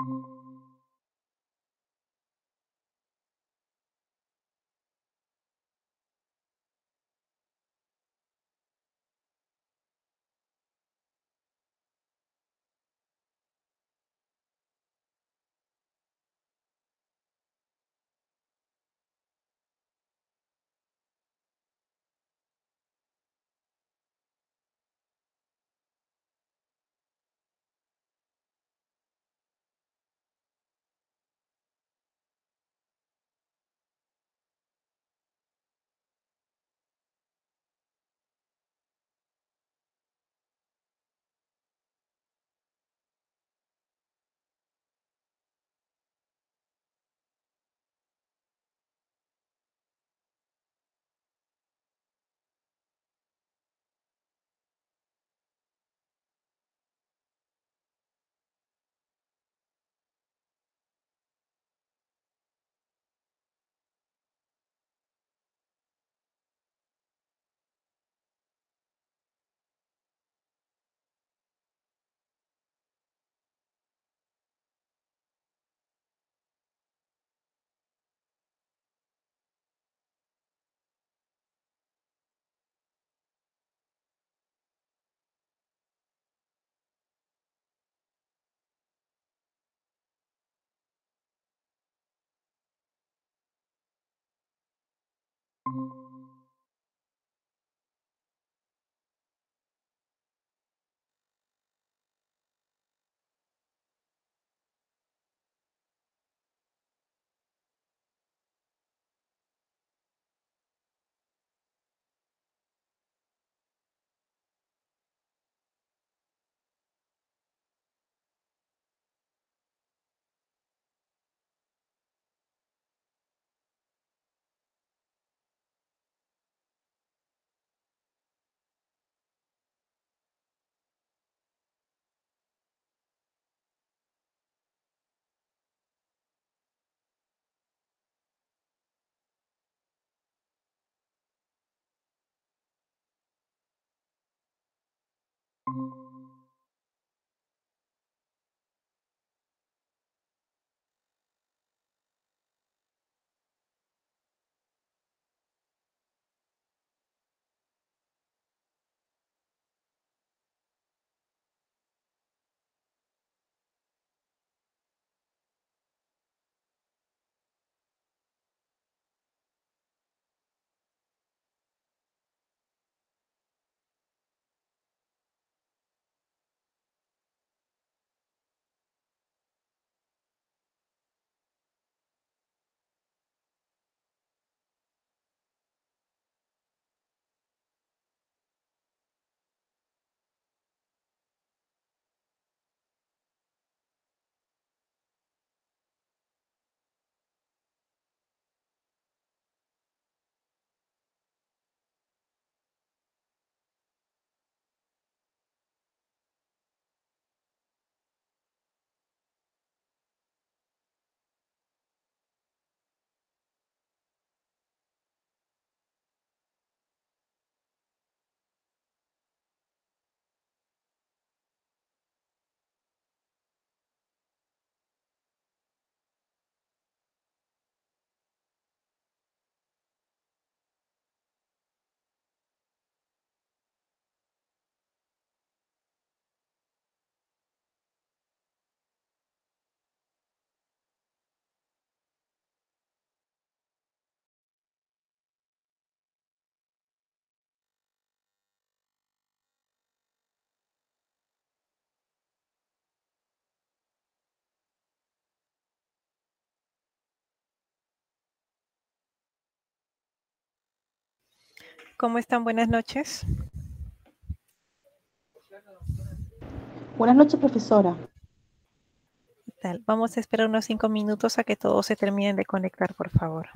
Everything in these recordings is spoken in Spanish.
you thank you. thank you ¿Cómo están? Buenas noches. Buenas noches, profesora. Vamos a esperar unos cinco minutos a que todos se terminen de conectar, por favor.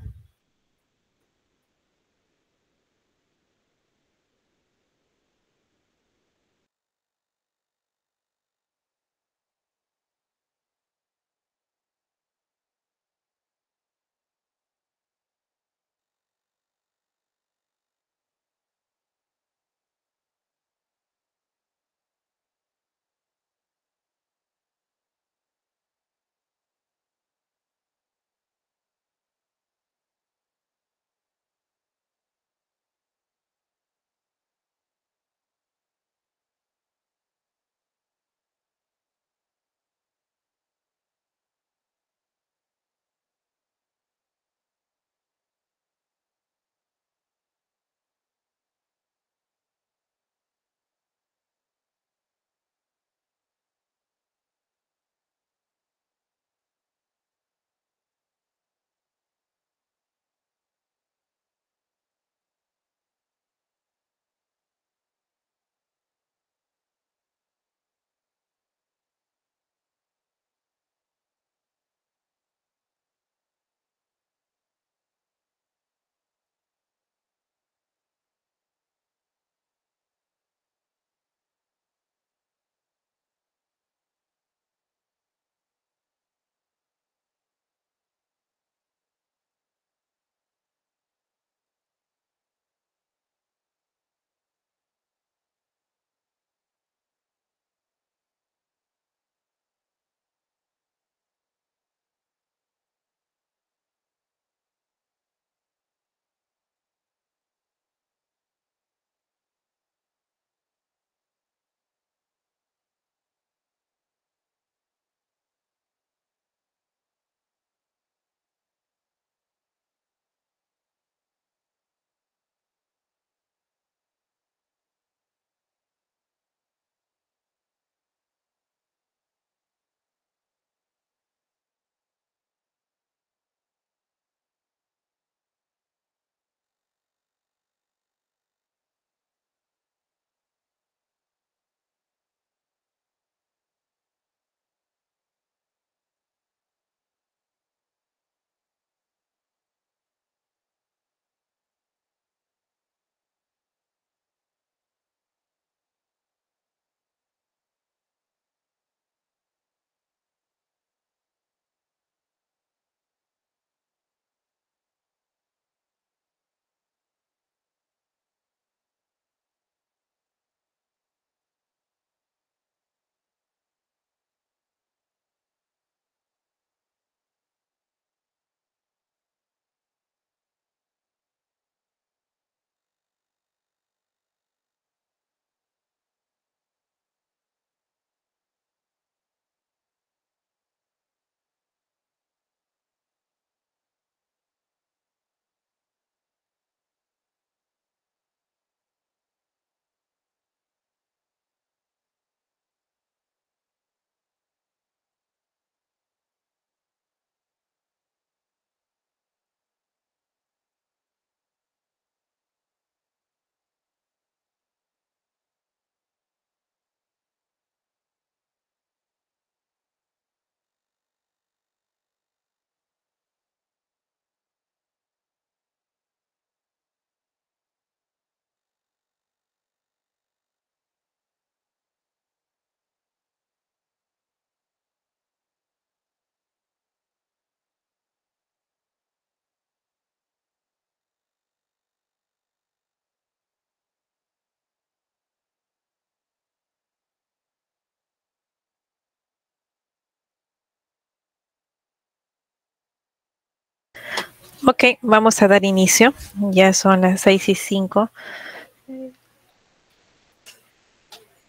Ok, vamos a dar inicio. Ya son las seis y cinco.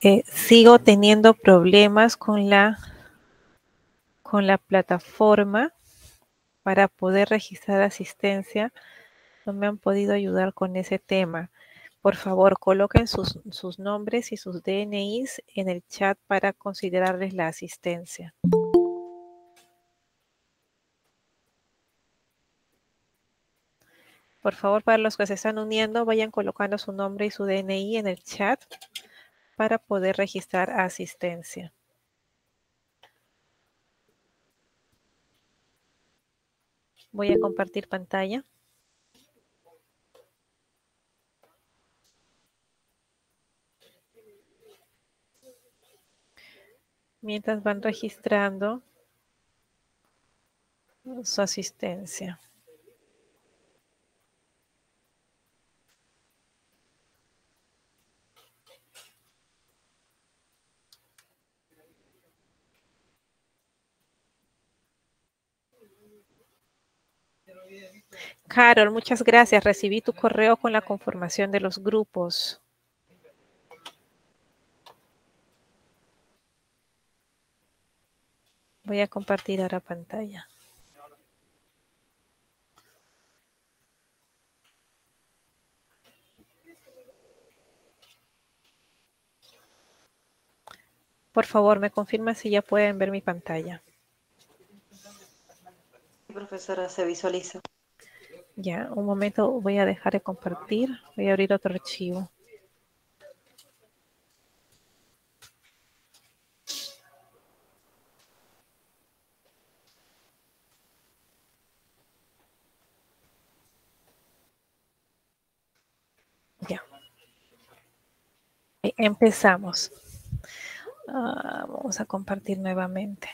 Eh, sigo teniendo problemas con la, con la plataforma para poder registrar asistencia. No me han podido ayudar con ese tema. Por favor, coloquen sus, sus nombres y sus DNIs en el chat para considerarles la asistencia. Por favor, para los que se están uniendo, vayan colocando su nombre y su DNI en el chat para poder registrar asistencia. Voy a compartir pantalla. Mientras van registrando su asistencia. Carol, muchas gracias. Recibí tu correo con la conformación de los grupos. Voy a compartir ahora pantalla. Por favor, me confirma si ya pueden ver mi pantalla. Profesora, se visualiza. Ya, un momento, voy a dejar de compartir. Voy a abrir otro archivo. Ya. Empezamos. Ah, vamos a compartir nuevamente.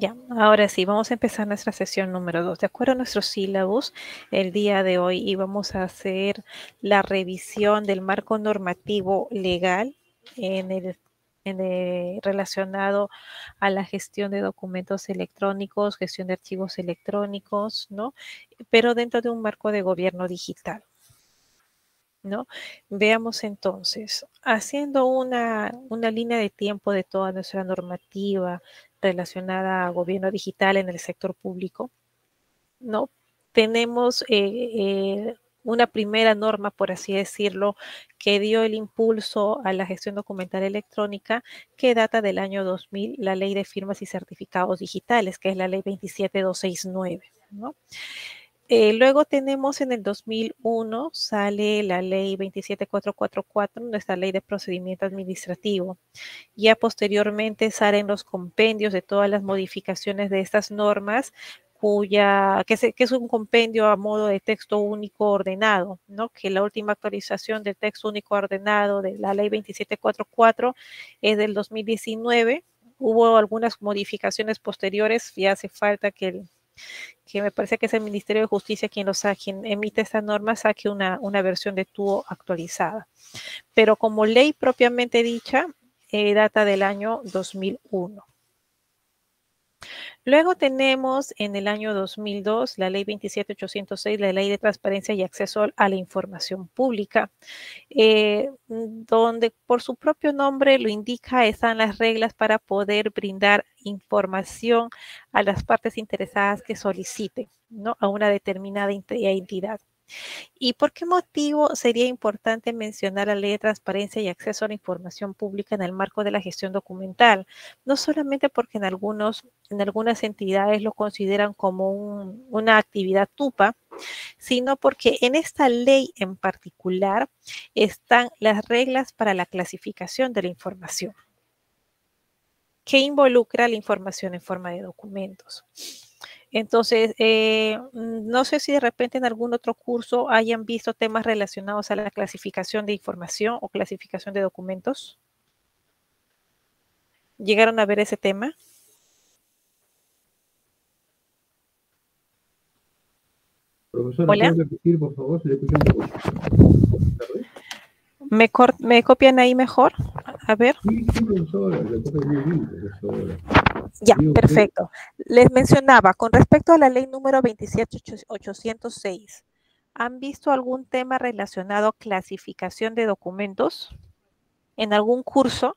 Ya, ahora sí, vamos a empezar nuestra sesión número dos. De acuerdo a nuestros sílabos, el día de hoy íbamos a hacer la revisión del marco normativo legal en el, relacionado a la gestión de documentos electrónicos, gestión de archivos electrónicos, ¿no? Pero dentro de un marco de gobierno digital. Veamos entonces, haciendo una, línea de tiempo de toda nuestra normativa relacionada a gobierno digital en el sector público, ¿no? Tenemos eh, eh, una primera norma, por así decirlo, que dio el impulso a la gestión documental electrónica que data del año 2000, la Ley de Firmas y Certificados Digitales, que es la Ley 27269. ¿no? Eh, luego tenemos en el 2001 sale la ley 27444, nuestra ley de procedimiento administrativo. Ya posteriormente salen los compendios de todas las modificaciones de estas normas, cuya, que, que, es un compendio a modo de texto único ordenado, ¿no? que la última actualización del texto único ordenado de la ley 2744 es del 2019. Hubo algunas modificaciones posteriores y hace falta que el que me parece que es el Ministerio de Justicia quien, los, emite estas normas, saque una, una versión de tuvo actualizada. Pero como ley propiamente dicha, eh, data del año 2001. Luego tenemos en el año 2002 la ley 27806, la ley de transparencia y acceso a la información pública, eh, mm, donde por su propio nombre lo indica, están las reglas para poder brindar información a las partes interesadas que soliciten ¿no? a una determinada entidad. ¿Y por qué motivo sería importante mencionar la ley de transparencia y acceso a la información pública en el marco de la gestión documental? No solamente porque en, algunas entidades lo consideran como una actividad tupa, sino porque en esta ley en particular están las reglas para la clasificación de la información que involucra la información en forma de documentos. Entonces, eh, no sé si de repente en algún otro curso hayan visto temas relacionados a la clasificación de información o clasificación de documentos. ¿Llegaron a ver ese tema? ¿Hola? por ¿Me copian ahí mejor? A ver. Ya, perfecto. Les mencionaba, con respecto a la ley número 27806, ¿han visto algún tema relacionado a clasificación de documentos? ¿En algún curso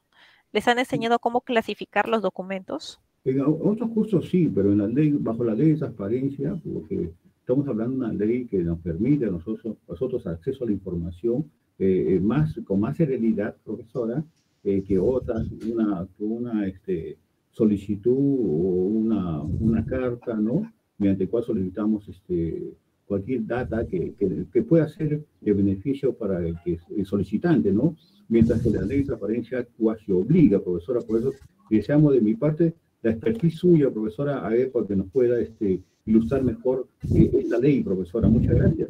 les han enseñado cómo clasificar los documentos? En otros cursos sí, pero en la ley, bajo la ley de transparencia, porque estamos hablando de una ley que nos permite a nosotros, acceso a la información eh, eh, más, con más serenidad, profesora, eh, que otras, una, una este, solicitud o una, una carta, ¿no? Mediante cual solicitamos este, cualquier data que, que, pueda ser de beneficio para el, que, solicitante, ¿no? Mientras que la ley de transparencia cuasi obliga, profesora, por eso deseamos de mi parte la expertise suya, profesora, a ver, que nos pueda este, ilustrar mejor eh, esta ley, profesora. Muchas gracias.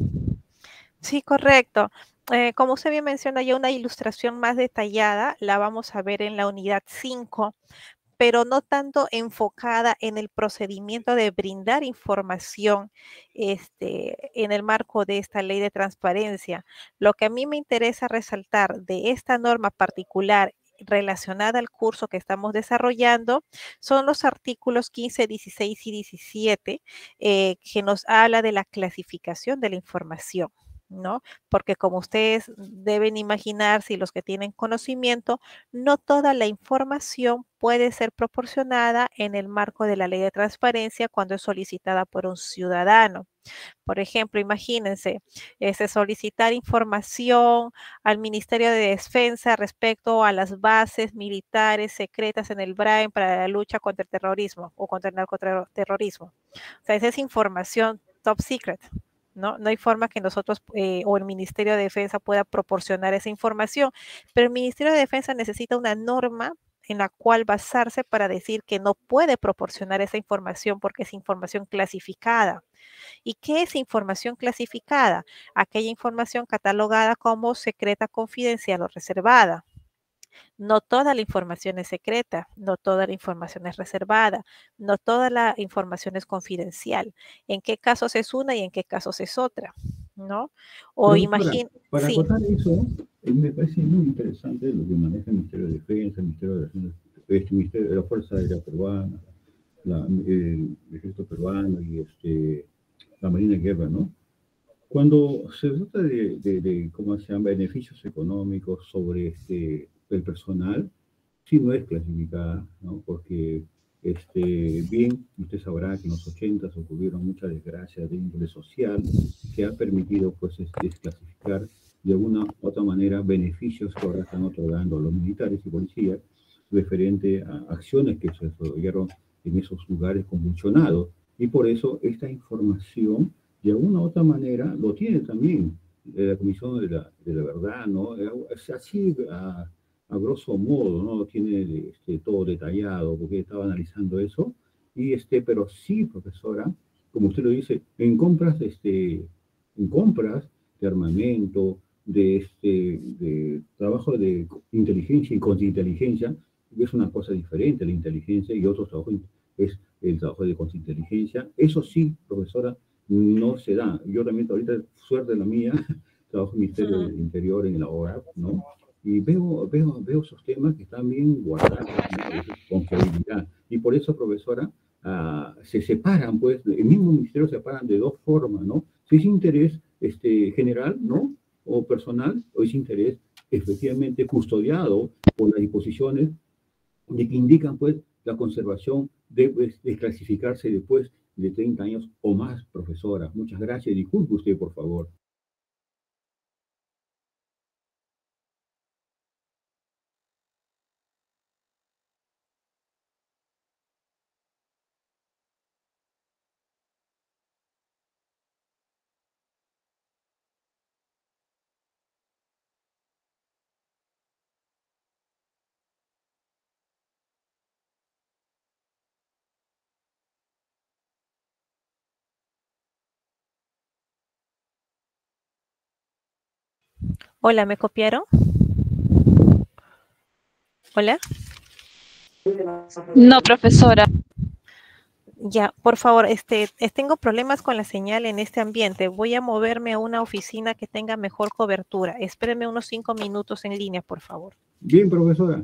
Sí, correcto. Eh, como se bien menciona, ya una ilustración más detallada la vamos a ver en la unidad 5, pero no tanto enfocada en el procedimiento de brindar información este, en el marco de esta ley de transparencia. Lo que a mí me interesa resaltar de esta norma particular relacionada al curso que estamos desarrollando son los artículos 15, 16 y 17 eh, que nos habla de la clasificación de la información. ¿no? Porque como ustedes deben imaginar, si los que tienen conocimiento, no toda la información puede ser proporcionada en el marco de la ley de transparencia cuando es solicitada por un ciudadano. Por ejemplo, imagínense, solicitar información al Ministerio de Defensa respecto a las bases militares secretas en el BRAEN para la lucha contra el terrorismo o contra el narcoterrorismo. O sea, esa es información top secret. ¿no? hay forma que nosotros eh, o el Ministerio de Defensa pueda proporcionar esa información, pero el Ministerio de Defensa necesita una norma en la cual basarse para decir que no puede proporcionar esa información porque es información clasificada. ¿Y qué es información clasificada? Aquella información catalogada como secreta, confidencial o reservada. No toda la información es secreta, no toda la información es reservada, no toda la información es confidencial. ¿En qué casos es una y en qué casos es otra? ¿No? O imagina. Para, contar eso, eh, me parece muy interesante lo que maneja el Ministerio de Defensa, el Ministerio de, este Ministerio de la Fuerza Aérea Peruana, la, el Ejército Peruano y este, la Marina Guerra, ¿no? Cuando se trata de, ¿cómo se llaman beneficios económicos sobre este, el personal si no es clasificada, ¿no? Porque, este, bien, usted sabrá que en los 80 ocurrieron muchas desgracias de índole social que ha permitido, pues, desclasificar de alguna u otra manera beneficios que ahora están otorgando los militares y policías referente a acciones que se desarrollaron en esos lugares convulsionados. Y por eso esta información, de alguna u otra manera, lo tiene también eh, la Comisión de la, de Verdad, ¿no? Es eh, así, a, a grosso modo, ¿no? Tiene este, todo detallado, porque estaba analizando eso. Y este, pero sí, profesora, como usted lo dice, en compras, este, en compras de armamento, de este, de trabajo de inteligencia y contrainteligencia, es una cosa diferente la inteligencia y otros trabajos es el trabajo de contrainteligencia. Eso sí, profesora, no se da. Yo también ahorita, suerte la mía, trabajo en el Ministerio del Interior en la OAP, ¿no? y veo, veo, veo esos temas que están bien guardados con Y por eso, profesora, ah, se separan, pues, el mismo ministerio se separan de dos formas, ¿no? Si es interés este, general, ¿no? O personal, o es interés efectivamente custodiado por las disposiciones de que indican, pues, la conservación de pues, desclasificarse después de 30 años o más, profesora. Muchas gracias. Disculpe usted, por favor. Hola, ¿me copiaron? Hola. No, profesora. Ya, por favor, este, tengo problemas con la señal en este ambiente. Voy a moverme a una oficina que tenga mejor cobertura. Espéreme unos cinco minutos en línea, por favor. Bien, profesora.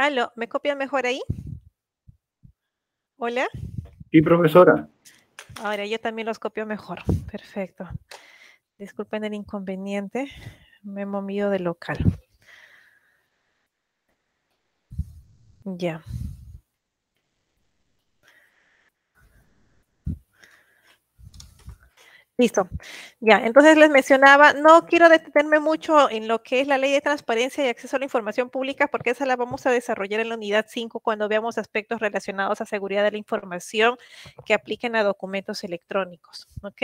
Aló, ¿me copian mejor ahí? Hola. Sí, profesora. Ahora yo también los copio mejor. Perfecto. Disculpen el inconveniente. Me he movido de local. Ya. Listo. Ya, entonces les mencionaba, no quiero detenerme mucho en lo que es la ley de transparencia y acceso a la información pública, porque esa la vamos a desarrollar en la unidad 5 cuando veamos aspectos relacionados a seguridad de la información que apliquen a documentos electrónicos. ¿Ok?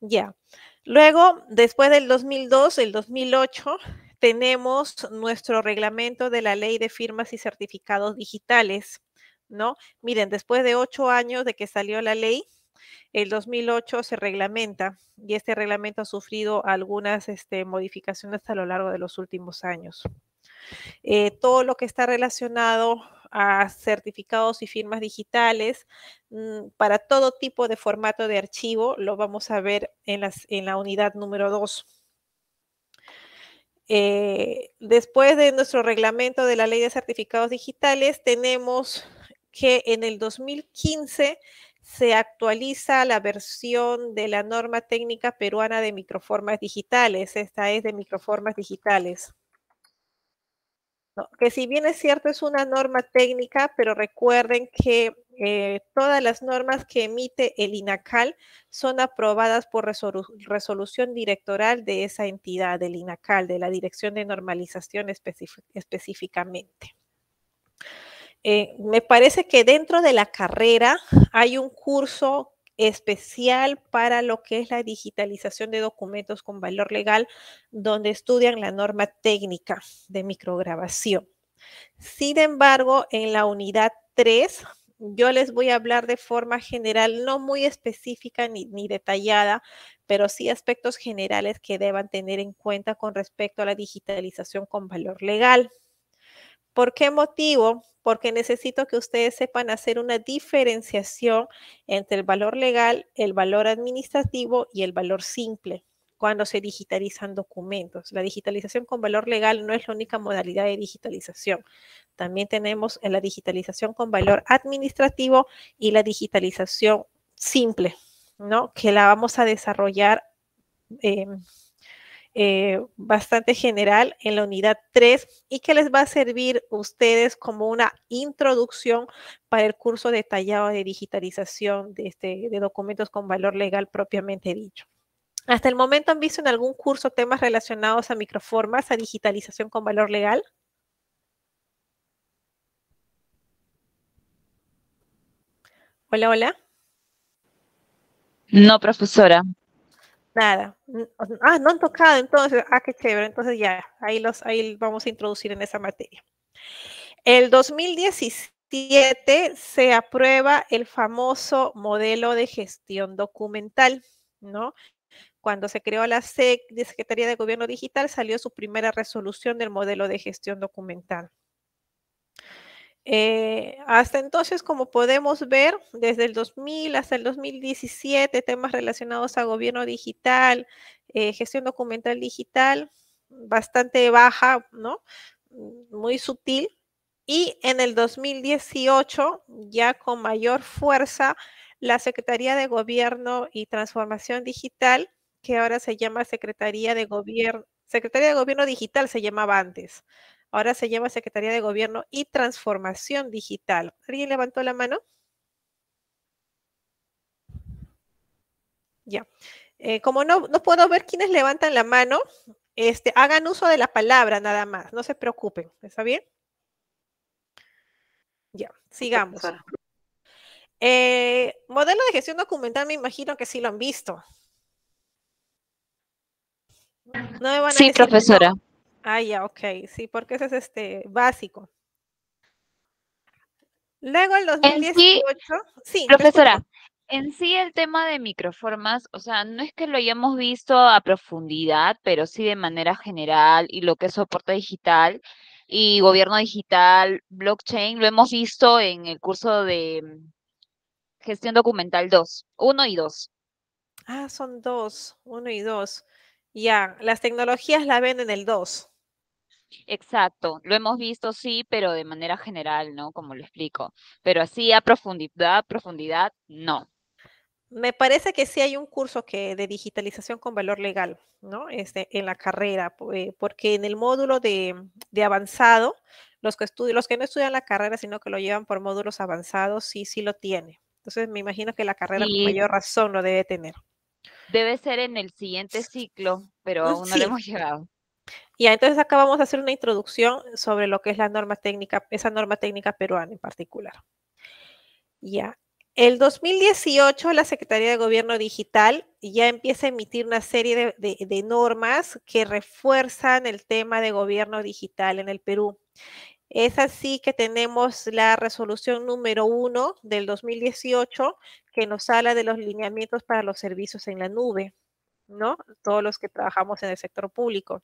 Ya. Luego, después del 2002, el 2008, tenemos nuestro reglamento de la ley de firmas y certificados digitales, ¿no? Miren, después de ocho años de que salió la ley, el 2008 se reglamenta y este reglamento ha sufrido algunas este, modificaciones a lo largo de los últimos años. Eh, todo lo que está relacionado a certificados y firmas digitales mm, para todo tipo de formato de archivo lo vamos a ver en, la unidad número 2. Eh, después de nuestro reglamento de la ley de certificados digitales, tenemos que en el 2015 se actualiza la versión de la norma técnica peruana de microformas digitales. Esta es de microformas digitales. que si bien es cierto es una norma técnica, pero recuerden que eh, todas las normas que emite el INACAL son aprobadas por resolución directoral de esa entidad, del INACAL, de la Dirección de Normalización específicamente. Eh, me parece que dentro de la carrera hay un curso especial para lo que es la digitalización de documentos con valor legal, donde estudian la norma técnica de micrograbación. Sin embargo, en la unidad 3, yo les voy a hablar de forma general, no muy específica ni detallada, pero sí aspectos generales que deban tener en cuenta con respecto a la digitalización con valor legal. ¿Por qué motivo? porque necesito que ustedes sepan hacer una diferenciación entre el valor legal, el valor administrativo y el valor simple cuando se digitalizan documentos. La digitalización con valor legal no es la única modalidad de digitalización. También tenemos la digitalización con valor administrativo y la digitalización simple, ¿no? Que la vamos a desarrollar em, eh, bastante general en la unidad 3 y que les va a servir a ustedes como una introducción para el curso detallado de digitalización de, este, de documentos con valor legal propiamente dicho. ¿Hasta el momento han visto en algún curso temas relacionados a microformas, a digitalización con valor legal? Hola, hola. No, profesora. Nada. Ah, no han tocado entonces. Ah, qué chévere. Entonces ya, ahí los ahí vamos a introducir en esa materia. El 2017 se aprueba el famoso modelo de gestión documental, ¿no? Cuando se creó la Secretaría de Gobierno Digital, salió su primera resolución del modelo de gestión documental. Eh, hasta entonces, como podemos ver, desde el 2000 hasta el 2017, temas relacionados a gobierno digital, eh, gestión documental digital, bastante baja, ¿no? Mm, muy sutil. Y en el 2018, ya con mayor fuerza, la Secretaría de Gobierno y Transformación Digital, que ahora se llama Secretaría de Gobierno, Secretaría de Gobierno Digital se llamaba antes, ahora se llama Secretaría de Gobierno y Transformación Digital. ¿Alguien levantó la mano? Ya. Eh, como no, puedo ver quiénes levantan la mano, este, hagan uso de la palabra nada más, no se preocupen, ¿está bien? Ya, sigamos. Eh, modelo de gestión documental, me imagino que sí lo han visto. No me van a sí, profesora. Ah, ya, ok, sí, porque ese es este básico. Luego el 2018, sí, profesora, en sí el tema de microformas, o sea, no es que lo hayamos visto a profundidad, pero sí de manera general y lo que es soporte digital y gobierno digital, blockchain, lo hemos visto en el curso de mm, gestión documental 2, 1 y 2. Ah, son dos, 1 y 2. Ya, las tecnologías la ven en el 2. Exacto, lo hemos visto sí, pero de manera general, ¿no? Como lo explico. Pero así a profundidad, profundidad, no. Me parece que sí hay un curso que de digitalización con valor legal, ¿no? Este, en la carrera, eh, porque en el módulo de, avanzado, los que, los que no estudian la carrera, sino que lo llevan por módulos avanzados, sí, sí lo tiene. Entonces me imagino que la carrera por mayor razón lo debe tener. Debe ser en el siguiente ciclo, pero aún no lo hemos llegado. Y entonces acá vamos a hacer una introducción sobre lo que es la norma técnica, esa norma técnica peruana en particular. Ya. El 2018 la Secretaría de Gobierno Digital ya empieza a emitir una serie de, de normas que refuerzan el tema de gobierno digital en el Perú. Es así que tenemos la resolución número uno del 2018 que nos habla de los lineamientos para los servicios en la nube, ¿no? Todos los que trabajamos en el sector público.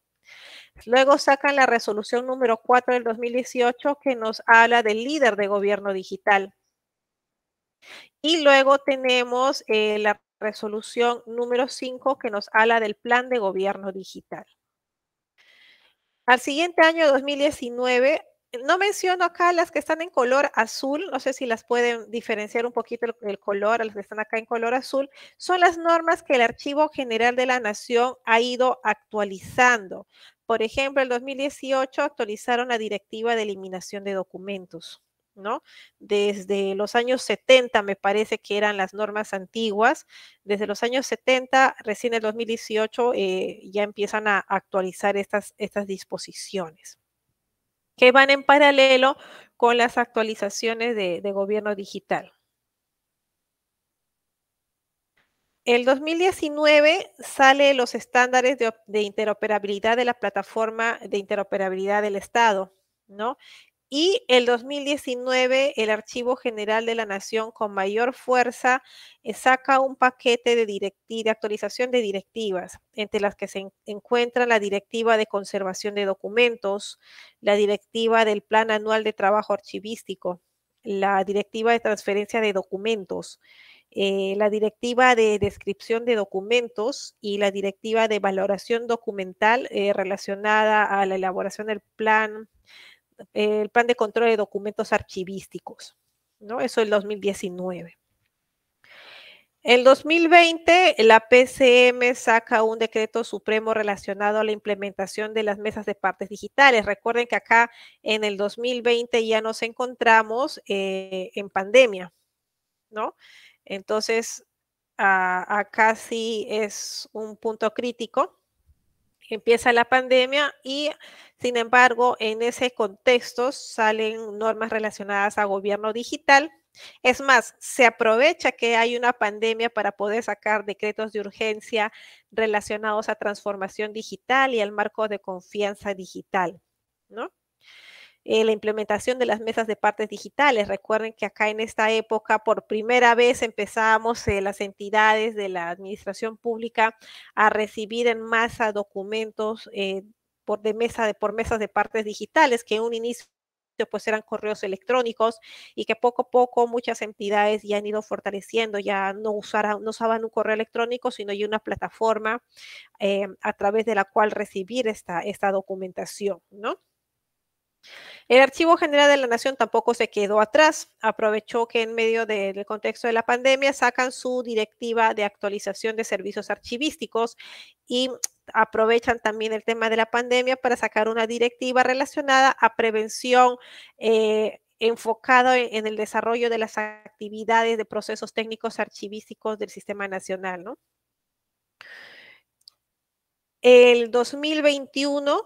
Luego sacan la resolución número 4 del 2018 que nos habla del líder de gobierno digital. Y luego tenemos eh, la resolución número 5 que nos habla del plan de gobierno digital. Al siguiente año 2019 no menciono acá las que están en color azul, no sé si las pueden diferenciar un poquito el, color, las que están acá en color azul, son las normas que el Archivo General de la Nación ha ido actualizando. Por ejemplo, en 2018 actualizaron la Directiva de Eliminación de Documentos. ¿no? Desde los años 70, me parece que eran las normas antiguas, desde los años 70, recién el 2018, eh, ya empiezan a actualizar estas, estas disposiciones que van en paralelo con las actualizaciones de, gobierno digital. El 2019 sale los estándares de, de, interoperabilidad de la plataforma de interoperabilidad del Estado, ¿no? Y el 2019, el Archivo General de la Nación con mayor fuerza eh, saca un paquete de, actualización de directivas, entre las que se encuentran encuentra la Directiva de Conservación de Documentos, la Directiva del Plan Anual de Trabajo Archivístico, la Directiva de Transferencia de Documentos, eh, la Directiva de Descripción de Documentos y la Directiva de Valoración Documental eh, relacionada a la elaboración del plan el plan de control de documentos archivísticos, ¿no? Eso el 2019. En 2020, la PCM saca un decreto supremo relacionado a la implementación de las mesas de partes digitales. Recuerden que acá en el 2020 ya nos encontramos eh, en pandemia, ¿no? Entonces, acá sí es un punto crítico empieza la pandemia y sin embargo en ese contexto salen normas relacionadas a gobierno digital. Es más, se aprovecha que hay una pandemia para poder sacar decretos de urgencia relacionados a transformación digital y al marco de confianza digital, ¿no? Eh, la implementación de las mesas de partes digitales. Recuerden que acá en esta época por primera vez empezamos eh, las entidades de la administración pública a recibir en masa documentos eh, por, de mesa, de, por mesas de partes digitales que en un inicio pues eran correos electrónicos y que poco a poco muchas entidades ya han ido fortaleciendo, ya no, usaran, no usaban un correo electrónico, sino ya una plataforma a través de la cual recibir esta, esta documentación, ¿no? El Archivo General de la Nación tampoco se quedó atrás. Aprovechó que en medio del contexto de la pandemia sacan su directiva de actualización de servicios archivísticos y aprovechan también el tema de la pandemia para sacar una directiva relacionada a prevención. Eh, enfocada en el desarrollo de las actividades de procesos técnicos archivísticos del sistema nacional. ¿no? El 2021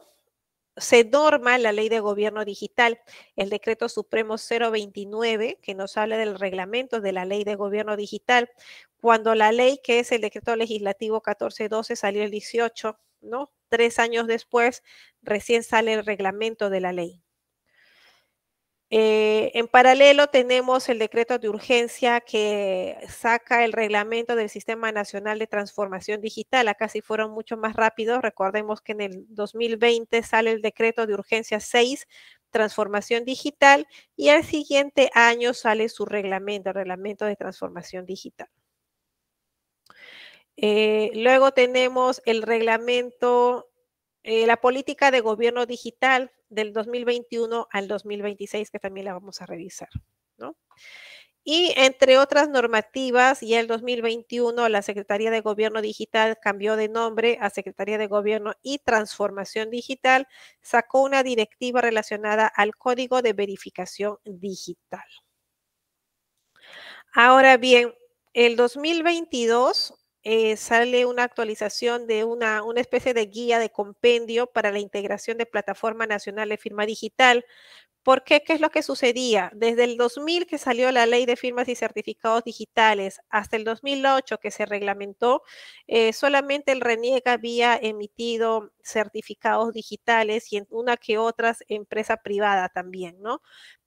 se norma la ley de gobierno digital, el decreto supremo 029, que nos habla del reglamento de la ley de gobierno digital, cuando la ley, que es el decreto legislativo 1412, salió el 18, ¿no? Tres años después, recién sale el reglamento de la ley. Eh, en paralelo tenemos el decreto de urgencia que saca el reglamento del Sistema Nacional de Transformación Digital. Acá sí fueron mucho más rápidos. Recordemos que en el 2020 sale el decreto de urgencia 6, transformación digital, y al siguiente año sale su reglamento, el reglamento de transformación digital. Eh, luego tenemos el reglamento eh, la política de gobierno digital del 2021 al 2026, que también la vamos a revisar, Y entre otras normativas, ya el 2021 la Secretaría de Gobierno Digital cambió de nombre a Secretaría de Gobierno y Transformación Digital, sacó una directiva relacionada al Código de Verificación Digital. Ahora bien, el 2022 eh, sale una actualización de una, una, especie de guía de compendio para la integración de plataforma nacional de firma digital. ¿Por qué? ¿Qué es lo que sucedía? Desde el 2000 que salió la ley de firmas y certificados digitales hasta el 2008 que se reglamentó, eh, solamente el RENIEC había emitido certificados digitales y en una que otras empresa privada también, ¿no?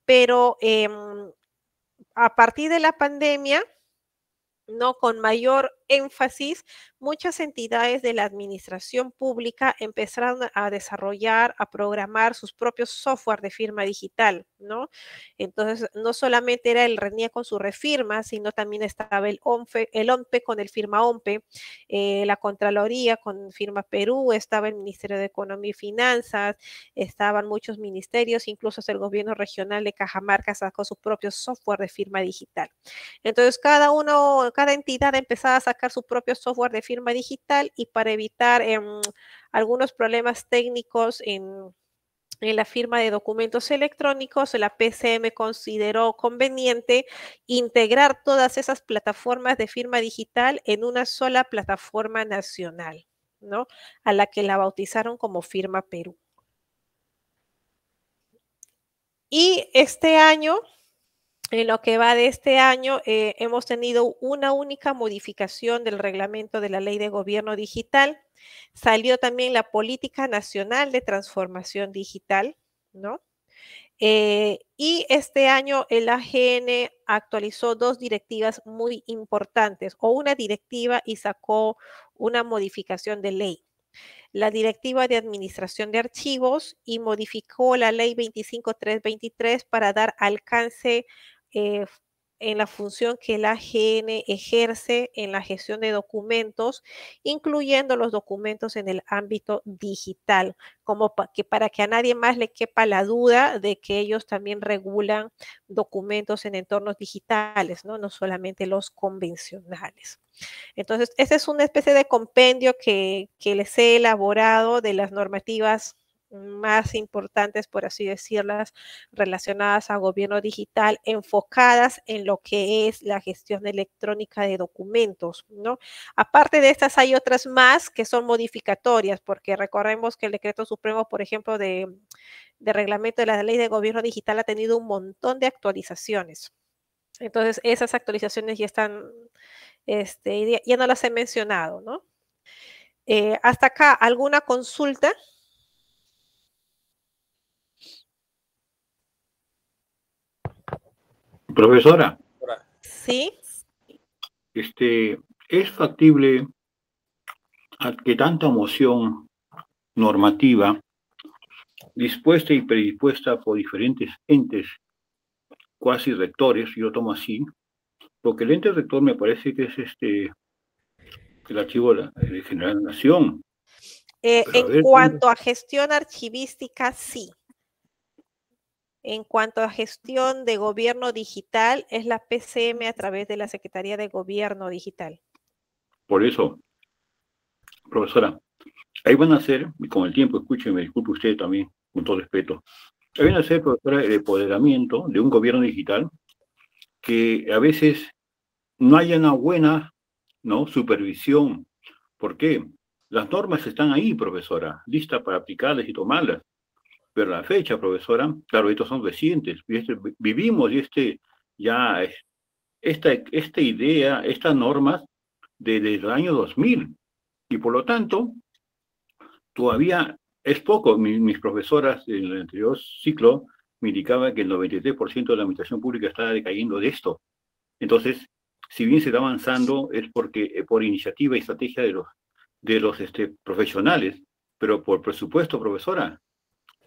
Pero em, a partir de la pandemia, ¿no? Con mayor énfasis, muchas entidades de la administración pública empezaron a desarrollar, a programar sus propios software de firma digital, ¿no? Entonces, no solamente era el RENIE con su refirma, sino también estaba el OMPE, el con el firma OMPE, eh, la Contraloría con firma Perú, estaba el Ministerio de Economía y Finanzas, estaban muchos ministerios, incluso el gobierno regional de Cajamarca sacó su propio software de firma digital. Entonces, cada uno, cada entidad empezaba a sacar su propio software de firma digital y para evitar em, algunos problemas técnicos en, en la firma de documentos electrónicos, la PCM consideró conveniente integrar todas esas plataformas de firma digital en una sola plataforma nacional, ¿no? A la que la bautizaron como Firma Perú. Y este año en lo que va de este año, eh, hemos tenido una única modificación del reglamento de la Ley de Gobierno Digital. Salió también la Política Nacional de Transformación Digital, ¿no? Eh, y este año el AGN actualizó dos directivas muy importantes, o una directiva y sacó una modificación de ley la Directiva de Administración de Archivos y modificó la Ley 25323 para dar alcance eh, en la función que la GN ejerce en la gestión de documentos, incluyendo los documentos en el ámbito digital, como para que, para que a nadie más le quepa la duda de que ellos también regulan documentos en entornos digitales, no, solamente los convencionales. Entonces, esa es una especie de compendio que, que les he elaborado de las normativas más importantes, por así decirlas, relacionadas a gobierno digital, enfocadas en lo que es la gestión electrónica de documentos, ¿no? Aparte de estas, hay otras más que son modificatorias, porque recordemos que el decreto supremo, por ejemplo, de, de reglamento de la ley de gobierno digital ha tenido un montón de actualizaciones. Entonces, esas actualizaciones ya están, este, ya no las he mencionado, ¿no? Eh, hasta acá, ¿alguna consulta? Profesora. Sí. Este, ¿Es factible que tanta moción normativa dispuesta y predispuesta por diferentes entes cuasi rectores, yo tomo así, porque el ente rector me parece que es este el archivo de, la, General Nación. Eh, en cuanto a gestión archivística, sí. En cuanto a gestión de gobierno digital, es la PCM a través de la Secretaría de Gobierno Digital. Por eso, profesora, ahí van a ser, y con el tiempo, me disculpe usted también, con todo respeto, ahí van a ser, profesora, el empoderamiento de un gobierno digital que a veces no haya una buena ¿no? supervisión. ¿Por qué? Las normas están ahí, profesora, listas para aplicarlas y tomarlas pero la fecha, profesora, claro, estos son recientes, este, vivimos y este, ya, esta, esta idea, estas normas desde el año 2000, y por lo tanto, todavía es poco. mis, profesoras en el anterior ciclo me indicaban que el 93% de la administración pública estaba decayendo de esto. Entonces, si bien se está avanzando, es porque eh, por iniciativa y estrategia de los, de los este, profesionales, pero por presupuesto, profesora,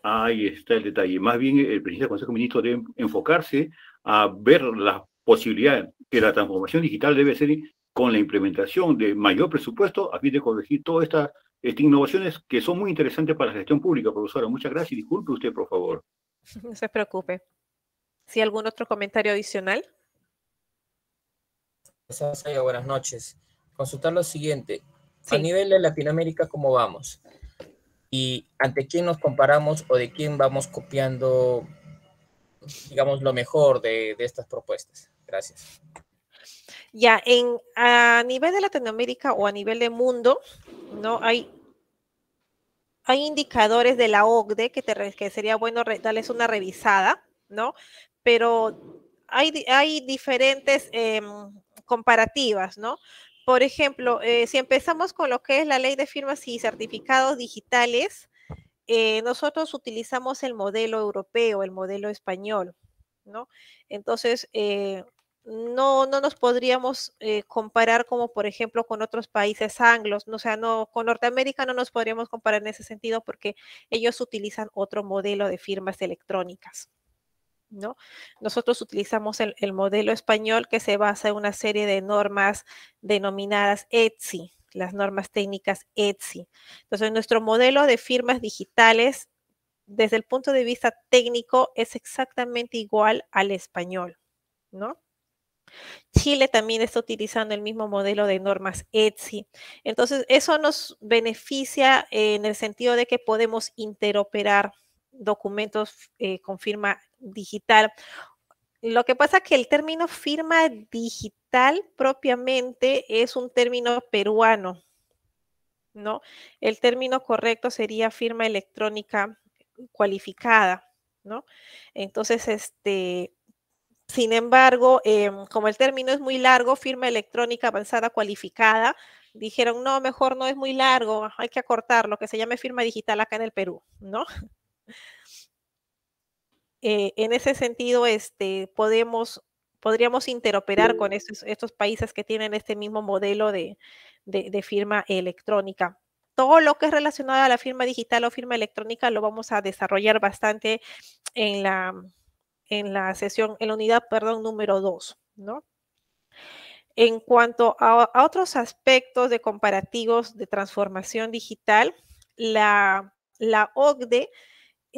Ahí está el detalle. Más bien, el presidente del Consejo de Ministros debe enfocarse a ver la posibilidad que la transformación digital debe ser con la implementación de mayor presupuesto a fin de corregir todas estas innovaciones que son muy interesantes para la gestión pública, profesora. Muchas gracias y disculpe usted, por favor. No se preocupe. ¿Si algún otro comentario adicional? Buenas noches. Consultar lo siguiente. A nivel de Latinoamérica, ¿cómo vamos? y ante quién nos comparamos o de quién vamos copiando, digamos, lo mejor de, estas propuestas. Gracias. Ya, en, a nivel de Latinoamérica o a nivel de mundo, ¿no? Hay, hay indicadores de la OCDE que, te, que sería bueno darles una revisada, ¿no? Pero hay, diferentes em, comparativas, ¿no? por ejemplo, eh, si empezamos con lo que es la ley de firmas y certificados digitales, eh, nosotros utilizamos el modelo europeo, el modelo español, ¿no? Entonces, eh, no, no nos podríamos comparar como, por ejemplo, con otros países anglos, o sea, no, con Norteamérica no nos podríamos comparar en ese sentido porque ellos utilizan otro modelo de firmas electrónicas. Nosotros utilizamos el, modelo español que se basa en una serie de normas denominadas ETSI, las normas técnicas ETSI. Entonces, nuestro modelo de firmas digitales desde el punto de vista técnico es exactamente igual al español, Chile también está utilizando el mismo modelo de normas ETSI. Entonces, eso nos beneficia en el sentido de que podemos interoperar documentos eh, con firma digital. Lo que pasa es que el término firma digital propiamente es un término peruano, ¿no? El término correcto sería firma electrónica cualificada, ¿no? Entonces, este, sin embargo, eh, como el término es muy largo, firma electrónica avanzada cualificada, dijeron, no, mejor no es muy largo, hay que acortarlo, que se llame firma digital acá en el Perú, ¿no? Eh, en ese sentido, este, podemos, podríamos interoperar con estos, países que tienen este mismo modelo de, firma electrónica todo lo que es relacionado a la firma digital o firma electrónica lo vamos a desarrollar bastante en la, en la sesión, en la unidad, perdón, número 2, ¿no? En cuanto a, otros aspectos de comparativos de transformación digital, la, la OCDE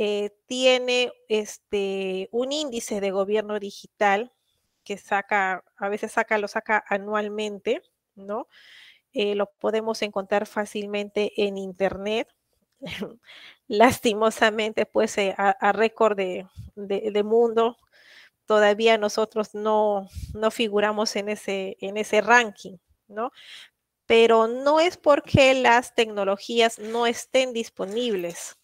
eh, tiene este, un índice de gobierno digital que saca, a veces saca, lo saca anualmente, ¿no? Eh, lo podemos encontrar fácilmente en internet. Lastimosamente, pues eh, a, récord de, mundo, todavía nosotros no, no figuramos en ese, en ese ranking, ¿no? Pero no es porque las tecnologías no estén disponibles,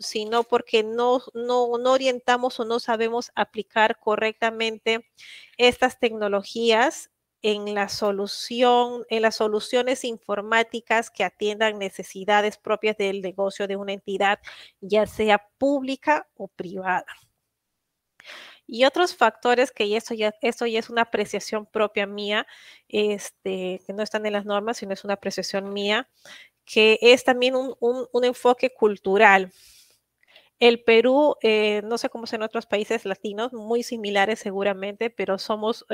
Sino porque no, orientamos o no sabemos aplicar correctamente estas tecnologías en solución, en las soluciones informáticas que atiendan necesidades propias del negocio de una entidad, ya sea pública o privada. Y otros factores que esto ya, ya es una apreciación propia mía, este, que no están en las normas, sino es una apreciación mía, que es también un, enfoque cultural. El Perú, eh, no sé cómo son otros países latinos, muy similares seguramente, pero somos,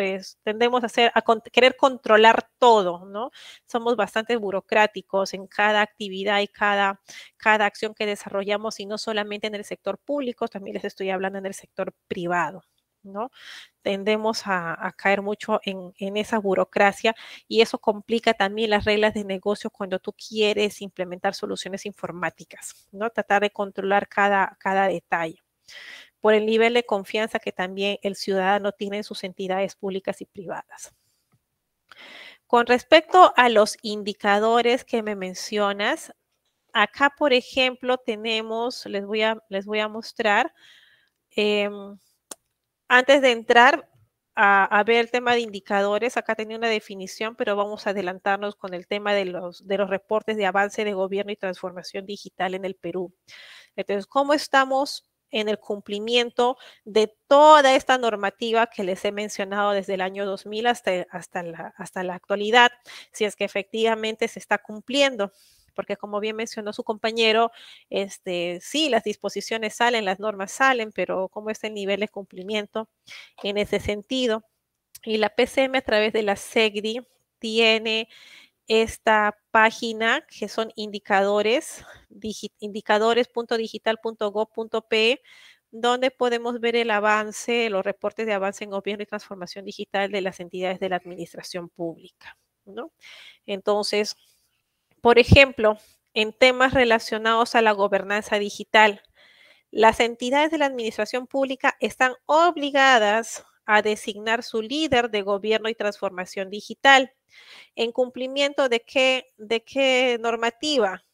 tendemos a, ser, a querer controlar todo, ¿no? Somos bastante burocráticos en cada actividad y cada, cada acción que desarrollamos, y no solamente en el sector público, también les estoy hablando en el sector privado. ¿no? Tendemos a, caer mucho en, esa burocracia y eso complica también las reglas de negocio cuando tú quieres implementar soluciones informáticas, ¿no? Tratar de controlar cada, cada detalle por el nivel de confianza que también el ciudadano tiene en sus entidades públicas y privadas. Con respecto a los indicadores que me mencionas, acá, por ejemplo, tenemos, les voy a, les voy a mostrar, em, antes de entrar a, ver el tema de indicadores, acá tenía una definición, pero vamos a adelantarnos con el tema de los, de los reportes de avance de gobierno y transformación digital en el Perú. Entonces, ¿cómo estamos en el cumplimiento de toda esta normativa que les he mencionado desde el año 2000 hasta, hasta, hasta la actualidad, si es que efectivamente se está cumpliendo porque como bien mencionó su compañero, este, sí, las disposiciones salen, las normas salen, pero cómo es el nivel de cumplimiento en ese sentido. Y la PCM a través de la SEGDI tiene esta página que son indicadores, digi, indicadores.digital.gov.pe donde podemos ver el avance, los reportes de avance en gobierno y transformación digital de las entidades de la administración pública. ¿no? Entonces, por ejemplo, en temas relacionados a la gobernanza digital, las entidades de la administración pública están obligadas a designar su líder de gobierno y transformación digital. ¿En cumplimiento de qué, de qué normativa?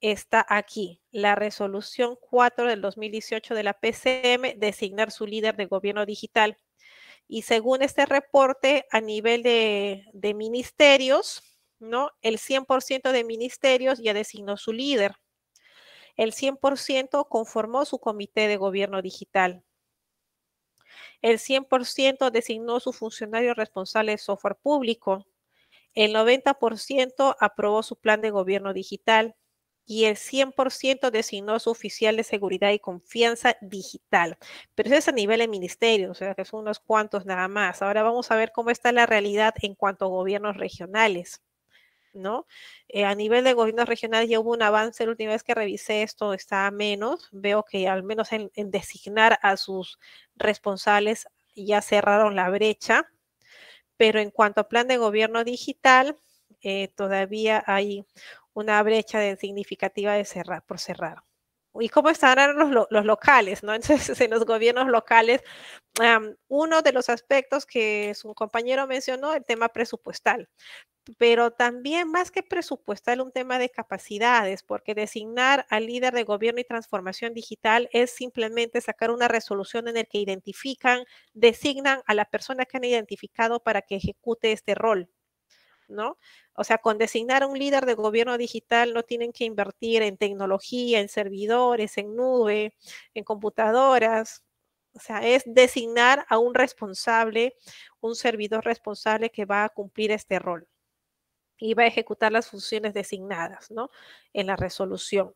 Está aquí la resolución 4 del 2018 de la PCM, designar su líder de gobierno digital. Y según este reporte, a nivel de ministerios, ¿no? El 100% de ministerios ya designó su líder. El 100% conformó su comité de gobierno digital. El 100% designó su funcionario responsable de software público. El 90% aprobó su plan de gobierno digital y el 100% designó su oficial de seguridad y confianza digital. Pero eso es a nivel de ministerios, o sea, que son unos cuantos nada más. Ahora vamos a ver cómo está la realidad en cuanto a gobiernos regionales. ¿no? Eh, a nivel de gobiernos regionales ya hubo un avance, la última vez que revisé esto está menos, veo que al menos en, designar a sus responsables ya cerraron la brecha, pero en cuanto a plan de gobierno digital, eh, todavía hay una brecha significativa de cerrar, por cerrar. ¿Y cómo están los, locales? Entonces, en los gobiernos locales, uno de los aspectos que su compañero mencionó, el tema presupuestal pero también más que presupuestal, un tema de capacidades, porque designar al líder de gobierno y transformación digital es simplemente sacar una resolución en el que identifican, designan a la persona que han identificado para que ejecute este rol. ¿no? O sea, con designar a un líder de gobierno digital no tienen que invertir en tecnología, en servidores, en nube, en computadoras. O sea, es designar a un responsable, un servidor responsable que va a cumplir este rol iba a ejecutar las funciones designadas ¿no? en la resolución.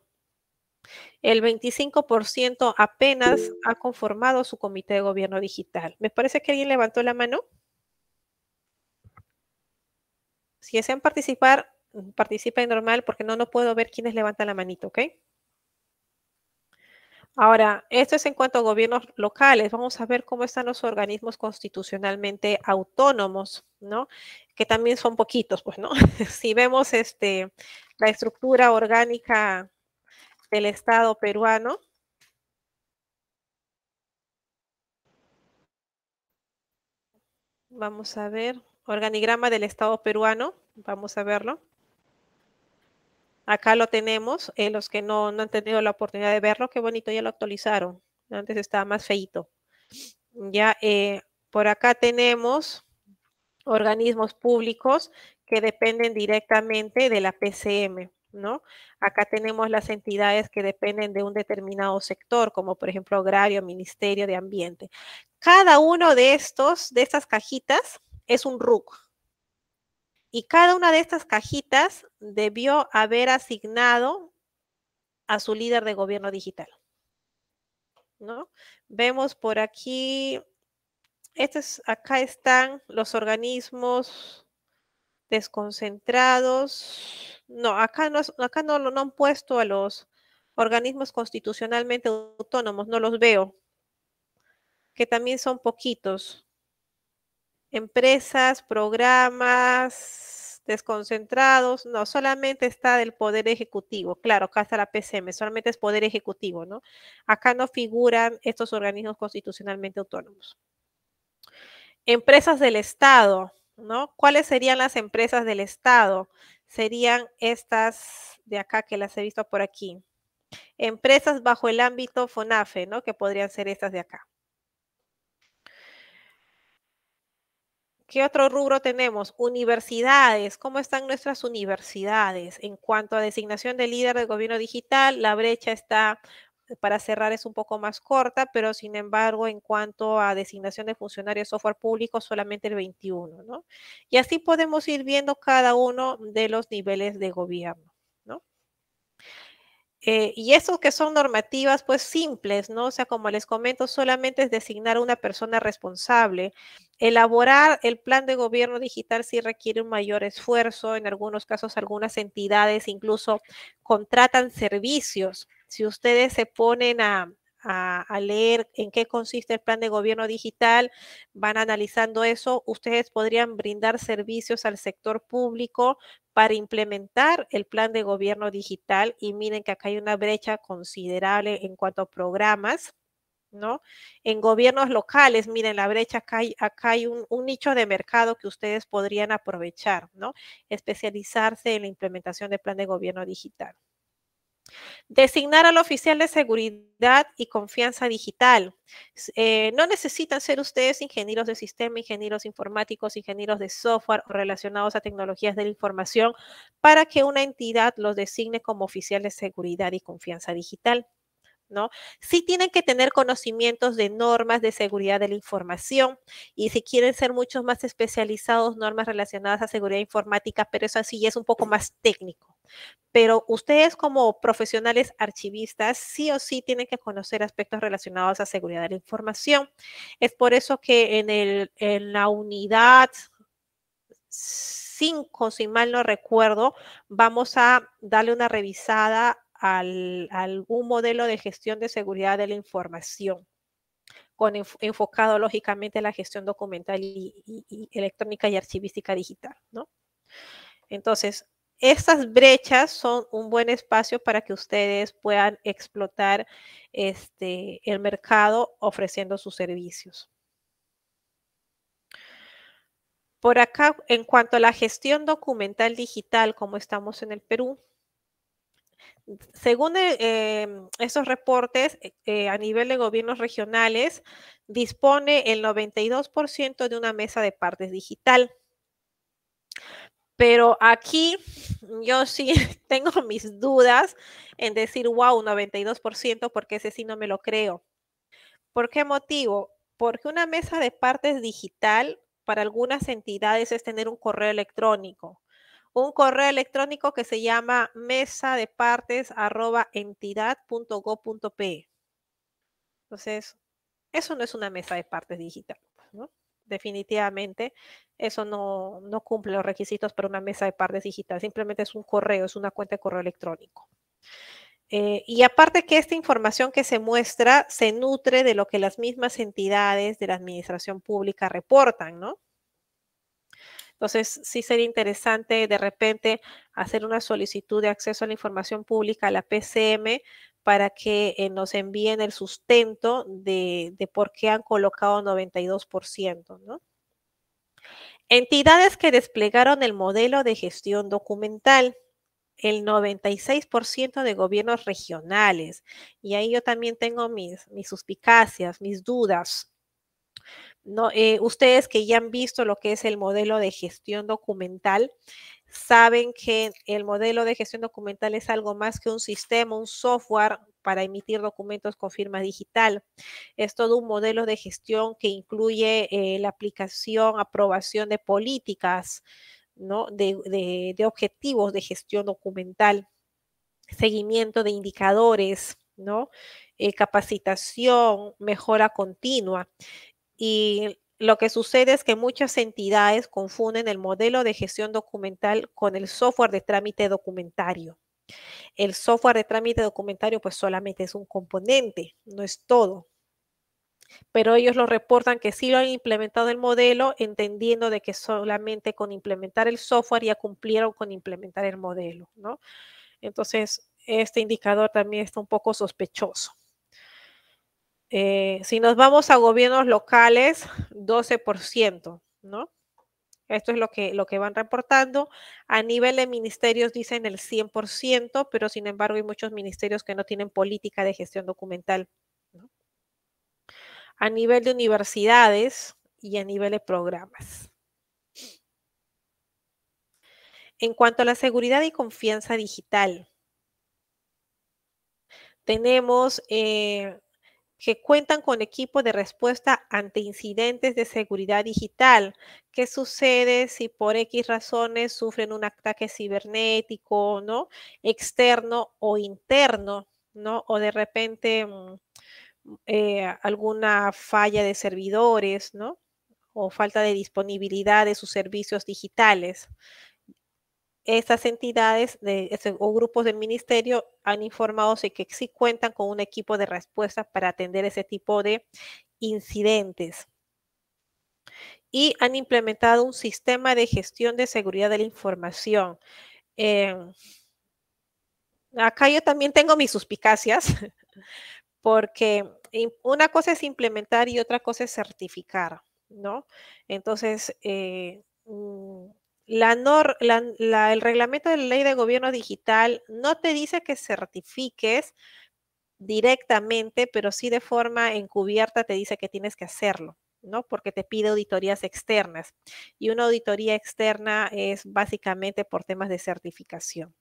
El 25% apenas ha conformado su comité de gobierno digital. Me parece que alguien levantó la mano. Si desean participar, participen normal porque no, no puedo ver quiénes levantan la manito, ¿ok? Ahora, esto es en cuanto a gobiernos locales. Vamos a ver cómo están los organismos constitucionalmente autónomos, ¿no? Que también son poquitos, pues, ¿no? si vemos este, la estructura orgánica del Estado peruano. Vamos a ver, organigrama del Estado peruano, vamos a verlo. Acá lo tenemos, eh, los que no, no, han tenido la oportunidad de verlo, qué bonito, ya lo actualizaron. Antes estaba más feito. Ya, eh, por acá tenemos organismos públicos que dependen directamente de la PCM, ¿no? Acá tenemos las entidades que dependen de un determinado sector, como por ejemplo agrario, ministerio de ambiente. Cada uno de estos, de estas cajitas, es un RUC, y cada una de estas cajitas debió haber asignado a su líder de gobierno digital. ¿No? Vemos por aquí, acá están los organismos desconcentrados. No, acá no, acá no, no han puesto a los organismos constitucionalmente autónomos, no los veo, que también son poquitos empresas, programas desconcentrados, no, solamente está del poder ejecutivo, claro, acá está la PCM, solamente es poder ejecutivo, ¿no? Acá no figuran estos organismos constitucionalmente autónomos. Empresas del Estado, ¿no? ¿Cuáles serían las empresas del Estado? Serían estas de acá que las he visto por aquí. Empresas bajo el ámbito FONAFE, ¿no? Que podrían ser estas de acá. ¿Qué otro rubro tenemos? Universidades. ¿Cómo están nuestras universidades? En cuanto a designación de líder del gobierno digital, la brecha está para cerrar es un poco más corta, pero sin embargo, en cuanto a designación de funcionarios de software público, solamente el 21, ¿no? Y así podemos ir viendo cada uno de los niveles de gobierno. Eh, y eso que son normativas pues simples, ¿no? O sea, como les comento, solamente es designar a una persona responsable. Elaborar el plan de gobierno digital sí requiere un mayor esfuerzo. En algunos casos, algunas entidades incluso contratan servicios. Si ustedes se ponen a, leer en qué consiste el plan de gobierno digital, van analizando eso. Ustedes podrían brindar servicios al sector público para implementar el plan de gobierno digital y miren que acá hay una brecha considerable en cuanto a programas. ¿no? En gobiernos locales, miren la brecha, acá hay, acá hay un, nicho de mercado que ustedes podrían aprovechar, ¿no? Especializarse en la implementación del plan de gobierno digital. Designar al oficial de seguridad y confianza digital. Eh, no necesitan ser ustedes ingenieros de sistema, ingenieros informáticos, ingenieros de software relacionados a tecnologías de la información para que una entidad los designe como oficial de seguridad y confianza digital. ¿no? Sí tienen que tener conocimientos de normas de seguridad de la información y si quieren ser muchos más especializados, normas relacionadas a seguridad informática, pero eso sí es un poco más técnico. Pero ustedes como profesionales archivistas sí o sí tienen que conocer aspectos relacionados a seguridad de la información. Es por eso que en, la unidad 5, si mal no recuerdo, vamos a darle una revisada al, algún modelo de gestión de seguridad de la información, con enfocado lógicamente a la gestión documental y, electrónica y archivística digital, ¿no? Entonces, estas brechas son un buen espacio para que ustedes puedan explotar este, el mercado ofreciendo sus servicios. Por acá, en cuanto a la gestión documental digital, como estamos en el Perú, según estos eh, em, esos reportes, eh, eh, a nivel de gobiernos regionales, dispone el 92% de una mesa de partes digital. Pero aquí yo sí tengo mis dudas en decir, wow, 92%, porque ese sí no me lo creo. ¿Por qué motivo? Porque una mesa de partes digital para algunas entidades es tener un correo electrónico un correo electrónico que se llama mesa de partes entidad.go.pe. Entonces, eso no es una mesa de partes digital, Definitivamente, eso no, cumple los requisitos para una mesa de partes digital, simplemente es un correo, es una cuenta de correo electrónico. Eh, y aparte que esta información que se muestra se nutre de lo que las mismas entidades de la administración pública reportan, ¿no? Entonces, sí sería interesante de repente hacer una solicitud de acceso a la información pública, a la PCM, para que eh, nos envíen el sustento de, por qué han colocado 92%, ¿no? Entidades que desplegaron el modelo de gestión documental el 96% de gobiernos regionales. Y ahí yo también tengo mis, mis suspicacias, mis dudas. Eh, ustedes que ya han visto lo que es el modelo de gestión documental, saben que el modelo de gestión documental es algo más que un sistema, un software para emitir documentos con firma digital. Es todo un modelo de gestión que incluye eh, la aplicación, aprobación de políticas, ¿no? de, objetivos de gestión documental, seguimiento de indicadores, ¿no? Eh, capacitación, mejora continua y lo que sucede es que muchas entidades confunden el modelo de gestión documental con el software de trámite documentario. El software de trámite documentario pues solamente es un componente, no es todo. Pero ellos lo reportan que sí lo han implementado el modelo, entendiendo de que solamente con implementar el software ya cumplieron con implementar el modelo, ¿no? Entonces, este indicador también está un poco sospechoso. Eh, si nos vamos a gobiernos locales, 12%, ¿no? Esto es lo que, lo que van reportando. A nivel de ministerios dicen el 100%, pero sin embargo hay muchos ministerios que no tienen política de gestión documental. ¿no? A nivel de universidades y a nivel de programas. En cuanto a la seguridad y confianza digital, tenemos eh, que cuentan con equipo de respuesta ante incidentes de seguridad digital. ¿Qué sucede si por X razones sufren un ataque cibernético, ¿no? Externo o interno, ¿no? O de repente mm, eh, alguna falla de servidores, ¿no? O falta de disponibilidad de sus servicios digitales esas entidades o grupos del ministerio han informado que sí cuentan con un equipo de respuesta para atender ese tipo de incidentes. Y han implementado un sistema de gestión de seguridad de la información. Em, acá yo también tengo mis suspicacias, porque una cosa es implementar y otra cosa es certificar, ¿no? Entonces, eh, mm, el reglamento de la ley de gobierno digital no te dice que certifiques directamente, pero sí de forma encubierta te dice que tienes que hacerlo. ¿no? Porque te pide auditorías externas. Y una auditoría externa es básicamente por temas de certificación.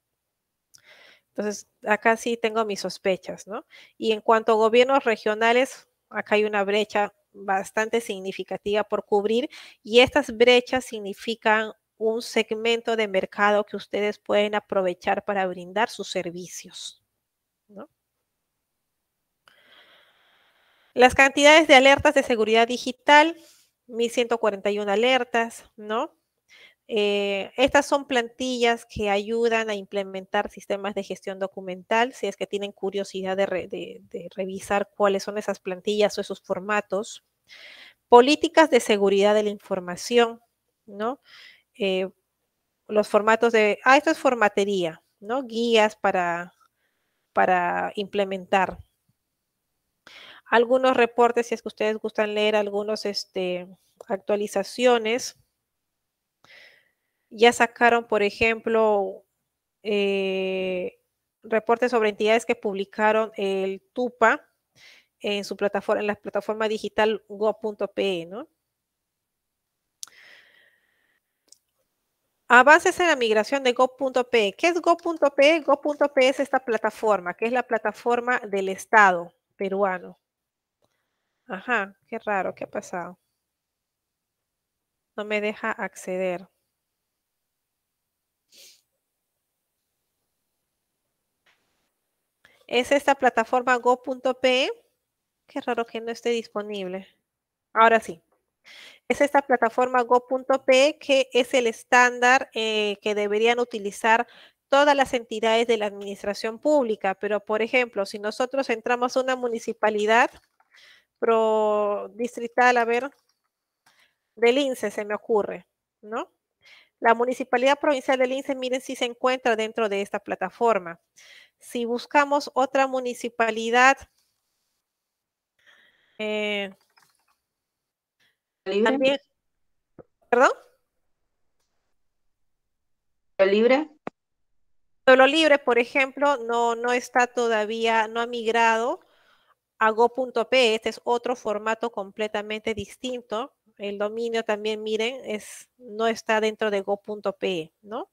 Entonces, acá sí tengo mis sospechas, ¿no? Y en cuanto a gobiernos regionales, acá hay una brecha bastante significativa por cubrir y estas brechas significan un segmento de mercado que ustedes pueden aprovechar para brindar sus servicios. Las cantidades de alertas de seguridad digital, 1141 alertas, ¿no? Eh, estas son plantillas que ayudan a implementar sistemas de gestión documental, si es que tienen curiosidad de, de revisar cuáles son esas plantillas o esos formatos. Políticas de seguridad de la información, ¿no? Eh, los formatos de, ah, esto es formatería, ¿no? Guías para, para implementar. Algunos reportes, si es que ustedes gustan leer, algunos este, actualizaciones. Ya sacaron, por ejemplo, eh, reportes sobre entidades que publicaron el TUPA en su plataforma, en la plataforma digital go.pe, ¿no? Avances en la migración de go.p. ¿Qué es go.p? Go.p es esta plataforma, que es la plataforma del Estado peruano. Ajá, qué raro, ¿qué ha pasado? No me deja acceder. Es esta plataforma go.p. Qué raro que no esté disponible. Ahora sí es esta plataforma go.p que es el estándar eh, que deberían utilizar todas las entidades de la administración pública. Pero, por ejemplo, si nosotros entramos a una municipalidad distrital, a ver, del INSE se me ocurre, ¿no? La municipalidad provincial del INSE, miren si se encuentra dentro de esta plataforma. Si buscamos otra municipalidad, eh, Libre. ¿Perdón? libre? Pueblo Libre, por ejemplo, no, no está todavía, no ha migrado a go.p. Este es otro formato completamente distinto. El dominio también, miren, es, no está dentro de go.p, ¿no?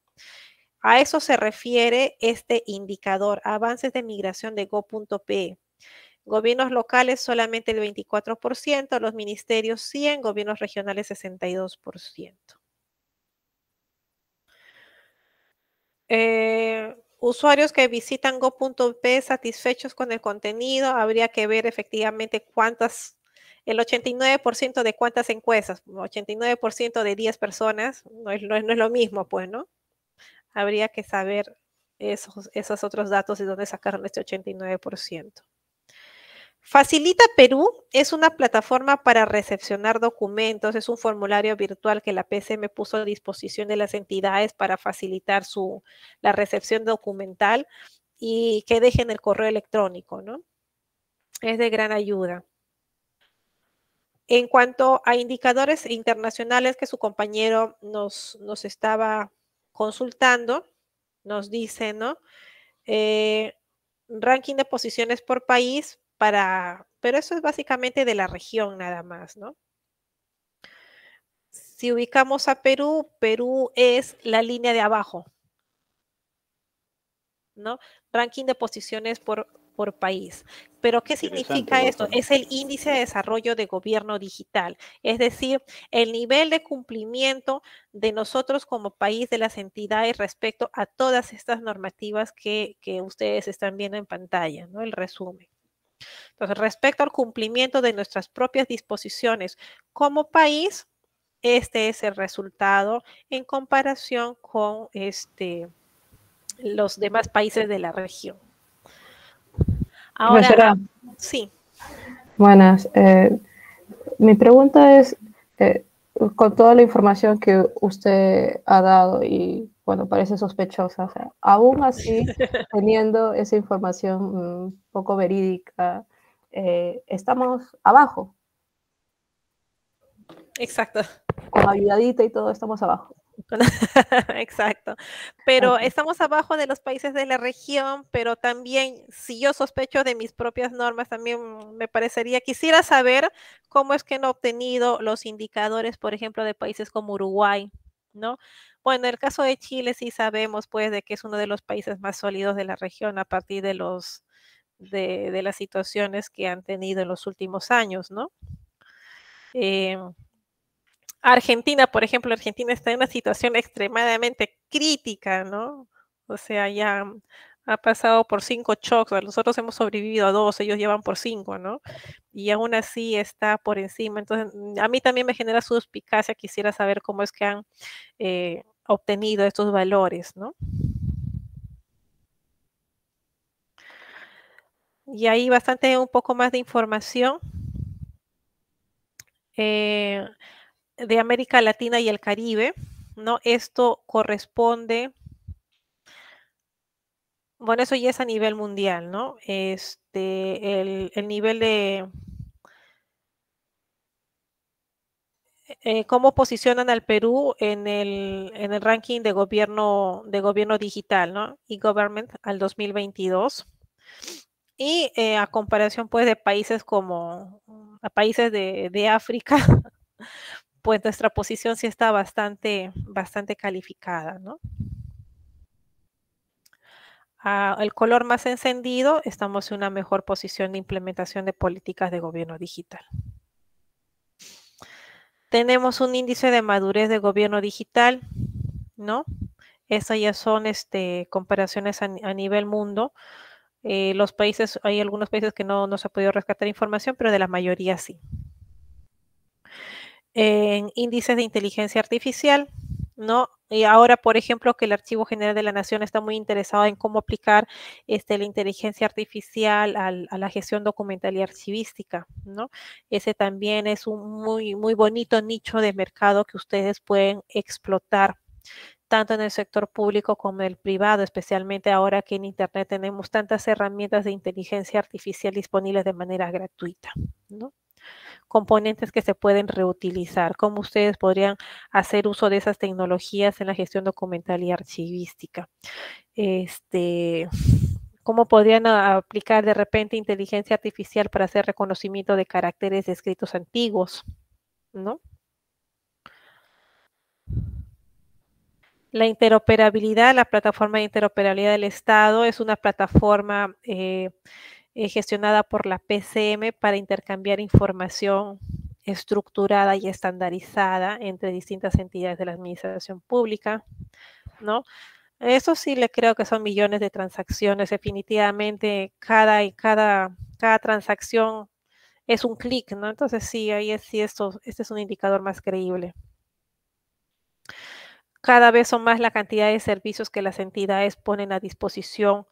A eso se refiere este indicador, avances de migración de go.p. Gobiernos locales solamente el 24%, los ministerios 100, gobiernos regionales 62%. Eh, usuarios que visitan go.p satisfechos con el contenido, habría que ver efectivamente cuántas, el 89% de cuántas encuestas, 89% de 10 personas, no es, no, es, lo mismo, pues, ¿no? Habría que saber esos, esos otros datos y dónde sacaron este 89%. Facilita Perú es una plataforma para recepcionar documentos, es un formulario virtual que la PCM puso a disposición de las entidades para facilitar su, la recepción documental y que dejen el correo electrónico, ¿no? Es de gran ayuda. En cuanto a indicadores internacionales que su compañero nos, nos estaba consultando, nos dice, ¿no? Eh, ranking de posiciones por país, para, pero eso es básicamente de la región nada más, ¿no? Si ubicamos a Perú, Perú es la línea de abajo, ¿no? Ranking de posiciones por, por país. Pero ¿qué significa esto? Es el índice de desarrollo de gobierno digital, es decir, el nivel de cumplimiento de nosotros como país, de las entidades respecto a todas estas normativas que, que ustedes están viendo en pantalla, ¿no? El resumen. Entonces, respecto al cumplimiento de nuestras propias disposiciones como país, este es el resultado en comparación con este, los demás países de la región. Ahora, sí. Buenas. Eh, mi pregunta es, eh, con toda la información que usted ha dado y bueno, parece sospechosa. aún así, teniendo esa información un mm, poco verídica, eh, estamos abajo. Exacto. Con la ayudadita y todo, estamos abajo. Exacto. Pero estamos abajo de los países de la región, pero también si yo sospecho de mis propias normas, también me parecería, quisiera saber cómo es que han obtenido los indicadores, por ejemplo, de países como Uruguay, ¿no? Bueno, en el caso de Chile sí sabemos pues de que es uno de los países más sólidos de la región a partir de los de, las situaciones que han tenido en los últimos años, ¿no? Eh, Argentina, por ejemplo, Argentina está en una situación extremadamente crítica, ¿no? O sea, ya ha pasado por cinco shocks, nosotros hemos sobrevivido a dos, ellos llevan por cinco, ¿no? Y aún así está por encima. Entonces, a mí también me genera suspicacia, quisiera saber cómo es que han eh, obtenido estos valores, ¿no? Y ahí bastante un poco más de información eh, de América Latina y el Caribe, ¿no? Esto corresponde, bueno, eso ya es a nivel mundial, ¿no? Este, el nivel de Eh, cómo posicionan al Perú en el, ranking de gobierno, de gobierno digital, no E-government al 2022. Y eh, a comparación, pues, de países como países de, África, pues nuestra posición sí está bastante, bastante calificada, ¿no? el color más encendido, estamos en una mejor posición de implementación de políticas de gobierno digital. Tenemos un índice de madurez de gobierno digital, ¿no? Esas ya son este, comparaciones a, nivel mundo. Eh, los países, hay algunos países que no, no se ha podido rescatar información, pero de la mayoría sí. En índices de inteligencia artificial, ¿no? Y ahora, por ejemplo, que el Archivo General de la Nación está muy interesado en cómo aplicar este, la inteligencia artificial a la gestión documental y archivística, ¿no? Ese también es un muy, muy bonito nicho de mercado que ustedes pueden explotar tanto en el sector público como en el privado, especialmente ahora que en Internet tenemos tantas herramientas de inteligencia artificial disponibles de manera gratuita. ¿no? componentes que se pueden reutilizar, cómo ustedes podrían hacer uso de esas tecnologías en la gestión documental y archivística. Este, cómo podrían aplicar de repente inteligencia artificial para hacer reconocimiento de caracteres de escritos antiguos, La interoperabilidad, la plataforma de interoperabilidad del Estado es una plataforma eh, eh, gestionada por la PCM para intercambiar información estructurada y estandarizada entre distintas entidades de la administración pública, ¿no? Eso sí le creo que son millones de transacciones. Definitivamente cada, y cada, cada transacción es un clic, ¿no? Entonces sí, ahí sí, esto, este es un indicador más creíble. Cada vez son más la cantidad de servicios que las entidades ponen a disposición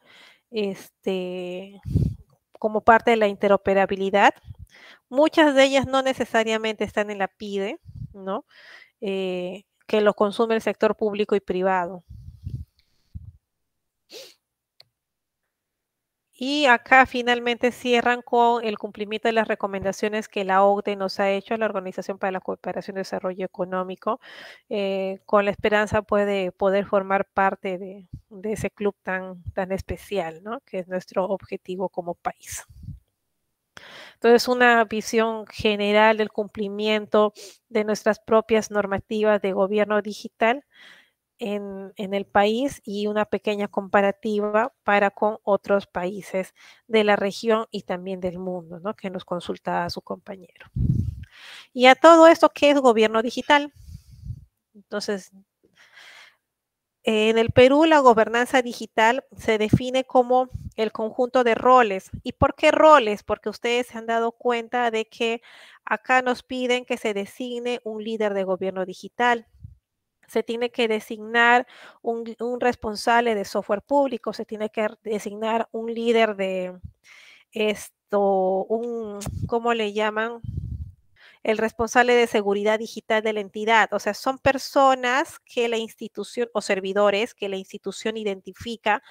este, como parte de la interoperabilidad. Muchas de ellas no necesariamente están en la PIDE, ¿no? Eh, que lo consume el sector público y privado, Y acá finalmente cierran con el cumplimiento de las recomendaciones que la OCDE nos ha hecho, la Organización para la Cooperación y Desarrollo Económico, eh, con la esperanza pues, de poder formar parte de, ese club tan, tan especial, que es nuestro objetivo como país. Entonces, una visión general del cumplimiento de nuestras propias normativas de gobierno digital en, el país y una pequeña comparativa para con otros países de la región y también del mundo, ¿no? que nos consulta a su compañero. Y a todo esto, ¿qué es gobierno digital? Entonces, en el Perú, la gobernanza digital se define como el conjunto de roles. ¿Y por qué roles? Porque ustedes se han dado cuenta de que acá nos piden que se designe un líder de gobierno digital se tiene que designar un, responsable de software público, se tiene que designar un líder de esto, un, ¿cómo le llaman? el responsable de seguridad digital de la entidad. O sea, son personas que la institución o servidores que la institución identifica,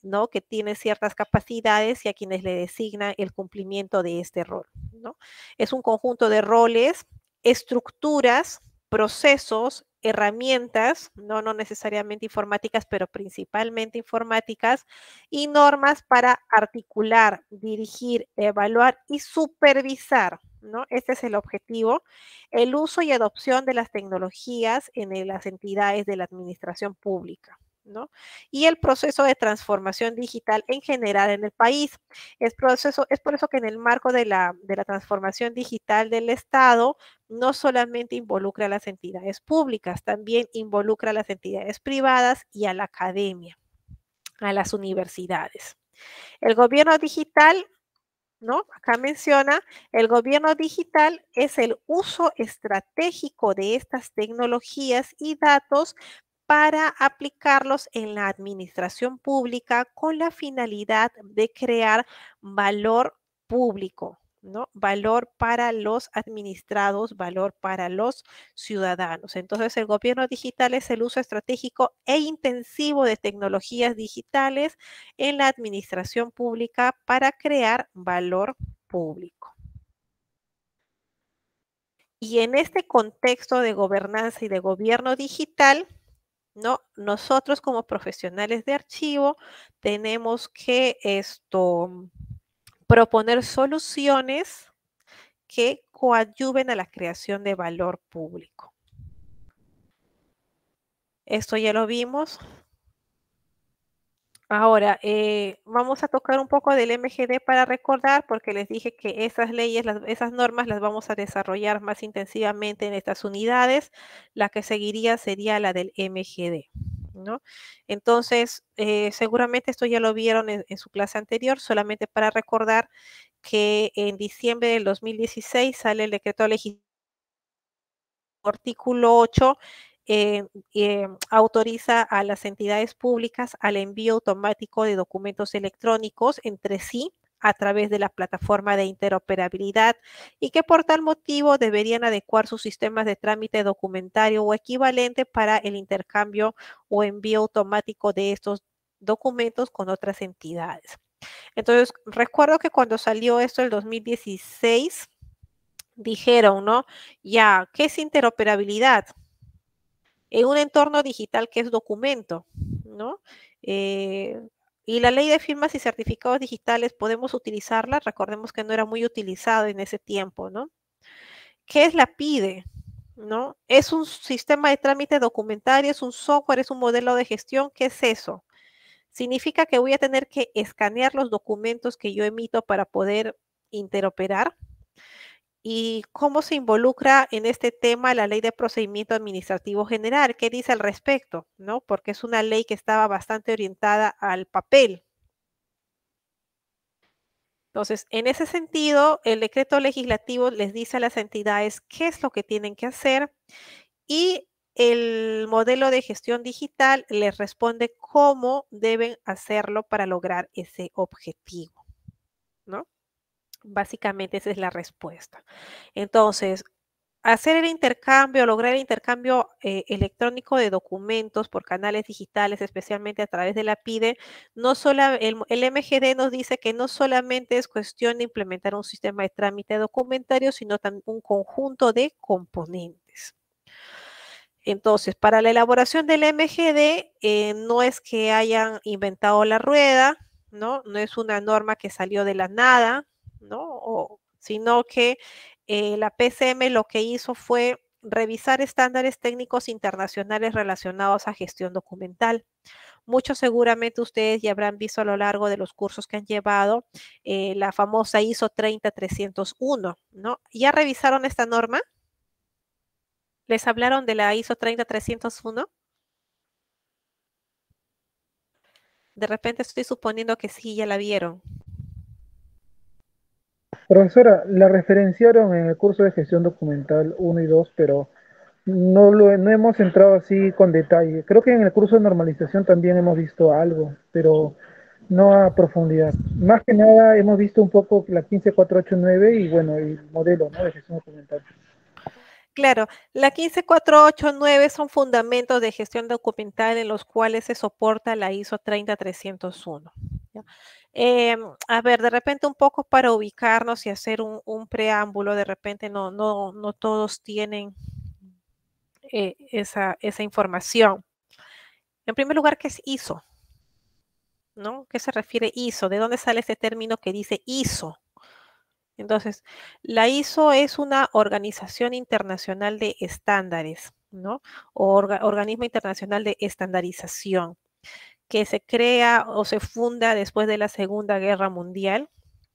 ¿no? Que tiene ciertas capacidades y a quienes le designa el cumplimiento de este rol, ¿no? Es un conjunto de roles, estructuras, procesos herramientas, no, necesariamente informáticas, pero principalmente informáticas, y normas para articular, dirigir, evaluar y supervisar. ¿no? Este es el objetivo, el uso y adopción de las tecnologías en las entidades de la administración pública. Y el proceso de transformación digital en general en el país. Es, proceso, es por eso que en el marco de la, de la transformación digital del Estado no solamente involucra a las entidades públicas, también involucra a las entidades privadas y a la academia, a las universidades. El gobierno digital ¿no? Acá menciona, el gobierno digital es el uso estratégico de estas tecnologías y datos para aplicarlos en la administración pública con la finalidad de crear valor público, ¿no? Valor para los administrados, valor para los ciudadanos. Entonces, el gobierno digital es el uso estratégico e intensivo de tecnologías digitales en la administración pública para crear valor público. Y en este contexto de gobernanza y de gobierno digital, ¿no? Nosotros como profesionales de archivo tenemos que esto, mm, proponer soluciones que coadyuven a la creación de valor público. Esto ya lo vimos, Ahora, eh, vamos a tocar un poco del MGD para recordar, porque les dije que esas leyes, esas normas las vamos a desarrollar más intensivamente en estas unidades. La que seguiría sería la del MGD. ¿no? Entonces, eh, seguramente esto ya lo vieron en, en su clase anterior, solamente para recordar que en diciembre del 2016 sale el decreto legislativo artículo 8 eh, eh, autoriza a las entidades públicas al envío automático de documentos electrónicos entre sí a través de la plataforma de interoperabilidad y que por tal motivo deberían adecuar sus sistemas de trámite documentario o equivalente para el intercambio o envío automático de estos documentos con otras entidades. Entonces, recuerdo que cuando salió esto el 2016, dijeron, ¿no? Ya, ¿qué es interoperabilidad? en un entorno digital que es documento, ¿no? Eh, y la ley de firmas y certificados digitales, ¿podemos utilizarla? Recordemos que no era muy utilizado en ese tiempo, ¿no? ¿Qué es la PIDE? ¿No? Es un sistema de trámite documentario, es un software, es un modelo de gestión. ¿Qué es eso? Significa que voy a tener que escanear los documentos que yo emito para poder interoperar y cómo se involucra en este tema la ley de procedimiento administrativo general, qué dice al respecto, ¿no? Porque es una ley que estaba bastante orientada al papel. Entonces, en ese sentido, el decreto legislativo les dice a las entidades qué es lo que tienen que hacer y el modelo de gestión digital les responde cómo deben hacerlo para lograr ese objetivo. Básicamente esa es la respuesta. Entonces, hacer el intercambio, lograr el intercambio eh, electrónico de documentos por canales digitales, especialmente a través de la PIDE, no el, MGD nos dice que no solamente es cuestión de implementar un sistema de trámite documentario, sino también un conjunto de componentes. Entonces, para la elaboración del MGD, eh, no es que hayan inventado la rueda, ¿no? No es una norma que salió de la nada, ¿no? O, sino que eh, la PCM lo que hizo fue revisar estándares técnicos internacionales relacionados a gestión documental. Muchos seguramente ustedes ya habrán visto a lo largo de los cursos que han llevado eh, la famosa ISO 30301, ¿no? ¿Ya revisaron esta norma? ¿Les hablaron de la ISO 30301? De repente estoy suponiendo que sí, ya la vieron. Profesora, la referenciaron en el curso de gestión documental 1 y 2, pero no, lo, no hemos entrado así con detalle. Creo que en el curso de normalización también hemos visto algo, pero no a profundidad. Más que nada hemos visto un poco la 15489 y bueno, el modelo de gestión documental. Claro, la 15489 son fundamentos de gestión documental en los cuales se soporta la ISO 30301. Em, a ver, de repente un poco para ubicarnos y hacer un, preámbulo, de repente no, no, no todos tienen eh, esa, esa información. En primer lugar, ¿qué es ISO? ¿No? ¿Qué se refiere ISO? ¿De dónde sale ese término que dice ISO? Entonces, la ISO es una organización internacional de estándares, ¿no? O organismo internacional de estandarización que se crea o se funda después de la Segunda Guerra Mundial,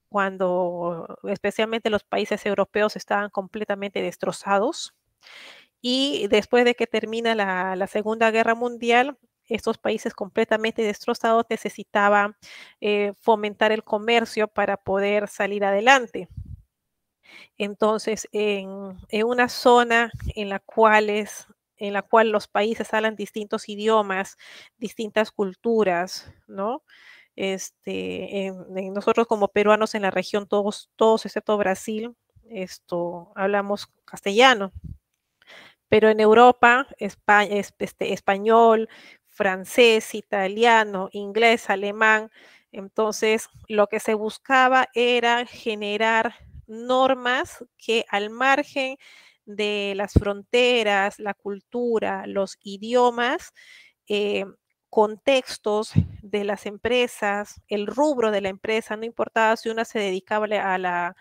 cuando especialmente los países europeos estaban completamente destrozados. Y después de que termina la, Segunda Guerra Mundial, estos países completamente destrozados necesitaban eh, fomentar el comercio para poder salir adelante. Entonces, en, en una zona en la cual es, en la cual los países hablan distintos idiomas, distintas culturas, ¿no? Este, en, nosotros como peruanos en la región, todos, todos excepto Brasil, esto, hablamos castellano. Pero en Europa, este, español, francés, italiano, inglés, alemán. Entonces, lo que se buscaba era generar normas que al margen de las fronteras, la cultura, los idiomas, eh, contextos de las empresas, el rubro de la empresa, no importaba si una se dedicaba a la,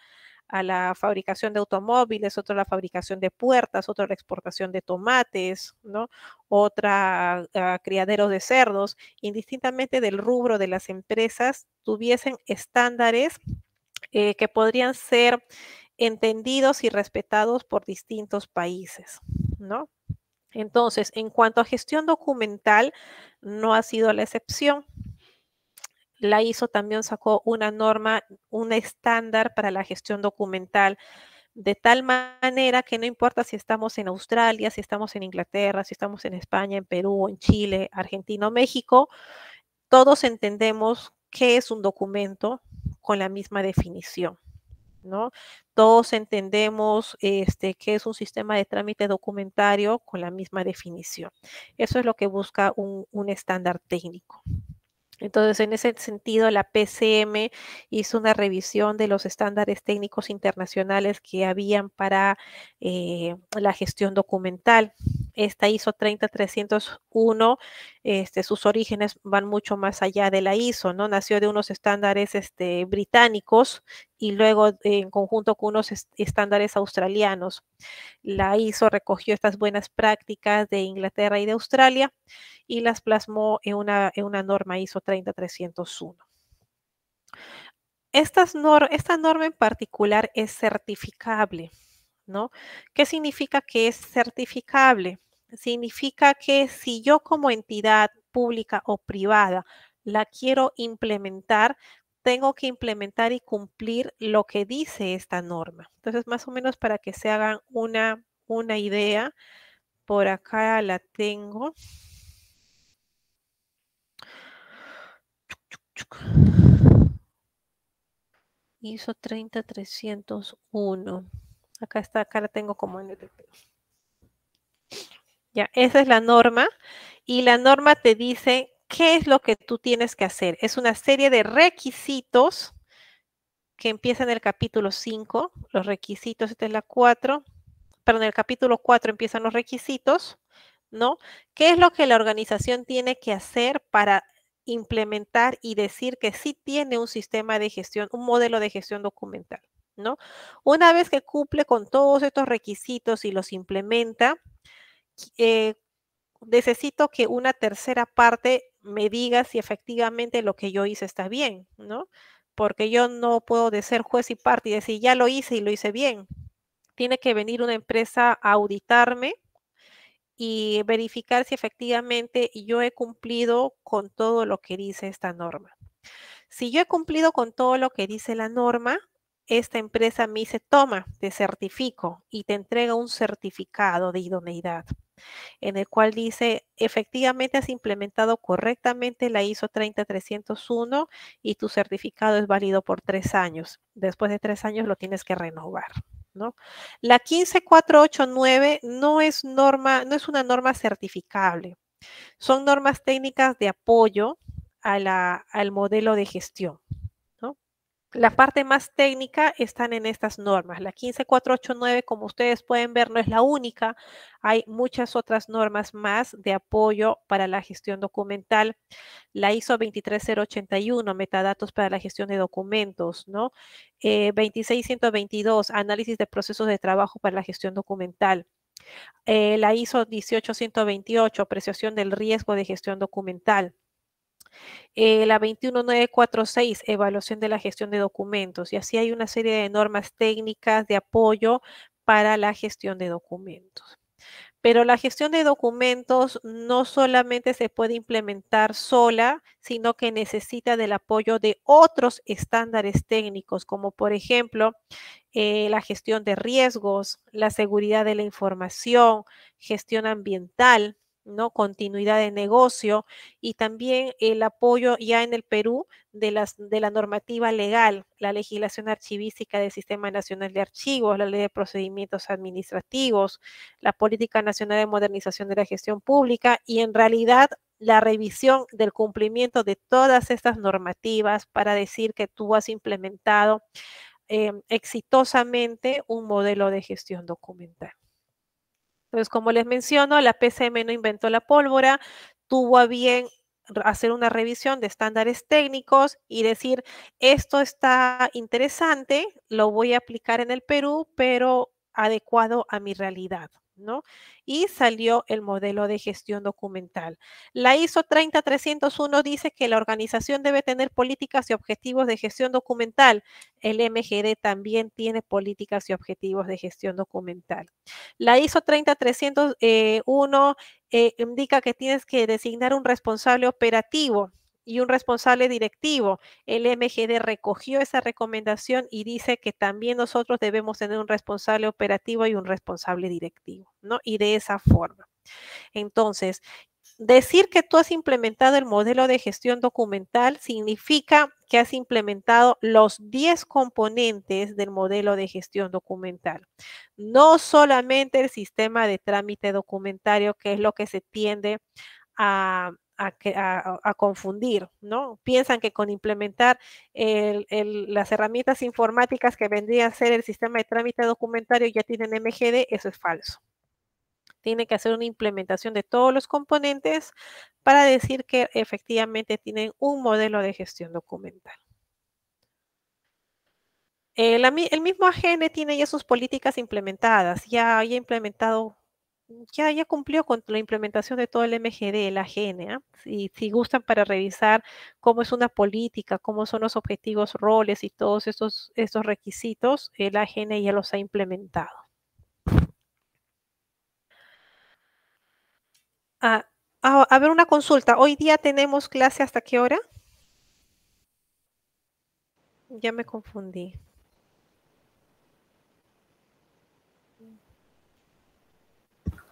a la fabricación de automóviles, otra a la fabricación de puertas, otra a la exportación de tomates, ¿no? otra a criaderos de cerdos, indistintamente del rubro de las empresas, tuviesen estándares eh, que podrían ser entendidos y respetados por distintos países, ¿no? Entonces, en cuanto a gestión documental, no ha sido la excepción. La ISO también sacó una norma, un estándar para la gestión documental, de tal manera que no importa si estamos en Australia, si estamos en Inglaterra, si estamos en España, en Perú, en Chile, Argentina o México, todos entendemos qué es un documento con la misma definición. Todos entendemos este, que es un sistema de trámite documentario con la misma definición. Eso es lo que busca un, estándar técnico. Entonces, en ese sentido, la PCM hizo una revisión de los estándares técnicos internacionales que habían para eh, la gestión documental esta ISO 30301, este, sus orígenes van mucho más allá de la ISO, ¿no? Nació de unos estándares este, británicos y luego eh, en conjunto con unos estándares australianos. La ISO recogió estas buenas prácticas de Inglaterra y de Australia y las plasmó en una, en una norma ISO 30301. Estas esta norma en particular es certificable, ¿no? ¿Qué significa que es certificable? significa que si yo como entidad pública o privada la quiero implementar, tengo que implementar y cumplir lo que dice esta norma. Entonces, más o menos para que se hagan una, una idea, por acá la tengo. ISO 30301. Acá está, acá la tengo como NTP esa es la norma y la norma te dice qué es lo que tú tienes que hacer. Es una serie de requisitos que empiezan en el capítulo 5, los requisitos, esta es la 4, pero en el capítulo 4 empiezan los requisitos, ¿no? ¿Qué es lo que la organización tiene que hacer para implementar y decir que sí tiene un sistema de gestión, un modelo de gestión documental, ¿no? Una vez que cumple con todos estos requisitos y los implementa, eh, necesito que una tercera parte me diga si efectivamente lo que yo hice está bien, ¿no? Porque yo no puedo de ser juez y parte y decir, ya lo hice y lo hice bien. Tiene que venir una empresa a auditarme y verificar si efectivamente yo he cumplido con todo lo que dice esta norma. Si yo he cumplido con todo lo que dice la norma, esta empresa me dice, toma, te certifico y te entrega un certificado de idoneidad en el cual dice, efectivamente has implementado correctamente la ISO 30301 y tu certificado es válido por tres años. Después de tres años lo tienes que renovar. ¿no? La 15489 no es norma, no es una norma certificable. Son normas técnicas de apoyo al modelo de gestión. La parte más técnica están en estas normas. La 15489, como ustedes pueden ver, no es la única. Hay muchas otras normas más de apoyo para la gestión documental. La ISO 23081, metadatos para la gestión de documentos, ¿no? 26122, eh, análisis de procesos de trabajo para la gestión documental. Eh, la ISO 18128, apreciación del riesgo de gestión documental. Eh, la 21946, evaluación de la gestión de documentos. Y así hay una serie de normas técnicas de apoyo para la gestión de documentos. Pero la gestión de documentos no solamente se puede implementar sola, sino que necesita del apoyo de otros estándares técnicos, como por ejemplo eh, la gestión de riesgos, la seguridad de la información, gestión ambiental, ¿no? continuidad de negocio y también el apoyo ya en el Perú de, las, de la normativa legal, la legislación archivística del Sistema Nacional de Archivos, la ley de procedimientos administrativos, la política nacional de modernización de la gestión pública y en realidad la revisión del cumplimiento de todas estas normativas para decir que tú has implementado em, exitosamente un modelo de gestión documental. Pues como les menciono, la PCM no inventó la pólvora, tuvo a bien hacer una revisión de estándares técnicos y decir, esto está interesante, lo voy a aplicar en el Perú, pero adecuado a mi realidad. Y salió el modelo de gestión documental. La ISO 30301 dice que la organización debe tener políticas y objetivos de gestión documental. El MGD también tiene políticas y objetivos de gestión documental. La ISO 30301 eh, eh, indica que tienes que designar un responsable operativo y un responsable directivo. El MGD recogió esa recomendación y dice que también nosotros debemos tener un responsable operativo y un responsable directivo, ¿no? Y de esa forma. Entonces, decir que tú has implementado el modelo de gestión documental significa que has implementado los 10 componentes del modelo de gestión documental. No solamente el sistema de trámite documentario, que es lo que se tiende a a, confundir, ¿no? Piensan que con implementar las herramientas informáticas que vendría a ser el sistema de trámite documentario ya tienen MGD, eso es falso. Tiene que hacer una implementación de todos los componentes para decir que efectivamente tienen un modelo de gestión documental. El, mismo AGN tiene ya sus políticas implementadas, ya ha implementado ya, cumplió con la implementación de todo el MGD, la AGN. ¿ah? Si, si gustan para revisar cómo es una política, cómo son los objetivos, roles y todos estos, requisitos, el eh, la ya los ha implementado. Ah, ah, a ver, una consulta. Hoy día tenemos clase hasta qué hora? Ya me confundí.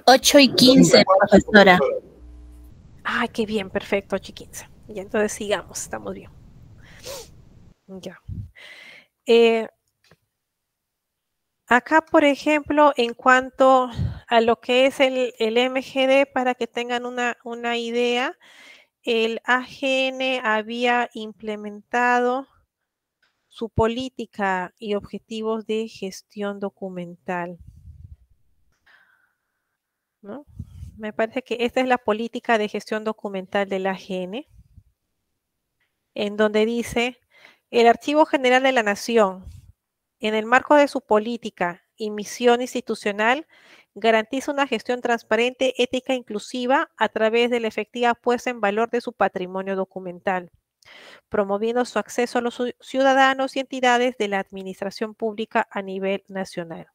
8 y 15, profesora. Ay, qué bien, perfecto, 8 y 15. Y entonces sigamos, estamos bien. Ya. Eh, acá, por ejemplo, en cuanto a lo que es el, MGD, para que tengan una, una idea, el AGN había implementado su política y objetivos de gestión documental. Me parece que esta es la política de gestión documental de la AGN, en donde dice, el Archivo General de la Nación, en el marco de su política y misión institucional, garantiza una gestión transparente, ética e inclusiva a través de la efectiva puesta en valor de su patrimonio documental, promoviendo su acceso a los ciudadanos y entidades de la administración pública a nivel nacional.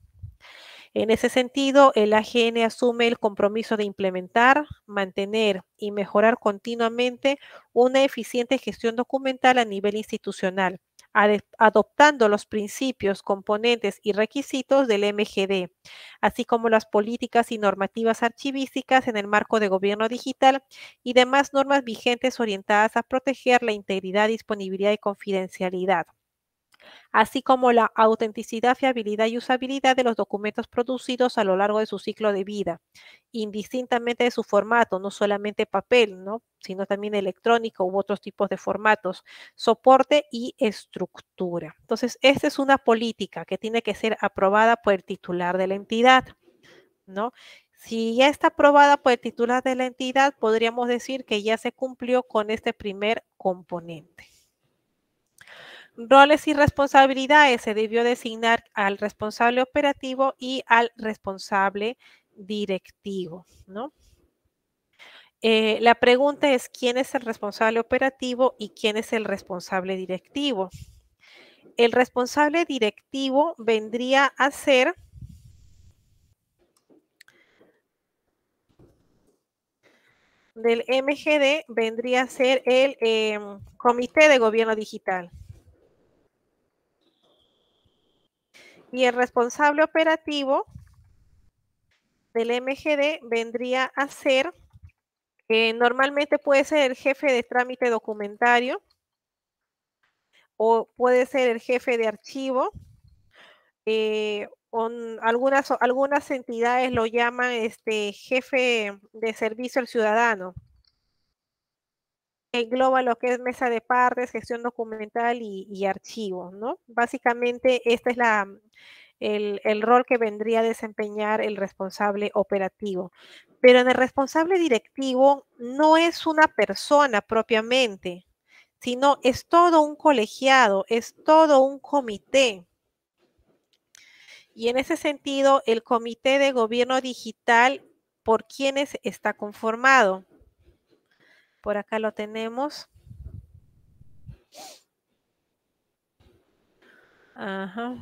En ese sentido, el AGN asume el compromiso de implementar, mantener y mejorar continuamente una eficiente gestión documental a nivel institucional, adoptando los principios, componentes y requisitos del MGD, así como las políticas y normativas archivísticas en el marco de gobierno digital y demás normas vigentes orientadas a proteger la integridad, disponibilidad y confidencialidad así como la autenticidad, fiabilidad y usabilidad de los documentos producidos a lo largo de su ciclo de vida, indistintamente de su formato, no solamente papel, sino también electrónico u otros tipos de formatos, soporte y estructura. Entonces, esta es una política que tiene que ser aprobada por el titular de la entidad. Si ya está aprobada por el titular de la entidad, podríamos decir que ya se cumplió con este primer componente. Roles y responsabilidades se debió designar al responsable operativo y al responsable directivo, eh, la pregunta es quién es el responsable operativo y quién es el responsable directivo. El responsable directivo vendría a ser del MGD, vendría a ser el em, Comité de Gobierno Digital. y el responsable operativo del MGD vendría a ser, normalmente puede ser el jefe de trámite documentario o puede ser el jefe de archivo. Eh, algunas, algunas entidades lo llaman este, jefe de servicio al ciudadano engloba lo que es mesa de partes, gestión documental y, archivo, ¿no? Básicamente, este es la, mm, el, el, rol que vendría a desempeñar el responsable operativo. Pero en el responsable directivo no es una persona propiamente, sino es todo un colegiado, es todo un comité. Y en ese sentido, el Comité de Gobierno Digital, ¿por quienes está conformado? Por acá lo tenemos. Ajá.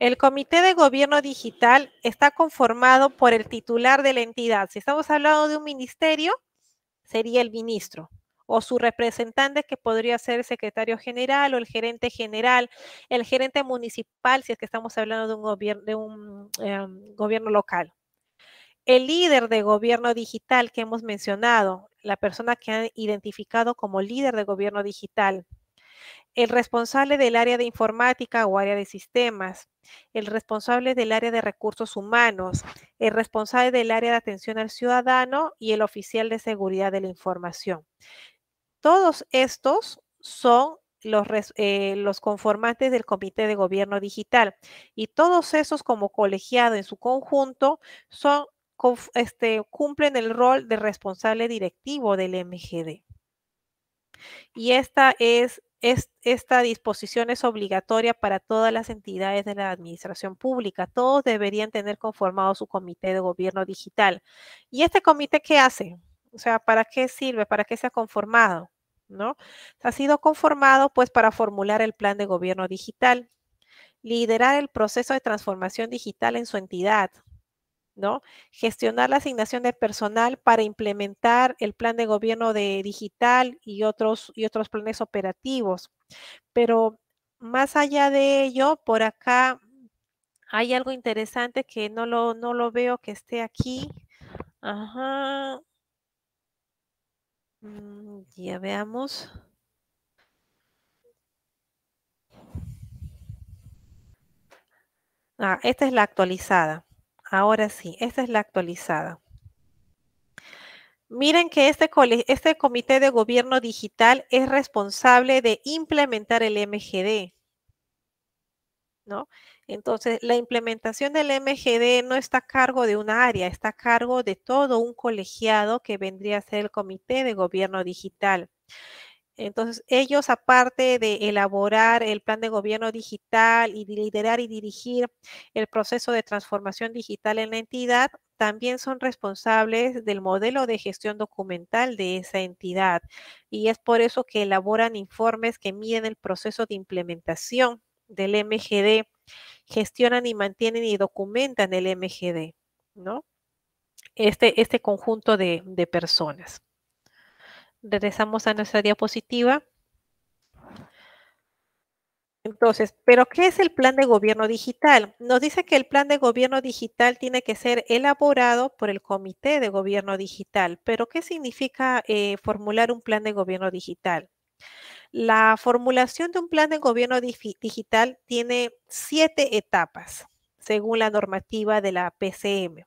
El Comité de Gobierno Digital está conformado por el titular de la entidad. Si estamos hablando de un ministerio, sería el ministro o su representante, que podría ser el secretario general o el gerente general, el gerente municipal, si es que estamos hablando de un, gobierno, em, gobierno local. El líder de gobierno digital que hemos mencionado, la persona que han identificado como líder de gobierno digital, el responsable del área de informática o área de sistemas, el responsable del área de recursos humanos, el responsable del área de atención al ciudadano y el oficial de seguridad de la información. Todos estos son eh, los, conformantes del Comité de Gobierno Digital y todos esos como colegiado en su conjunto son, este, cumplen el rol de responsable directivo del MGD. Y esta esta disposición es obligatoria para todas las entidades de la administración pública. Todos deberían tener conformado su comité de gobierno digital. ¿Y este comité qué hace? O sea, ¿para qué sirve? ¿Para qué se ha conformado? ¿No? Ha sido conformado pues para formular el plan de gobierno digital, liderar el proceso de transformación digital en su entidad, ¿no? Gestionar la asignación de personal para implementar el plan de gobierno de digital y otros y otros planes operativos. Pero más allá de ello, por acá hay algo interesante que no lo, no lo veo que esté aquí. Ajá. Mm, ya veamos. Ah, esta es la actualizada. Ahora sí, esta es la actualizada. Miren que este, este Comité de Gobierno Digital es responsable de implementar el MGD. ¿No? Entonces, la implementación del MGD no está a cargo de una área, está a cargo de todo un colegiado que vendría a ser el Comité de Gobierno Digital. Entonces, ellos, aparte de elaborar el plan de gobierno digital y liderar y dirigir el proceso de transformación digital en la entidad, también son responsables del modelo de gestión documental de esa entidad. Y es por eso que elaboran informes que miden el proceso de implementación del MGD gestionan y mantienen y documentan el MGD, ¿no? Este, este conjunto de, personas. Regresamos a nuestra diapositiva. Entonces, ¿pero qué es el plan de gobierno digital? Nos dice que el plan de gobierno digital tiene que ser elaborado por el Comité de Gobierno Digital. ¿Pero qué significa eh, formular un plan de gobierno digital? La formulación de un plan de gobierno digital tiene siete etapas, según la normativa de la PCM.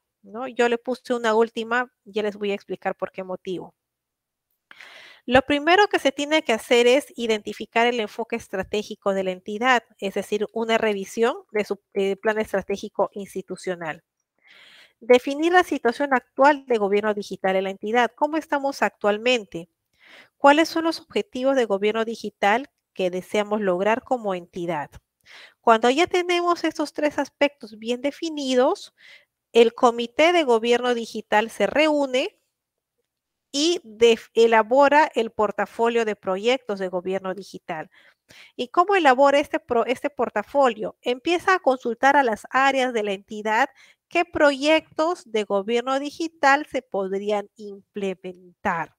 Yo le puse una última, ya les voy a explicar por qué motivo. Lo primero que se tiene que hacer es identificar el enfoque estratégico de la entidad, es decir, una revisión de su eh, plan estratégico institucional. Definir la situación actual de gobierno digital en la entidad, cómo estamos actualmente, ¿Cuáles son los objetivos de gobierno digital que deseamos lograr como entidad? Cuando ya tenemos estos tres aspectos bien definidos, el Comité de Gobierno Digital se reúne y elabora el portafolio de proyectos de gobierno digital. ¿Y cómo elabora este, este portafolio? Empieza a consultar a las áreas de la entidad qué proyectos de gobierno digital se podrían implementar.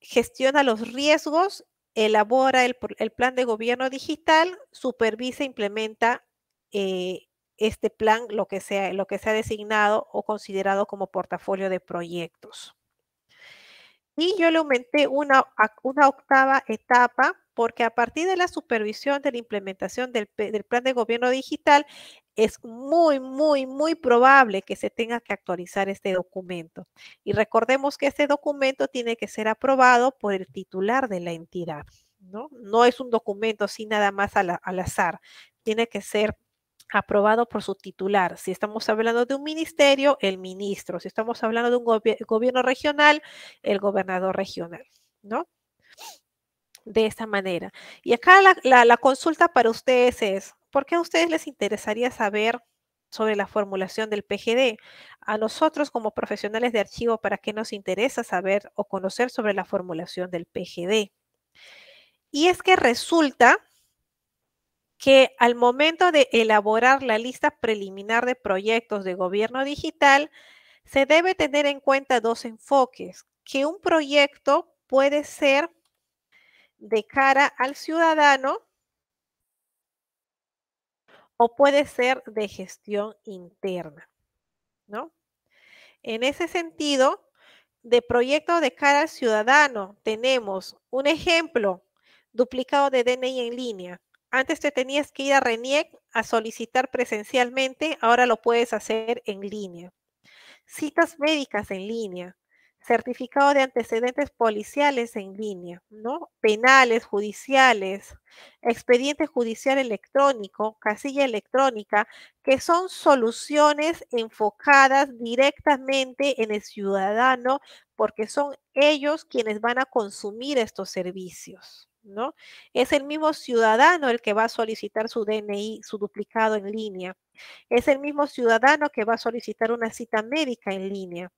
Gestiona los riesgos, elabora el, plan de gobierno digital, supervisa, e implementa eh, este plan, lo que, sea, lo que sea designado o considerado como portafolio de proyectos. Y yo le aumenté una octava etapa porque a partir de la supervisión de la implementación del, plan de gobierno digital, es muy, muy, muy probable que se tenga que actualizar este documento. Y recordemos que este documento tiene que ser aprobado por el titular de la entidad, ¿no? No es un documento así nada más al, azar, tiene que ser aprobado por su titular. Si estamos hablando de un ministerio, el ministro. Si estamos hablando de un gobierno regional, el gobernador regional, ¿no? de esta manera. Y acá la, consulta para ustedes es, ¿por qué a ustedes les interesaría saber sobre la formulación del PGD. A nosotros como profesionales de archivo, ¿para qué nos interesa saber o conocer sobre la formulación del PGD? Y es que resulta que al momento de elaborar la lista preliminar de proyectos de gobierno digital, se debe tener en cuenta dos enfoques, que un proyecto puede ser de cara al ciudadano o puede ser de gestión interna, ¿no? En ese sentido, de proyecto de cara al ciudadano, tenemos un ejemplo, duplicado de DNI en línea. Antes te tenías que ir a RENIEC a solicitar presencialmente, ahora lo puedes hacer en línea. Citas médicas en línea, certificado de antecedentes policiales en línea, ¿no? Penales, judiciales, expediente judicial electrónico, casilla electrónica, que son soluciones enfocadas directamente en el ciudadano porque son ellos quienes van a consumir estos servicios. ¿no? Es el mismo ciudadano el que va a solicitar su DNI, su duplicado en línea. Es el mismo ciudadano que va a solicitar una cita médica en línea.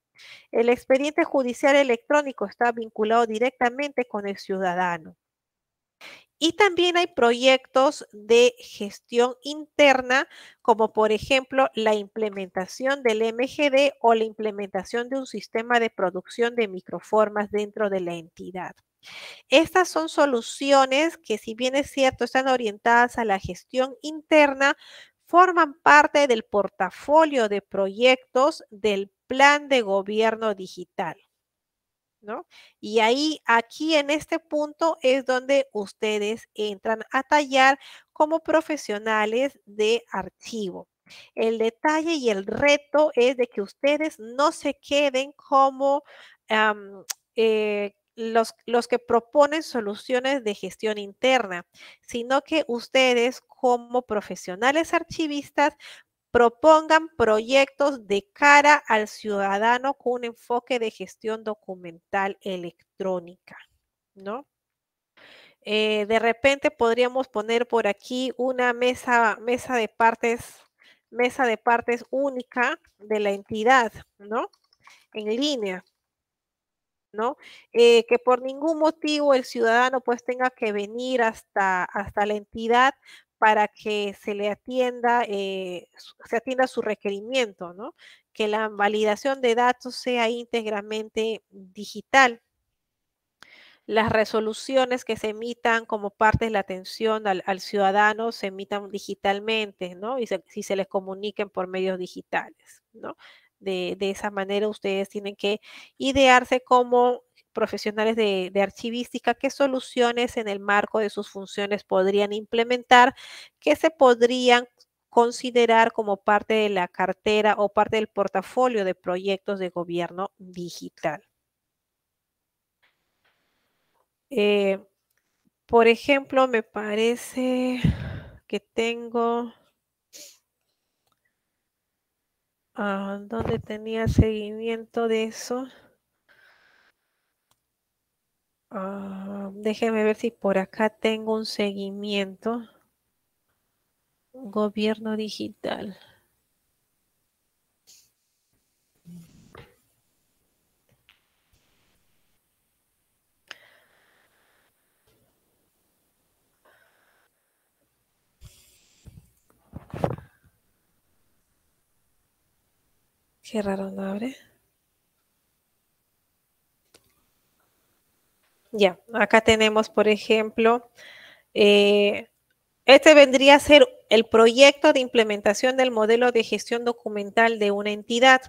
El expediente judicial electrónico está vinculado directamente con el ciudadano. Y también hay proyectos de gestión interna, como por ejemplo la implementación del MGD o la implementación de un sistema de producción de microformas dentro de la entidad. Estas son soluciones que, si bien es cierto, están orientadas a la gestión interna, forman parte del portafolio de proyectos del plan de gobierno digital. ¿No? Y ahí, aquí en este punto es donde ustedes entran a tallar como profesionales de archivo. El detalle y el reto es de que ustedes no se queden como eh, los, los, que proponen soluciones de gestión interna, sino que ustedes como profesionales archivistas propongan proyectos de cara al ciudadano con un enfoque de gestión documental electrónica, ¿no? Eh, de repente podríamos poner por aquí una mesa, mesa de partes, mesa de partes única de la entidad, ¿no? En línea, ¿no? Eh, que por ningún motivo el ciudadano pues tenga que venir hasta, hasta la entidad para que se le atienda, eh, se atienda su requerimiento, ¿no? Que la validación de datos sea íntegramente digital. Las resoluciones que se emitan como parte de la atención al, ciudadano se emitan digitalmente, ¿no? Y se, si se les comuniquen por medios digitales, ¿no? De, de, esa manera ustedes tienen que idearse cómo profesionales de, archivística qué soluciones en el marco de sus funciones podrían implementar qué se podrían considerar como parte de la cartera o parte del portafolio de proyectos de gobierno digital. Eh, por ejemplo, me parece que tengo... Ah, ¿Dónde tenía seguimiento de eso? Ah, déjeme ver si por acá tengo un seguimiento. Gobierno digital. Qué raro no abre. Ya, acá tenemos, por ejemplo, eh, este vendría a ser el proyecto de implementación del modelo de gestión documental de una entidad.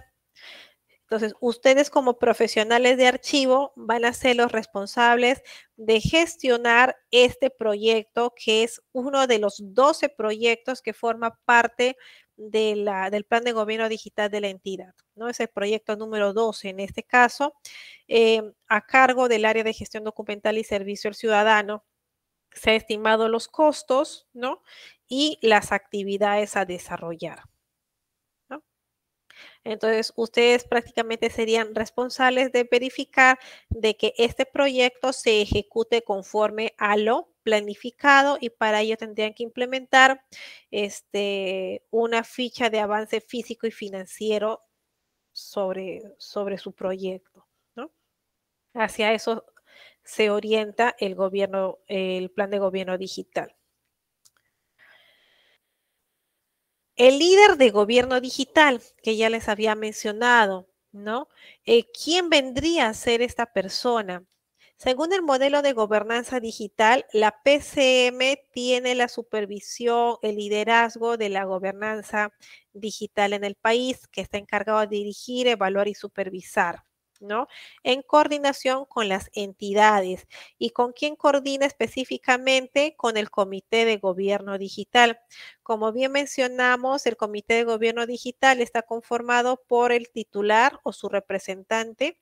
Entonces, ustedes como profesionales de archivo van a ser los responsables de gestionar este proyecto, que es uno de los 12 proyectos que forma parte del plan de gobierno digital de la entidad. Es el proyecto número 12 en este caso, eh, a cargo del área de gestión documental y servicio al ciudadano. Se han estimado los costos, ¿no? Y las actividades a desarrollar. Entonces, ustedes prácticamente serían responsables de verificar de que este proyecto se ejecute conforme a lo planificado y para ello tendrían que implementar este, una ficha de avance físico y financiero sobre, sobre su proyecto. ¿no? Hacia eso se orienta el, gobierno, el plan de gobierno digital. El líder de gobierno digital, que ya les había mencionado, ¿no? Eh, ¿Quién vendría a ser esta persona? Según el modelo de gobernanza digital, la PCM tiene la supervisión, el liderazgo de la gobernanza digital en el país, que está encargado de dirigir, evaluar y supervisar. ¿no? En coordinación con las entidades. ¿Y con quien coordina específicamente? Con el Comité de Gobierno Digital. Como bien mencionamos, el Comité de Gobierno Digital está conformado por el titular o su representante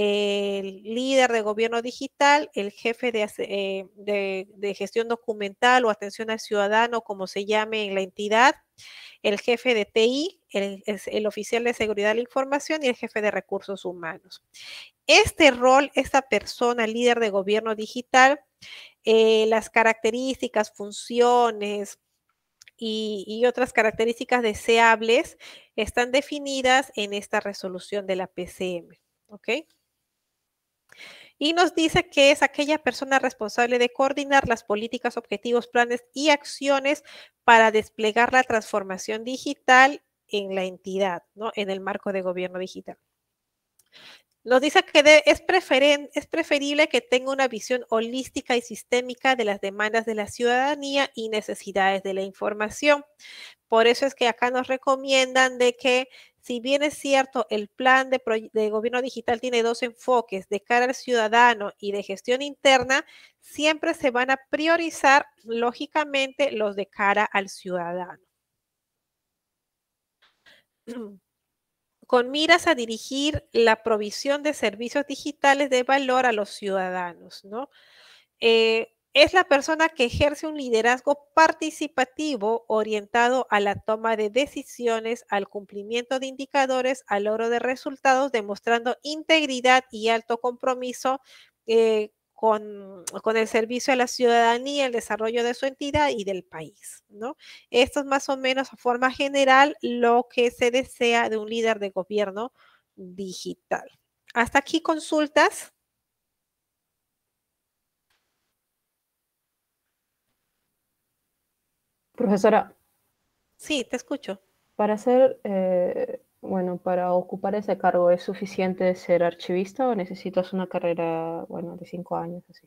el líder de gobierno digital, el jefe eh, de, gestión documental o atención al ciudadano, como se llame en la entidad, el jefe de TI, el, oficial de seguridad de la información y el jefe de recursos humanos. Este rol, esta persona, líder de gobierno digital, eh, las características, funciones, y, y, otras características deseables están definidas en esta resolución de la PCM. ¿Ok? y nos dice que es aquella persona responsable de coordinar las políticas, objetivos, planes y acciones para desplegar la transformación digital en la entidad, ¿no? En el marco de gobierno digital. Nos dice que es, es preferible que tenga una visión holística y sistémica de las demandas de la ciudadanía y necesidades de la información. Por eso es que acá nos recomiendan de que si bien es cierto, el plan de, gobierno digital tiene dos enfoques, de cara al ciudadano y de gestión interna, siempre se van a priorizar, lógicamente, los de cara al ciudadano. Con miras a dirigir la provisión de servicios digitales de valor a los ciudadanos, ¿no? Eh, es la persona que ejerce un liderazgo participativo orientado a la toma de decisiones, al cumplimiento de indicadores, al logro de resultados, demostrando integridad y alto compromiso eh, con, el servicio a la ciudadanía, el desarrollo de su entidad y del país. ¿no? Esto es más o menos a forma general lo que se desea de un líder de gobierno digital. Hasta aquí consultas. Profesora. Sí, te escucho. Para ser, eh, bueno, para ocupar ese cargo, ¿es suficiente ser archivista o necesitas una carrera, bueno, de cinco años así?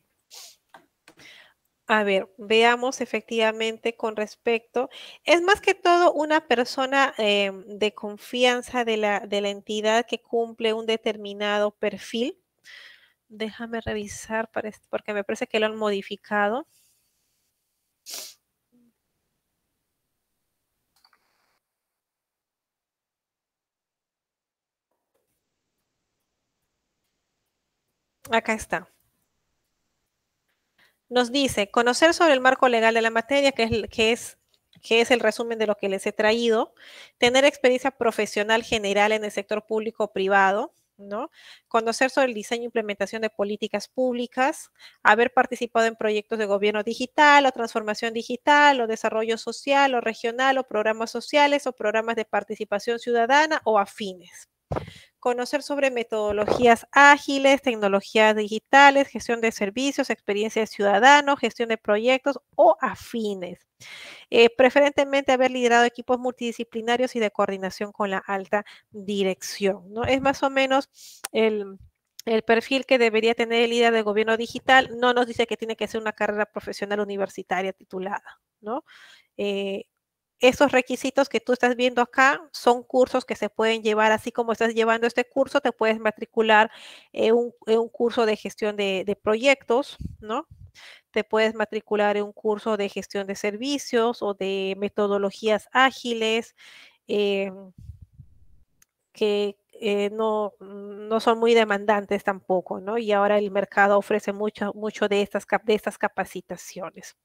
A ver, veamos efectivamente con respecto. Es más que todo una persona em, de confianza de la, de la entidad que cumple un determinado perfil. Déjame revisar para porque me parece que lo han modificado. Acá está. Nos dice, conocer sobre el marco legal de la materia, que es, que es que es el resumen de lo que les he traído, tener experiencia profesional general en el sector público o privado, ¿no? Conocer sobre el diseño e implementación de políticas públicas, haber participado en proyectos de gobierno digital o transformación digital o desarrollo social o regional o programas sociales o programas de participación ciudadana o afines conocer sobre metodologías ágiles, tecnologías digitales, gestión de servicios, experiencia de ciudadano, gestión de proyectos o afines. Eh, preferentemente haber liderado equipos multidisciplinarios y de coordinación con la alta dirección. ¿no? Es más o menos el, perfil que debería tener el líder de gobierno digital no nos dice que tiene que ser una carrera profesional universitaria titulada, ¿no? Eh, esos requisitos que tú estás viendo acá son cursos que se pueden llevar, así como estás llevando este curso, te puedes matricular en un, curso de gestión de, proyectos, ¿no? Te puedes matricular en un curso de gestión de servicios o de metodologías ágiles, eh, que, eh, no, no son muy demandantes tampoco, ¿no? Y ahora el mercado ofrece mucho, mucho de, estas, de capacitaciones.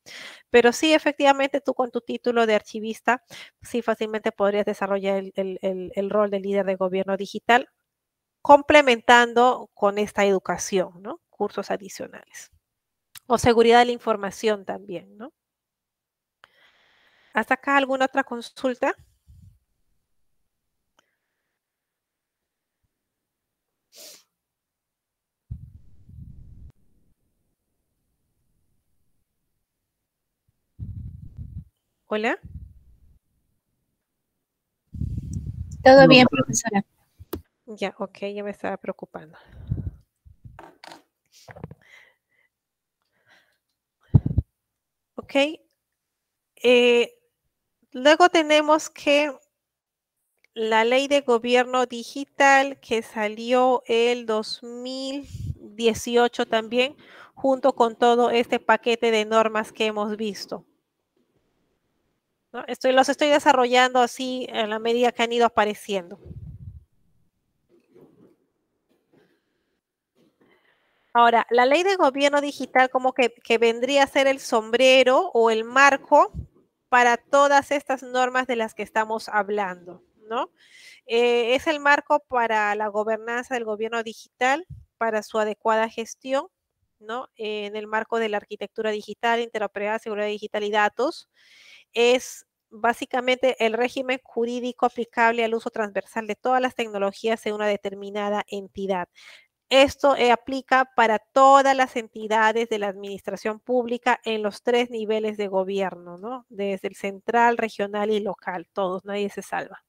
Pero sí, efectivamente, tú con tu título de archivista, sí fácilmente podrías desarrollar el, el rol de líder de gobierno digital, complementando con esta educación, ¿no? Cursos adicionales. O seguridad de la información también, ¿no? ¿Hasta acá alguna otra consulta? Hola. Todo bien, profesora. Ya, ok, ya me estaba preocupando. Ok. Eh, luego tenemos que la ley de gobierno digital que salió el 2018 también, junto con todo este paquete de normas que hemos visto. Estoy, los estoy desarrollando así en la medida que han ido apareciendo. Ahora, la ley de gobierno digital como que, vendría a ser el sombrero o el marco para todas estas normas de las que estamos hablando, ¿no? Eh, es el marco para la gobernanza del gobierno digital, para su adecuada gestión, ¿no? Eh, en el marco de la arquitectura digital, interoperabilidad, seguridad digital y datos es básicamente el régimen jurídico aplicable al uso transversal de todas las tecnologías en una determinada entidad. Esto eh, aplica para todas las entidades de la administración pública en los tres niveles de gobierno, ¿no? Desde el central, regional y local, todos, nadie se salva.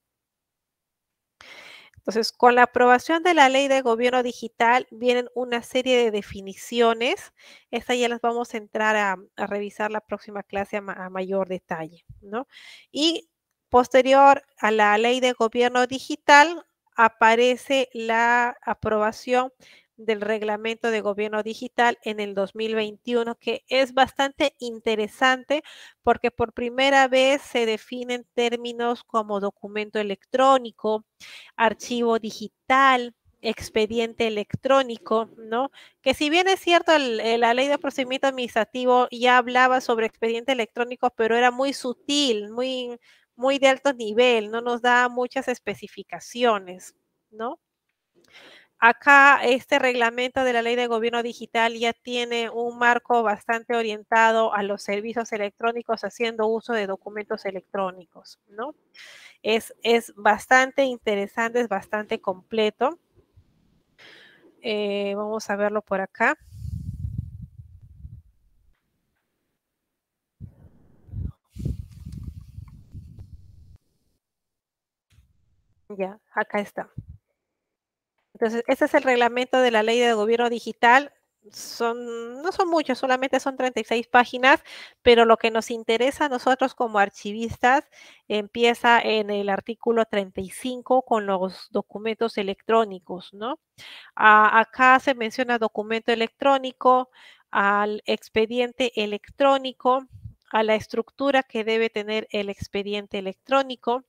Entonces, con la aprobación de la ley de gobierno digital vienen una serie de definiciones. Estas ya las vamos a entrar a, revisar la próxima clase a, mayor detalle, ¿no? Y posterior a la ley de gobierno digital aparece la aprobación del reglamento de gobierno digital en el 2021, que es bastante interesante porque por primera vez se definen términos como documento electrónico, archivo digital, expediente electrónico, ¿no? Que si bien es cierto, la ley de procedimiento administrativo ya hablaba sobre expediente electrónico, pero era muy sutil, muy, muy de alto nivel, no nos da muchas especificaciones, ¿no? Acá este reglamento de la ley de gobierno digital ya tiene un marco bastante orientado a los servicios electrónicos haciendo uso de documentos electrónicos, ¿no? Es, bastante interesante, es bastante completo. Eh, vamos a verlo por acá. Ya, acá está. Entonces, este es el reglamento de la ley de gobierno digital. no son muchos, solamente son 36 páginas, pero lo que nos interesa a nosotros como archivistas empieza en el artículo 35 con los documentos electrónicos, ¿no? acá se menciona documento electrónico, al expediente electrónico, a la estructura que debe tener el expediente electrónico,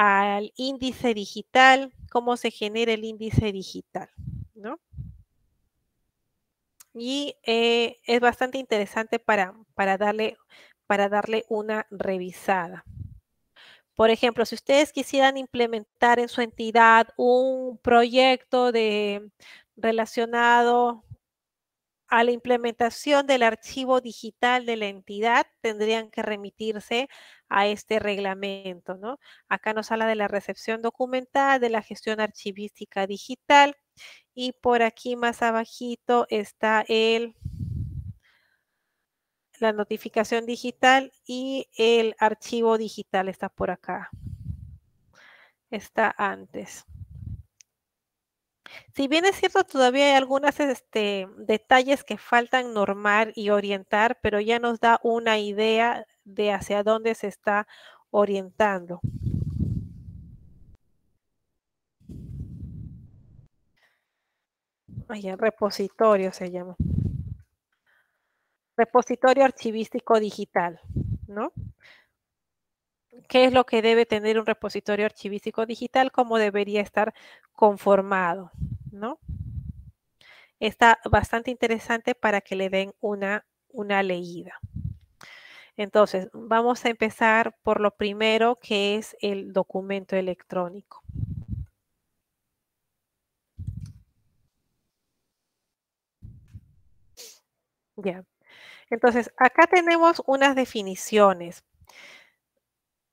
al índice digital, cómo se genera el índice digital, ¿no? Y eh, es bastante interesante para, darle, para darle una revisada. Por ejemplo, si ustedes quisieran implementar en su entidad un proyecto de, relacionado a la implementación del archivo digital de la entidad, tendrían que remitirse a este reglamento, ¿no? Acá nos habla de la recepción documental, de la gestión archivística digital y por aquí más abajito está el la notificación digital y el archivo digital está por acá. Está antes. Si bien es cierto, todavía hay algunos este, detalles que faltan normar y orientar, pero ya nos da una idea de hacia dónde se está orientando. repositorio se llama. Repositorio archivístico digital, ¿no? ¿Qué es lo que debe tener un repositorio archivístico digital? ¿Cómo debería estar conformado, ¿no? Está bastante interesante para que le den una leída. Entonces, vamos a empezar por lo primero que es el documento electrónico. Ya. Entonces, acá tenemos unas definiciones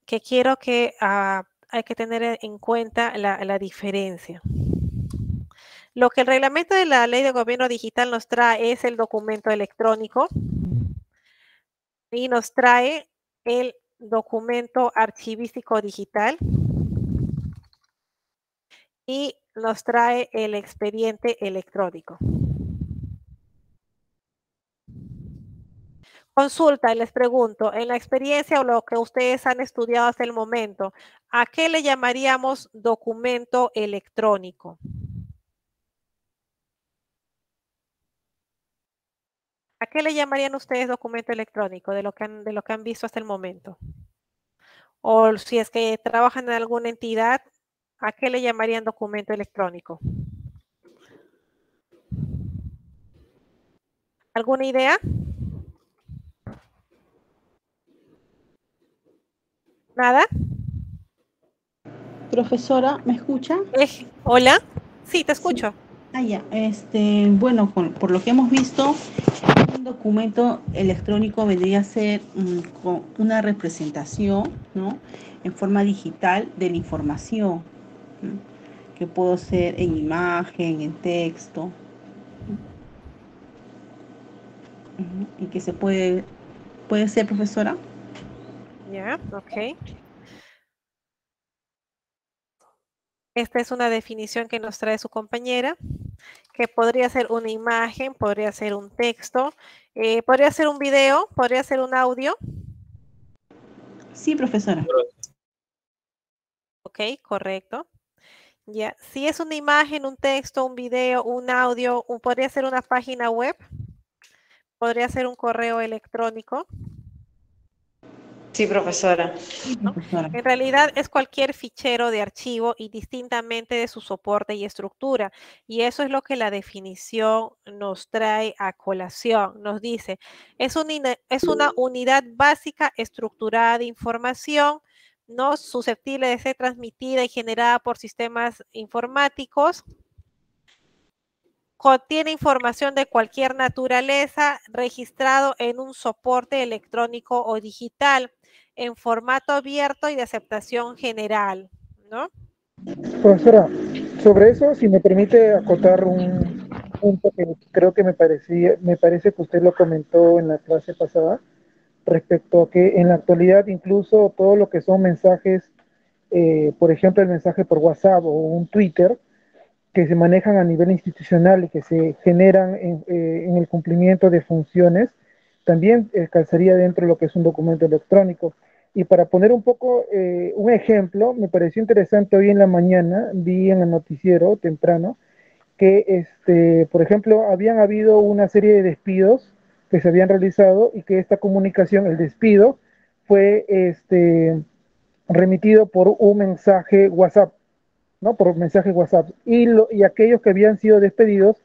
que quiero que ah, hay que tener e-, en cuenta la, la, diferencia. Lo que el reglamento de la ley de gobierno digital nos trae es el documento electrónico y nos trae el documento archivístico digital y nos trae el expediente electrónico. Consulta y les pregunto, en la experiencia o lo que ustedes han estudiado hasta el momento, ¿a qué le llamaríamos documento electrónico? qué le llamarían ustedes documento electrónico de lo que han, de lo que han visto hasta el momento? O si es que trabajan en alguna entidad, ¿a qué le llamarían documento electrónico? ¿Alguna idea? ¿Nada? Profesora, ¿me escucha? Eh, Hola, sí, te escucho. Ah, ya, este, bueno, por lo que hemos visto, documento electrónico vendría a ser mm, una representación ¿no? en forma digital de la información, que puedo ser en imagen, en texto, y que se puede, puede ser profesora. Ya, ok. Esta es una definición que nos trae su compañera que podría ser una imagen, podría ser un texto, eh, podría ser un video, podría ser un audio. Sí, profesora. Ok, correcto. Ya, si es una imagen, un texto, un video, un audio, podría ser una página web, podría ser un correo electrónico. Sí, profesora. En realidad es cualquier fichero de archivo y distintamente de su soporte y estructura. Y eso es lo que la definición nos trae a colación. Nos dice, es una, es una unidad básica estructurada de información no susceptible de ser transmitida y generada por sistemas informáticos contiene información de cualquier naturaleza registrado en un soporte electrónico o digital en formato abierto y de aceptación general, ¿no? Profesora, sobre eso, si me permite acotar un punto que creo que me parecía, me parece que usted lo comentó en la clase pasada, respecto a que en la actualidad incluso todo lo que son mensajes, eh, por ejemplo el mensaje por WhatsApp o un Twitter, que se manejan a nivel institucional y que se generan en, eh, el cumplimiento de funciones, también eh, calzaría dentro lo que es un documento electrónico. Y para poner un poco eh, un ejemplo, me pareció interesante hoy en la mañana, vi en el noticiero temprano, que, este, por ejemplo, habían habido una serie de despidos que se habían realizado y que esta comunicación, el despido, fue este, remitido por un mensaje WhatsApp, ¿no? Por un mensaje WhatsApp. Y, y aquellos que habían sido despedidos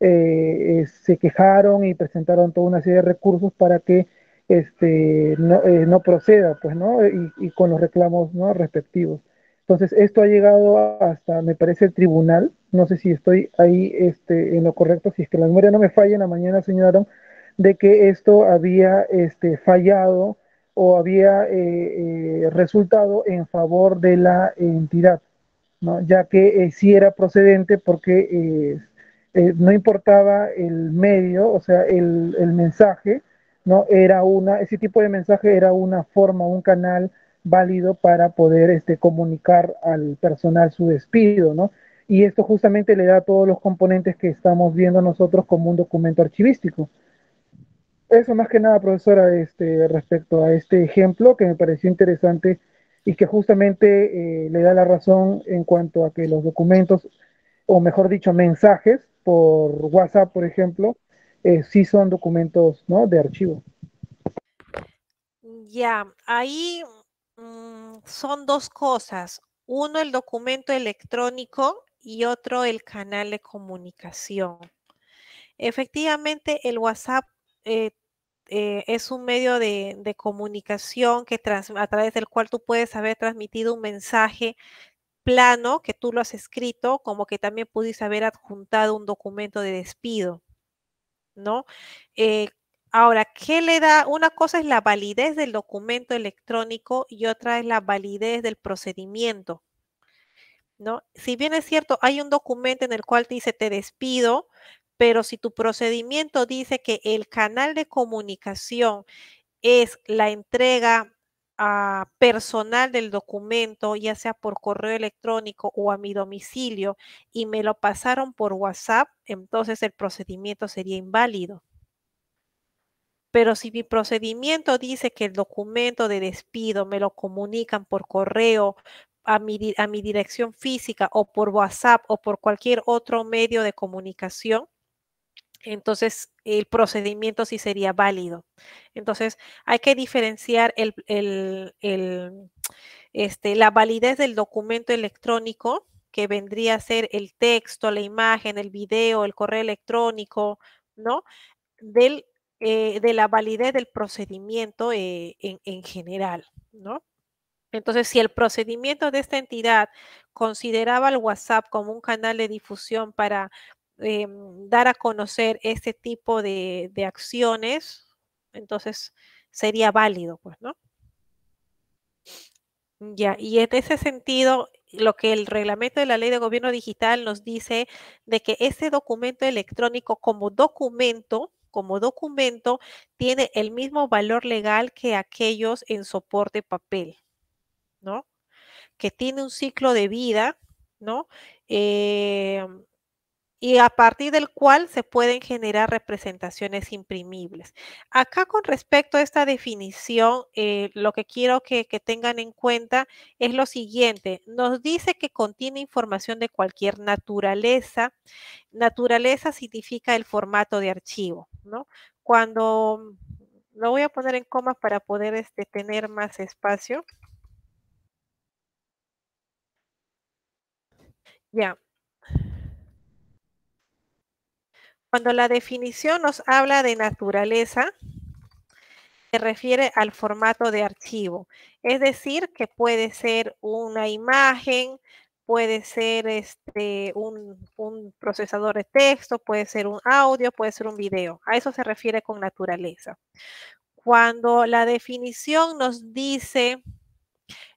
eh, eh, se quejaron y presentaron toda una serie de recursos para que este, eh, no, proceda, pues, ¿no? Y, con los reclamos ¿no? respectivos. Entonces, esto ha llegado hasta, me parece, el tribunal. No sé si estoy ahí este, en lo correcto, si es que la memoria no me falla, en la mañana señalaron de que esto había este, fallado o había eh, eh, resultado en favor de la entidad, ¿no? ya que si sí era procedente porque no importaba el medio, o sea, el mensaje, ¿no? Era una, ese tipo de mensaje era una forma, un canal válido para poder este, comunicar al personal su despido, ¿no? Y esto justamente le da todos los componentes que estamos viendo nosotros como un documento archivístico. Eso más que nada, profesora, este, respecto a este ejemplo que me pareció interesante y que justamente eh, le da la razón en cuanto a que los documentos, o mejor dicho, mensajes por WhatsApp, por ejemplo, eh, sí son documentos ¿no? de archivo. Ya, ahí mm, son dos cosas. Uno, el documento electrónico y otro, el canal de comunicación. Efectivamente, el WhatsApp eh, eh, es un medio de, comunicación que a través del cual tú puedes haber transmitido un mensaje plano que tú lo has escrito, como que también pudiste haber adjuntado un documento de despido. ¿no? Eh, ahora, ¿qué le da? Una cosa es la validez del documento electrónico y otra es la validez del procedimiento, ¿no? Si bien es cierto, hay un documento en el cual te dice te despido, pero si tu procedimiento dice que el canal de comunicación es la entrega a personal del documento, ya sea por correo electrónico o a mi domicilio, y me lo pasaron por WhatsApp, entonces el procedimiento sería inválido. Pero si mi procedimiento dice que el documento de despido me lo comunican por correo, a a mi dirección física o por WhatsApp o por cualquier otro medio de comunicación, entonces el procedimiento sí sería válido. Entonces hay que diferenciar este, la validez del documento electrónico, que vendría a ser el texto, la imagen, el video, el correo electrónico, ¿no? Eh, de la validez del procedimiento eh, en, en general, ¿no? Entonces, si el procedimiento de esta entidad consideraba el WhatsApp como un canal de difusión para Em, dar a conocer este tipo de, acciones, entonces sería válido, pues, ¿no? Ya, y en ese sentido, lo que el reglamento de la ley de gobierno digital nos dice de que ese documento electrónico como documento, como documento, tiene el mismo valor legal que aquellos en soporte papel, ¿no? Que tiene un ciclo de vida, ¿no? Em, y a partir del cual se pueden generar representaciones imprimibles. Acá con respecto a esta definición, eh, lo que quiero que, tengan en cuenta es lo siguiente. Nos dice que contiene información de cualquier naturaleza. Naturaleza significa el formato de archivo, ¿no? Cuando lo voy a poner en coma para poder este, tener más espacio. Ya, Cuando la definición nos habla de naturaleza, se refiere al formato de archivo. Es decir, que puede ser una imagen, puede ser este, un, un procesador de texto, puede ser un audio, puede ser un video. A eso se refiere con naturaleza. Cuando la definición nos dice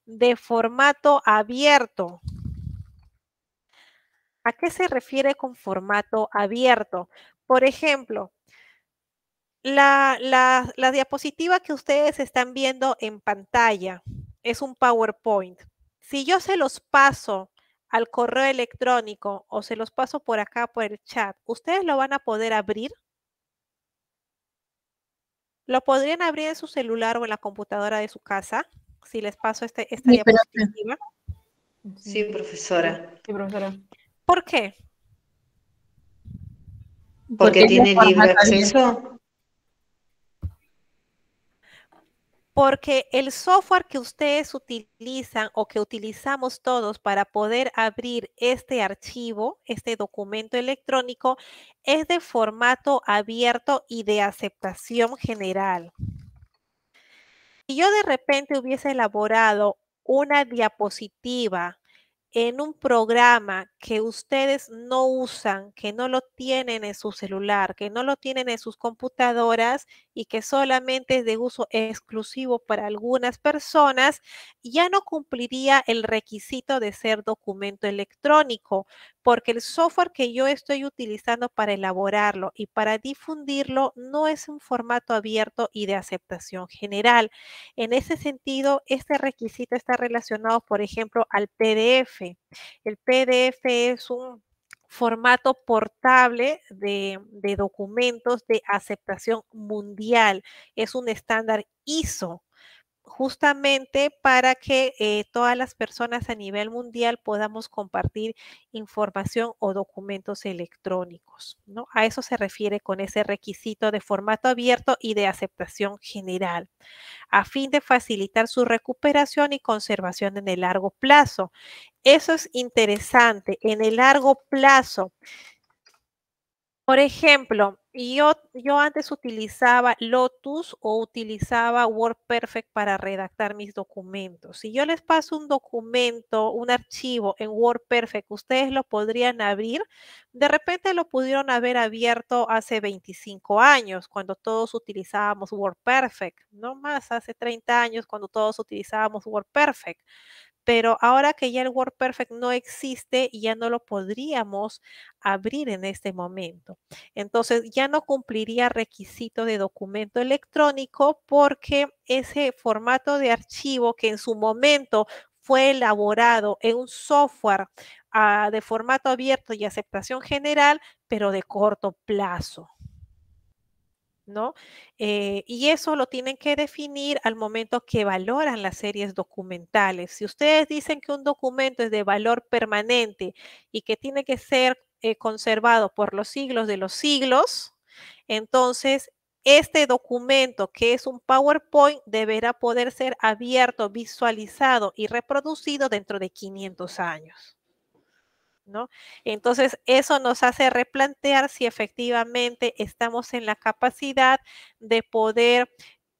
de formato abierto, ¿A qué se refiere con formato abierto? Por ejemplo, la, diapositiva que ustedes están viendo en pantalla es un PowerPoint. Si yo se los paso al correo electrónico o se los paso por acá por el chat, ¿ustedes lo van a poder abrir? ¿Lo podrían abrir en su celular o en la computadora de su casa? Si les paso este, esta diapositiva. Sí, profesora. Sí, profesora. ¿Por qué? Porque, tiene libre acceso. Porque el software que ustedes utilizan o que utilizamos todos para poder abrir este archivo, este documento electrónico, es de formato abierto y de aceptación general. Si yo de repente hubiese elaborado una diapositiva en un programa que ustedes no usan, que no lo tienen en su celular, que no lo tienen en sus computadoras y que solamente es de uso exclusivo para algunas personas, ya no cumpliría el requisito de ser documento electrónico, porque el software que yo estoy utilizando para elaborarlo y para difundirlo no es un formato abierto y de aceptación general. En ese sentido, este requisito está relacionado, por ejemplo, al PDF. El PDF es un formato portable de, documentos de aceptación mundial. Es un estándar ISO justamente para que eh, todas las personas a nivel mundial podamos compartir información o documentos electrónicos. ¿no? A eso se refiere con ese requisito de formato abierto y de aceptación general, a fin de facilitar su recuperación y conservación en el largo plazo. Eso es interesante, en el largo plazo. Por ejemplo, yo, yo antes utilizaba Lotus o utilizaba WordPerfect para redactar mis documentos. Si yo les paso un documento, un archivo en WordPerfect, ustedes lo podrían abrir. De repente lo pudieron haber abierto hace 25 años, cuando todos utilizábamos WordPerfect. No más, hace 30 años, cuando todos utilizábamos WordPerfect pero ahora que ya el WordPerfect no existe, ya no lo podríamos abrir en este momento. Entonces ya no cumpliría requisito de documento electrónico porque ese formato de archivo que en su momento fue elaborado en un software ah, de formato abierto y aceptación general, pero de corto plazo. ¿no? Eh, y eso lo tienen que definir al momento que valoran las series documentales. Si ustedes dicen que un documento es de valor permanente y que tiene que ser eh, conservado por los siglos de los siglos, entonces este documento que es un PowerPoint deberá poder ser abierto, visualizado y reproducido dentro de 500 años. Entonces, eso nos hace replantear si efectivamente estamos en la capacidad de poder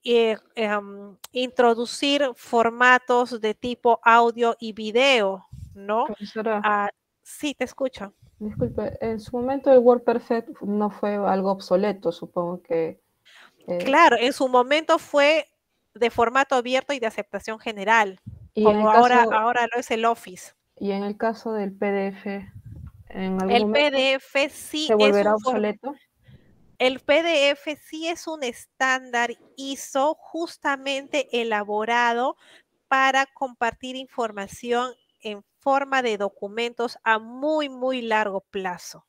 eh, em, introducir formatos de tipo audio y video, ¿no? Ah, sí, te escucho. Disculpe, en su momento el WordPerfect no fue algo obsoleto, supongo que. Eh claro, en su momento fue de formato abierto y de aceptación general, como ahora, ahora lo es el Office. Y en el caso del PDF, en algún el PDF sí se volverá obsoleto. El PDF sí es un estándar ISO justamente elaborado para compartir información en forma de documentos a muy, muy largo plazo.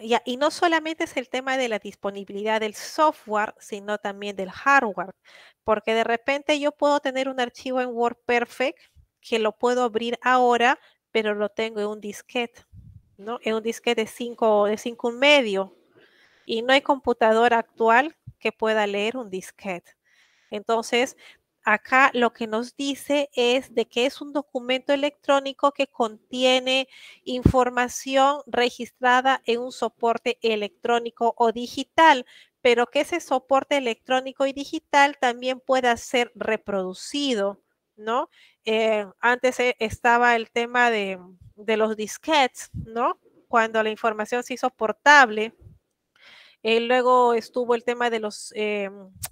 y no solamente es el tema de la disponibilidad del software, sino también del hardware, porque de repente yo puedo tener un archivo en WordPerfect que lo puedo abrir ahora, pero lo tengo en un disquete, ¿no? En un disquete de 5 de cinco y medio. Y no hay computadora actual que pueda leer un disquete. Entonces, acá lo que nos dice es de que es un documento electrónico que contiene información registrada en un soporte electrónico o digital, pero que ese soporte electrónico y digital también pueda ser reproducido, ¿no? Eh, antes eh, estaba el tema de, los disquets, ¿no? Cuando la información se hizo portable, eh, luego estuvo el tema de los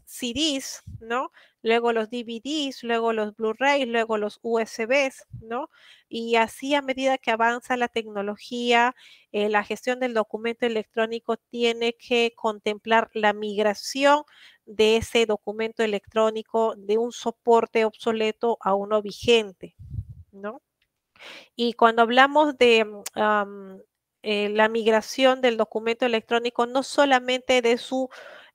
CDs, ¿no? luego los DVDs, luego los Blu-rays, luego los USBs, ¿no? Y así a medida que avanza la tecnología, eh, la gestión del documento electrónico tiene que contemplar la migración de ese documento electrónico de un soporte obsoleto a uno vigente, ¿no? Y cuando hablamos de mm, eh, la migración del documento electrónico, no solamente de su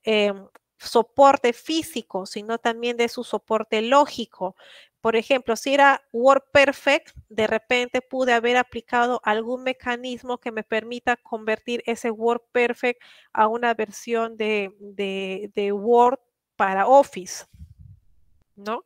em, soporte físico, sino también de su soporte lógico. Por ejemplo, si era WordPerfect, de repente pude haber aplicado algún mecanismo que me permita convertir ese WordPerfect a una versión de, de Word para Office, ¿no?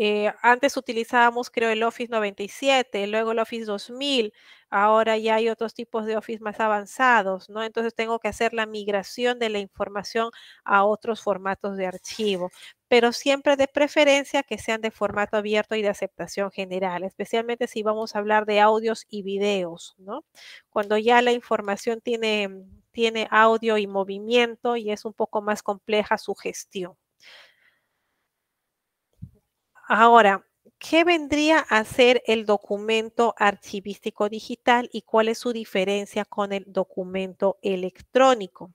Eh, antes utilizábamos, creo, el Office 97, luego el Office 2000, ahora ya hay otros tipos de Office más avanzados, ¿no? Entonces tengo que hacer la migración de la información a otros formatos de archivo, pero siempre de preferencia que sean de formato abierto y de aceptación general, especialmente si vamos a hablar de audios y videos, ¿no? Cuando ya la información tiene audio y movimiento y es un poco más compleja su gestión. Ahora, ¿qué vendría a ser el documento archivístico digital y cuál es su diferencia con el documento electrónico?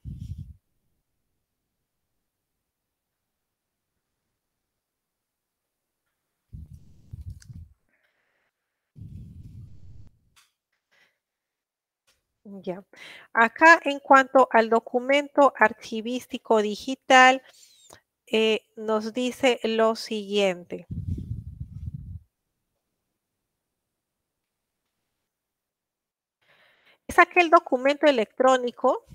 Ya. Acá en cuanto al documento archivístico digital, eh, nos dice lo siguiente. Es aquel documento electrónico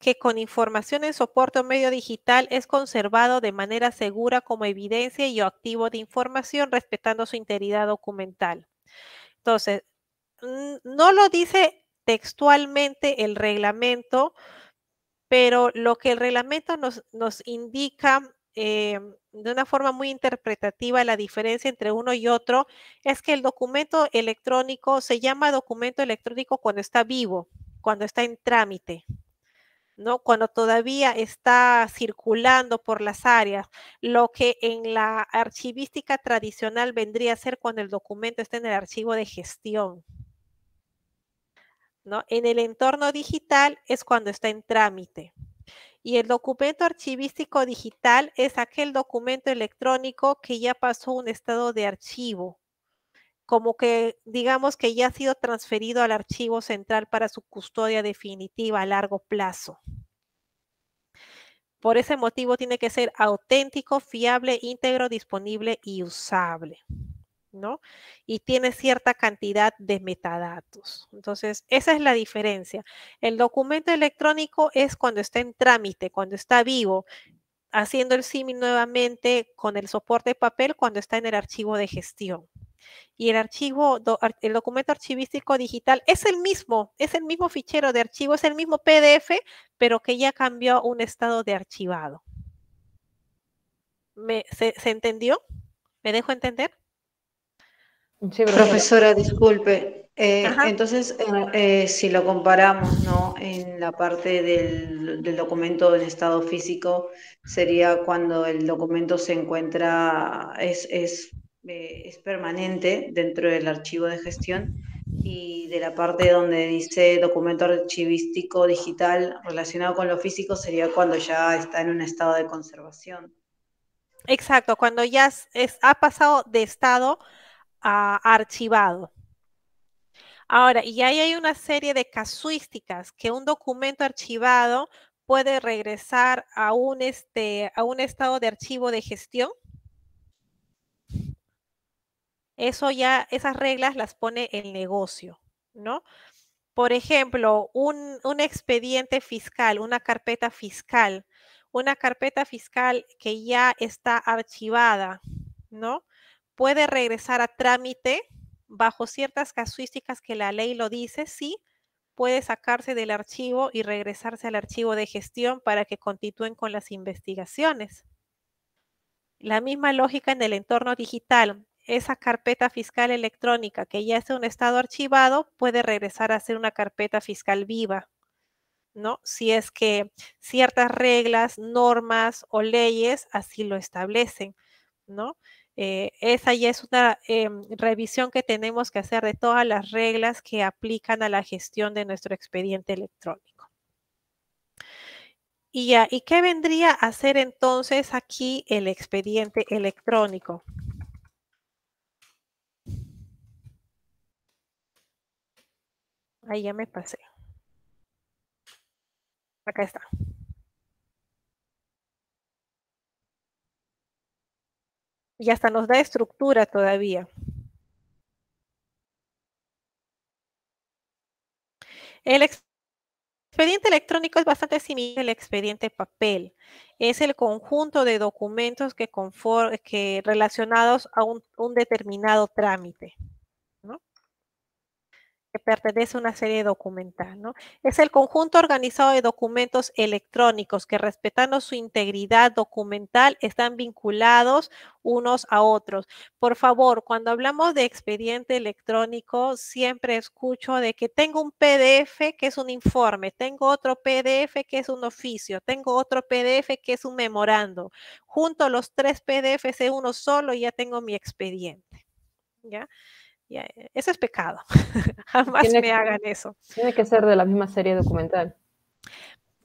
que con información en soporte o medio digital es conservado de manera segura como evidencia y o activo de información respetando su integridad documental. Entonces, no lo dice textualmente el reglamento, pero lo que el reglamento nos, nos indica eh, de una forma muy interpretativa la diferencia entre uno y otro es que el documento electrónico se llama documento electrónico cuando está vivo, cuando está en trámite, ¿no? Cuando todavía está circulando por las áreas, lo que en la archivística tradicional vendría a ser cuando el documento está en el archivo de gestión. ¿No? En el entorno digital es cuando está en trámite y el documento archivístico digital es aquel documento electrónico que ya pasó un estado de archivo, como que digamos que ya ha sido transferido al archivo central para su custodia definitiva a largo plazo. Por ese motivo tiene que ser auténtico, fiable, íntegro, disponible y usable. Y tiene cierta cantidad de metadatos. Entonces, esa es la diferencia. El documento electrónico es cuando está en trámite, cuando está vivo, haciendo el símil nuevamente con el soporte de papel cuando está en el archivo de gestión. Y el archivo, el documento archivístico digital es el mismo, es el mismo fichero de archivo, es el mismo PDF, pero que ya cambió un estado de archivado. se, ¿Se entendió? ¿Me dejo entender? Profesora, disculpe. Eh, entonces, eh, eh, si lo comparamos ¿no? en la parte del, del, documento en estado físico, sería cuando el documento se encuentra, es, es, es permanente dentro del archivo de gestión y de la parte donde dice documento archivístico digital relacionado con lo físico sería cuando ya está en un estado de conservación. Exacto, cuando ya es, ha pasado de estado Ah, archivado. Ahora, y ahí hay una serie de casuísticas que un documento archivado puede regresar a un, este, a un estado de archivo de gestión. Eso ya, esas reglas las pone el negocio, ¿no? Por ejemplo, un expediente fiscal, una carpeta fiscal, una carpeta fiscal que ya está archivada, ¿no? puede regresar a trámite bajo ciertas casuísticas que la ley lo dice, sí, puede sacarse del archivo y regresarse al archivo de gestión para que continúen con las investigaciones. La misma lógica en el entorno digital. Esa carpeta fiscal electrónica que ya es un estado archivado puede regresar a ser una carpeta fiscal viva, ¿no? Si es que ciertas reglas, normas o leyes así lo establecen, ¿no? Eh, esa ya es una eh, revisión que tenemos que hacer de todas las reglas que aplican a la gestión de nuestro expediente electrónico. ¿Y, ¿y qué vendría a hacer entonces aquí el expediente electrónico? Ahí ya me pasé. Acá está. y hasta nos da estructura todavía. El expediente electrónico es bastante similar al expediente papel. Es el conjunto de documentos que, relacionados a un determinado trámite que pertenece a una serie documental. ¿no? Es el conjunto organizado de documentos electrónicos que respetando su integridad documental están vinculados unos a otros. Por favor, cuando hablamos de expediente electrónico, siempre escucho de que tengo un PDF que es un informe, tengo otro PDF que es un oficio, tengo otro PDF que es un memorando. Junto los tres PDFs en uno solo y ya tengo mi expediente. ¿Ya? Ese eh, eso es pecado. Jamás me hagan eso. Tiene que ser de la misma serie documental.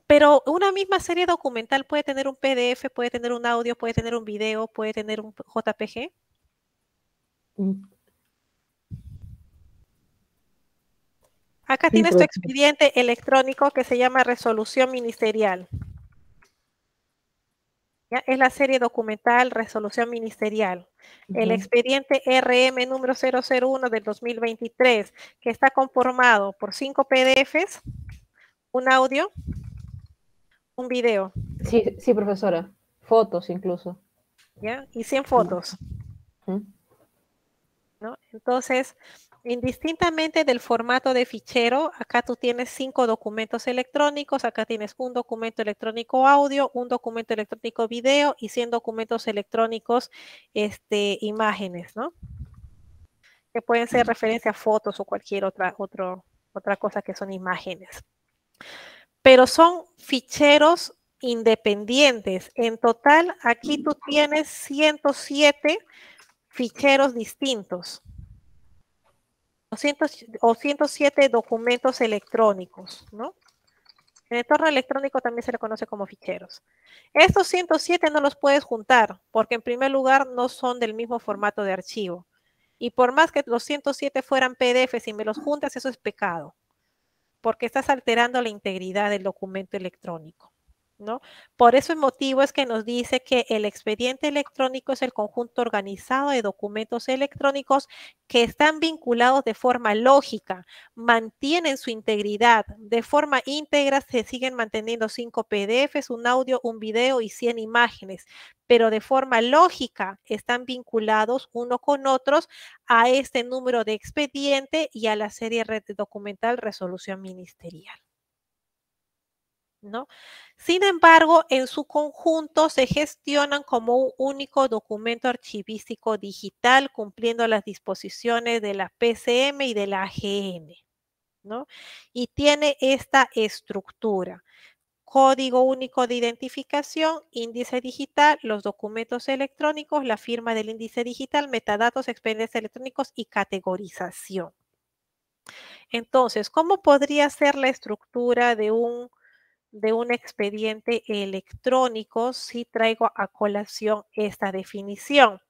Pero una misma serie documental puede tener un PDF, puede tener un audio, puede tener un video, puede tener un JPG. Mm. Acá tienes tu expediente electrónico que se llama resolución ministerial. Es la serie documental Resolución Ministerial. El expediente RM número 001 del 2023, que está conformado por cinco PDFs, un audio, un video. Sí, sí, profesora. Fotos incluso. ¿Ya? Y 100 fotos. Entonces, indistintamente del formato de fichero, acá tú tienes cinco documentos electrónicos, acá tienes un documento electrónico audio, un documento electrónico video y 100 documentos electrónicos este, imágenes, ¿no? Que pueden ser referencia a fotos o cualquier otra, otra cosa que son imágenes. Pero son ficheros independientes. En total, aquí tú tienes 107 ficheros distintos o, 107 documentos electrónicos, ¿no? En el entorno electrónico también se le conoce como ficheros. Estos 107 no los puedes juntar porque en primer lugar no son del mismo formato de archivo. Y por más que los 107 fueran PDF, si me los juntas, eso es pecado, porque estás alterando la integridad del documento electrónico. ¿no? Por ese motivo es que nos dice que el expediente electrónico es el conjunto organizado de documentos electrónicos que están vinculados de forma lógica, mantienen su integridad, de forma íntegra se siguen manteniendo cinco PDFs, un audio, un video y 100 imágenes, pero de forma lógica están vinculados uno con otros a este número de expediente y a la serie red documental resolución ministerial. Sin embargo, en su conjunto se gestionan como un único documento archivístico digital cumpliendo las disposiciones de la PCM y de la AGN, Y tiene esta estructura. Código único de identificación, índice digital, los documentos electrónicos, la firma del índice digital, metadatos, expedientes electrónicos y categorización. Entonces, ¿cómo podría ser la estructura de un de un expediente electrónico si traigo a colación esta definición.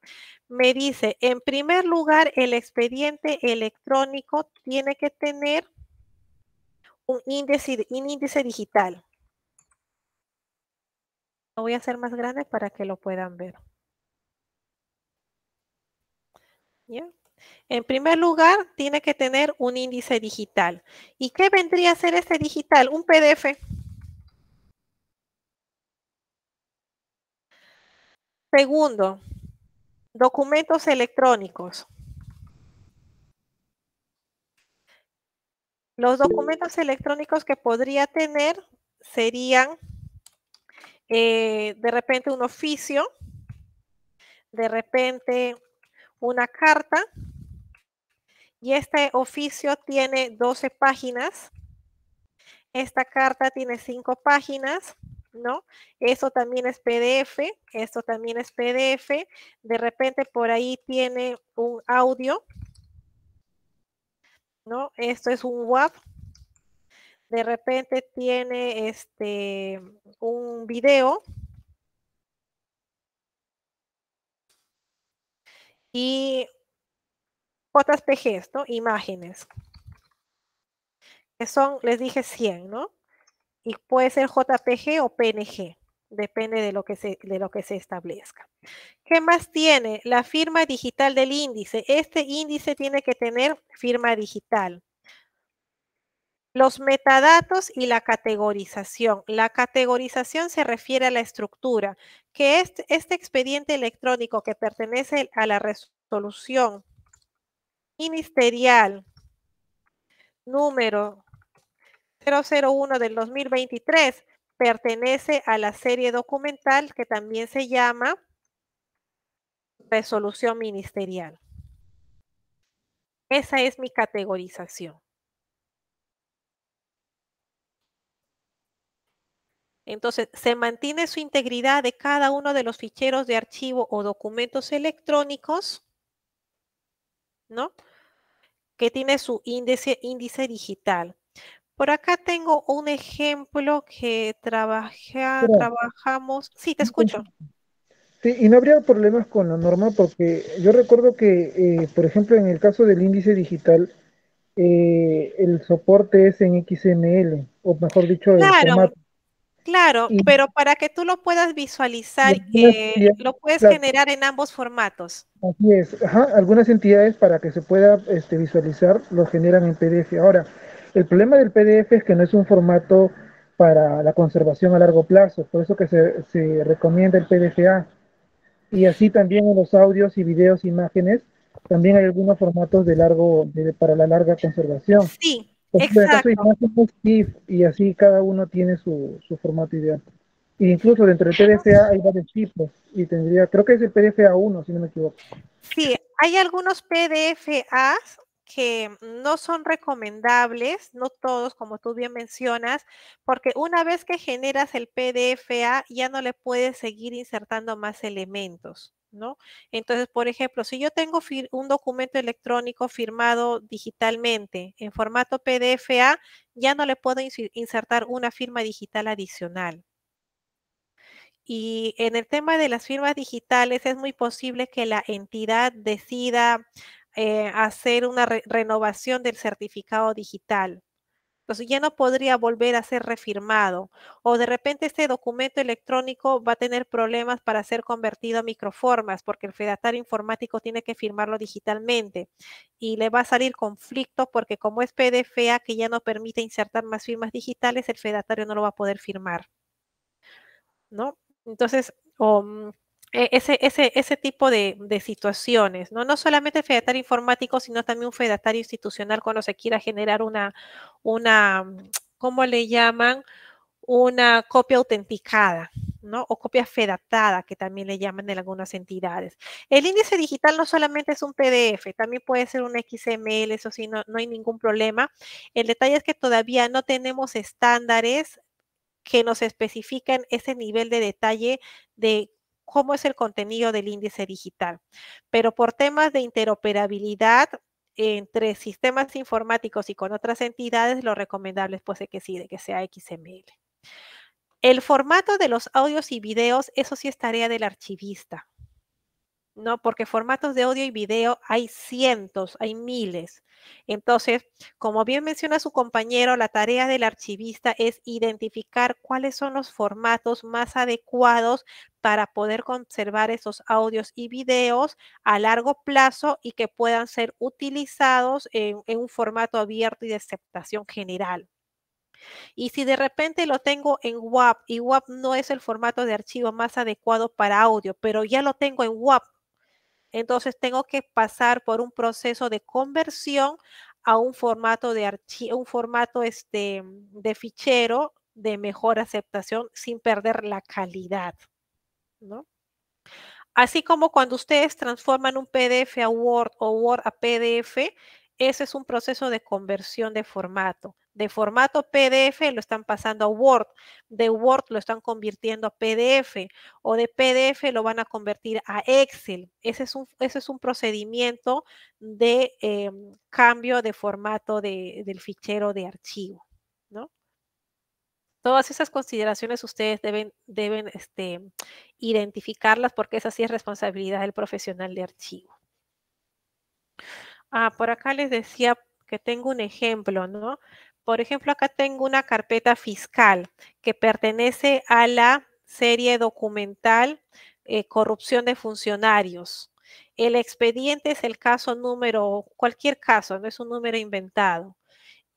Me dice, en primer lugar, el expediente electrónico tiene que tener un índice, digital. Lo voy a hacer más grande para que lo puedan ver. En primer lugar, tiene que tener un índice digital. ¿Y qué vendría a ser este digital? Un PDF. Segundo, documentos electrónicos. Los documentos electrónicos que podría tener serían eh, de repente un oficio, de repente una carta, y este oficio tiene 12 páginas. Esta carta tiene 5 páginas ¿no? Eso también es PDF, esto también es PDF. De repente por ahí tiene un audio, ¿no? Esto es un web, De repente tiene este un video. Y otras PGs, ¿no? Imágenes. Que son, les dije, 100, ¿no? y puede ser JPG o PNG, depende de lo que se, de lo que se establezca. ¿Qué más tiene? La firma digital del índice. Este índice tiene que tener firma digital. Los metadatos y la categorización. La categorización se refiere a la estructura, que este, este expediente electrónico que pertenece a la resolución ministerial número 001 del 2023 pertenece a la serie documental que también se llama Resolución Ministerial. Esa es mi categorización. Entonces, se mantiene su integridad de cada uno de los ficheros de archivo o documentos electrónicos, ¿no? Que tiene su índice, índice digital. Por acá tengo un ejemplo que trabajé, trabajamos. Sí, te escucho. Sí, y no habría problemas con la norma porque yo recuerdo que, eh, por ejemplo, en el caso del índice digital, eh, el soporte es en XML, o mejor dicho, claro. el formato. Claro, pero para que tú lo puedas visualizar, eh, lo puedes generar en ambos formatos. Así es. Ajá, algunas entidades para que se pueda este, visualizar lo generan en PDF. Ahora, el problema del PDF es que no es un formato para la conservación a largo plazo, por eso que se, recomienda el PDFA. Y así también en los audios y videos, imágenes, también hay algunos formatos de largo, para la larga conservación. Sí, exacto. y así cada uno tiene su, formato ideal. E incluso dentro del PDFA hay varios tipos y tendría, creo que es el PDFA 1, si no me equivoco. Sí, hay algunos PDFAs que no son recomendables, no todos, como tú bien mencionas, porque una vez que generas el PDFA ya no le puedes seguir insertando más elementos. ¿No? Entonces, por ejemplo, si yo tengo un documento electrónico firmado digitalmente en formato PDFA, ya no le puedo insertar una firma digital adicional. Y en el tema de las firmas digitales es muy posible que la entidad decida eh, hacer una renovación del certificado digital. Entonces ya no podría volver a ser refirmado o de repente este documento electrónico va a tener problemas para ser convertido a microformas porque el fedatario informático tiene que firmarlo digitalmente y le va a salir conflicto porque como es PDFA que ya no permite insertar más firmas digitales, el fedatario no lo va a poder firmar. ¿No? Entonces, o... Mm, e, ese, ese, tipo de, situaciones, ¿no? No solamente el fedatario informático, sino también un fedatario institucional cuando se quiera generar una, una ¿cómo le llaman? Una copia autenticada, ¿no? O copia fedatada, que también le llaman en algunas entidades. El índice digital no solamente es un PDF, también puede ser un XML, eso sí, no, no hay ningún problema. El detalle es que todavía no tenemos estándares que nos especifican ese nivel de detalle de cómo es el contenido del índice digital. Pero por temas de interoperabilidad, entre sistemas informáticos y con otras entidades, lo recomendable es pues, que sí, de que sea XML. El formato de los audios y videos, eso sí es tarea del archivista. ¿no? Porque formatos de audio y video hay cientos, hay miles. Entonces, como bien menciona su compañero, la tarea del archivista es identificar cuáles son los formatos más adecuados para poder conservar esos audios y videos a largo plazo y que puedan ser utilizados en, en un formato abierto y de aceptación general. Y si de repente lo tengo en WAP y WAP no es el formato de archivo más adecuado para audio, pero ya lo tengo en WAP, entonces tengo que pasar por un proceso de conversión a un formato de archivo, un formato este, de fichero de mejor aceptación sin perder la calidad. Así como cuando ustedes transforman un PDF a Word o Word a PDF, ese es un proceso de conversión de formato. De formato PDF lo están pasando a Word, de Word lo están convirtiendo a PDF o de PDF lo van a convertir a Excel. Ese es un, es un procedimiento de em, cambio de formato del fichero de archivo. ¿no? Todas esas consideraciones ustedes deben, deben este, identificarlas porque esa sí es responsabilidad del profesional de archivo. Ah, por acá les decía que tengo un ejemplo, ¿no? Por ejemplo, acá tengo una carpeta fiscal que pertenece a la serie documental eh, Corrupción de Funcionarios. El expediente es el caso número, cualquier caso, no es un número inventado.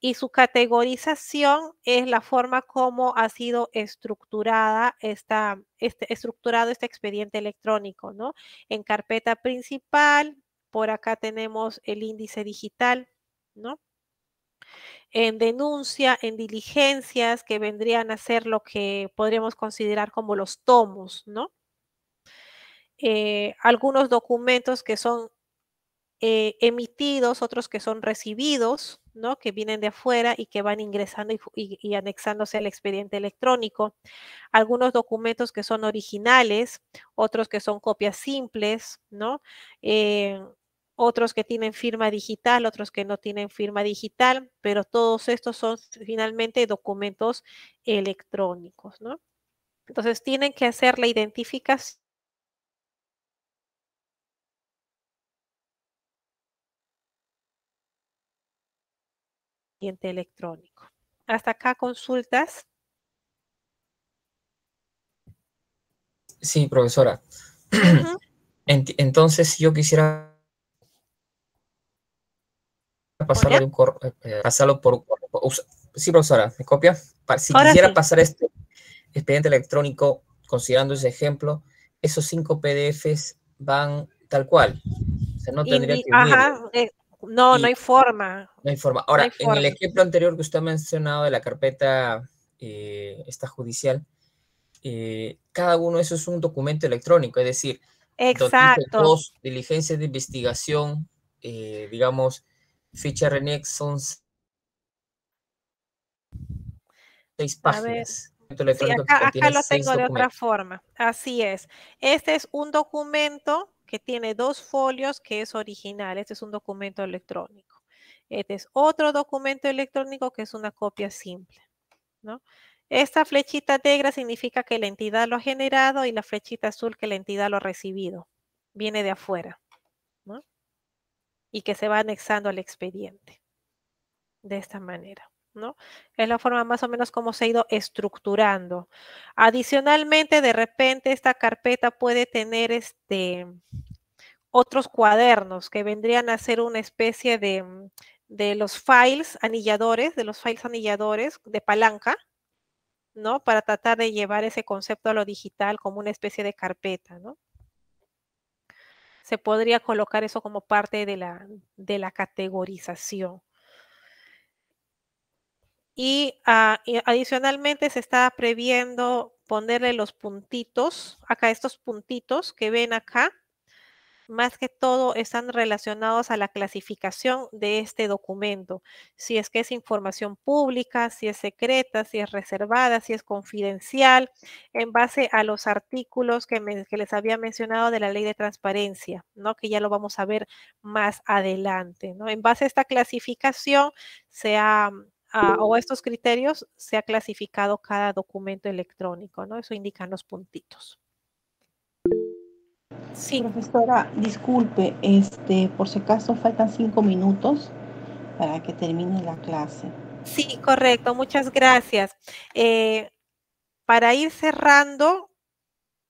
Y su categorización es la forma como ha sido estructurada esta, este, estructurado este expediente electrónico, ¿no? En carpeta principal, por acá tenemos el índice digital, ¿no? en denuncia, en diligencias que vendrían a ser lo que podríamos considerar como los tomos, ¿no? Eh, algunos documentos que son eh, emitidos, otros que son recibidos, ¿no? que vienen de afuera y que van ingresando y, anexándose al expediente electrónico. Algunos documentos que son originales, otros que son copias simples, ¿no? Eh, otros que tienen firma digital, otros que no tienen firma digital, pero todos estos son finalmente documentos electrónicos, ¿no? Entonces tienen que hacer la identificación. electrónico. Hasta acá consultas. Sí, profesora. Entonces yo quisiera eh, eh, pasarlo, por... Sí, profesora, ¿me copia? si quisiera pasar este expediente electrónico, considerando ese ejemplo, esos cinco PDFs van tal cual. no tendría que... Eh, no, hay forma. No hay forma. Ahora, en el ejemplo anterior que usted ha mencionado de la carpeta esta judicial, cada uno de esos es un documento electrónico, es decir, dos diligencias de investigación, digamos, Ficha renex son seis páginas. acá, lo tengo de otra forma. Así es. Este es un documento que tiene dos folios que es original. Este es un documento electrónico. Este es otro documento electrónico que es una copia simple. ¿no? Esta flechita negra significa que la entidad lo ha generado y la flechita azul que la entidad lo ha recibido. Viene de afuera. ¿no? y que se va anexando al expediente. De esta manera. ¿no? Es la forma más o menos como se ha ido estructurando. Adicionalmente, de repente esta carpeta puede tener este, otros cuadernos que vendrían a ser una especie de, de los files anilladores, de los files anilladores de palanca, ¿no? Para tratar de llevar ese concepto a lo digital como una especie de carpeta, ¿no? se podría colocar eso como parte de la, de la categorización. Y, ah, y adicionalmente se está previendo ponerle los puntitos, acá estos puntitos que ven acá, más que todo están relacionados a la clasificación de este documento, si es que es información pública, si es secreta, si es reservada, si es confidencial, en base a los artículos que, les había mencionado de la ley de transparencia, ¿no? que ya lo vamos a ver más adelante. ¿no? En base a esta clasificación ah, o o estos criterios se ha clasificado cada documento electrónico, ¿no? Eso indican los puntitos. Sí, profesora, disculpe, este, por si acaso faltan cinco minutos para que termine la clase. Sí, correcto, muchas gracias. Eh, para ir cerrando,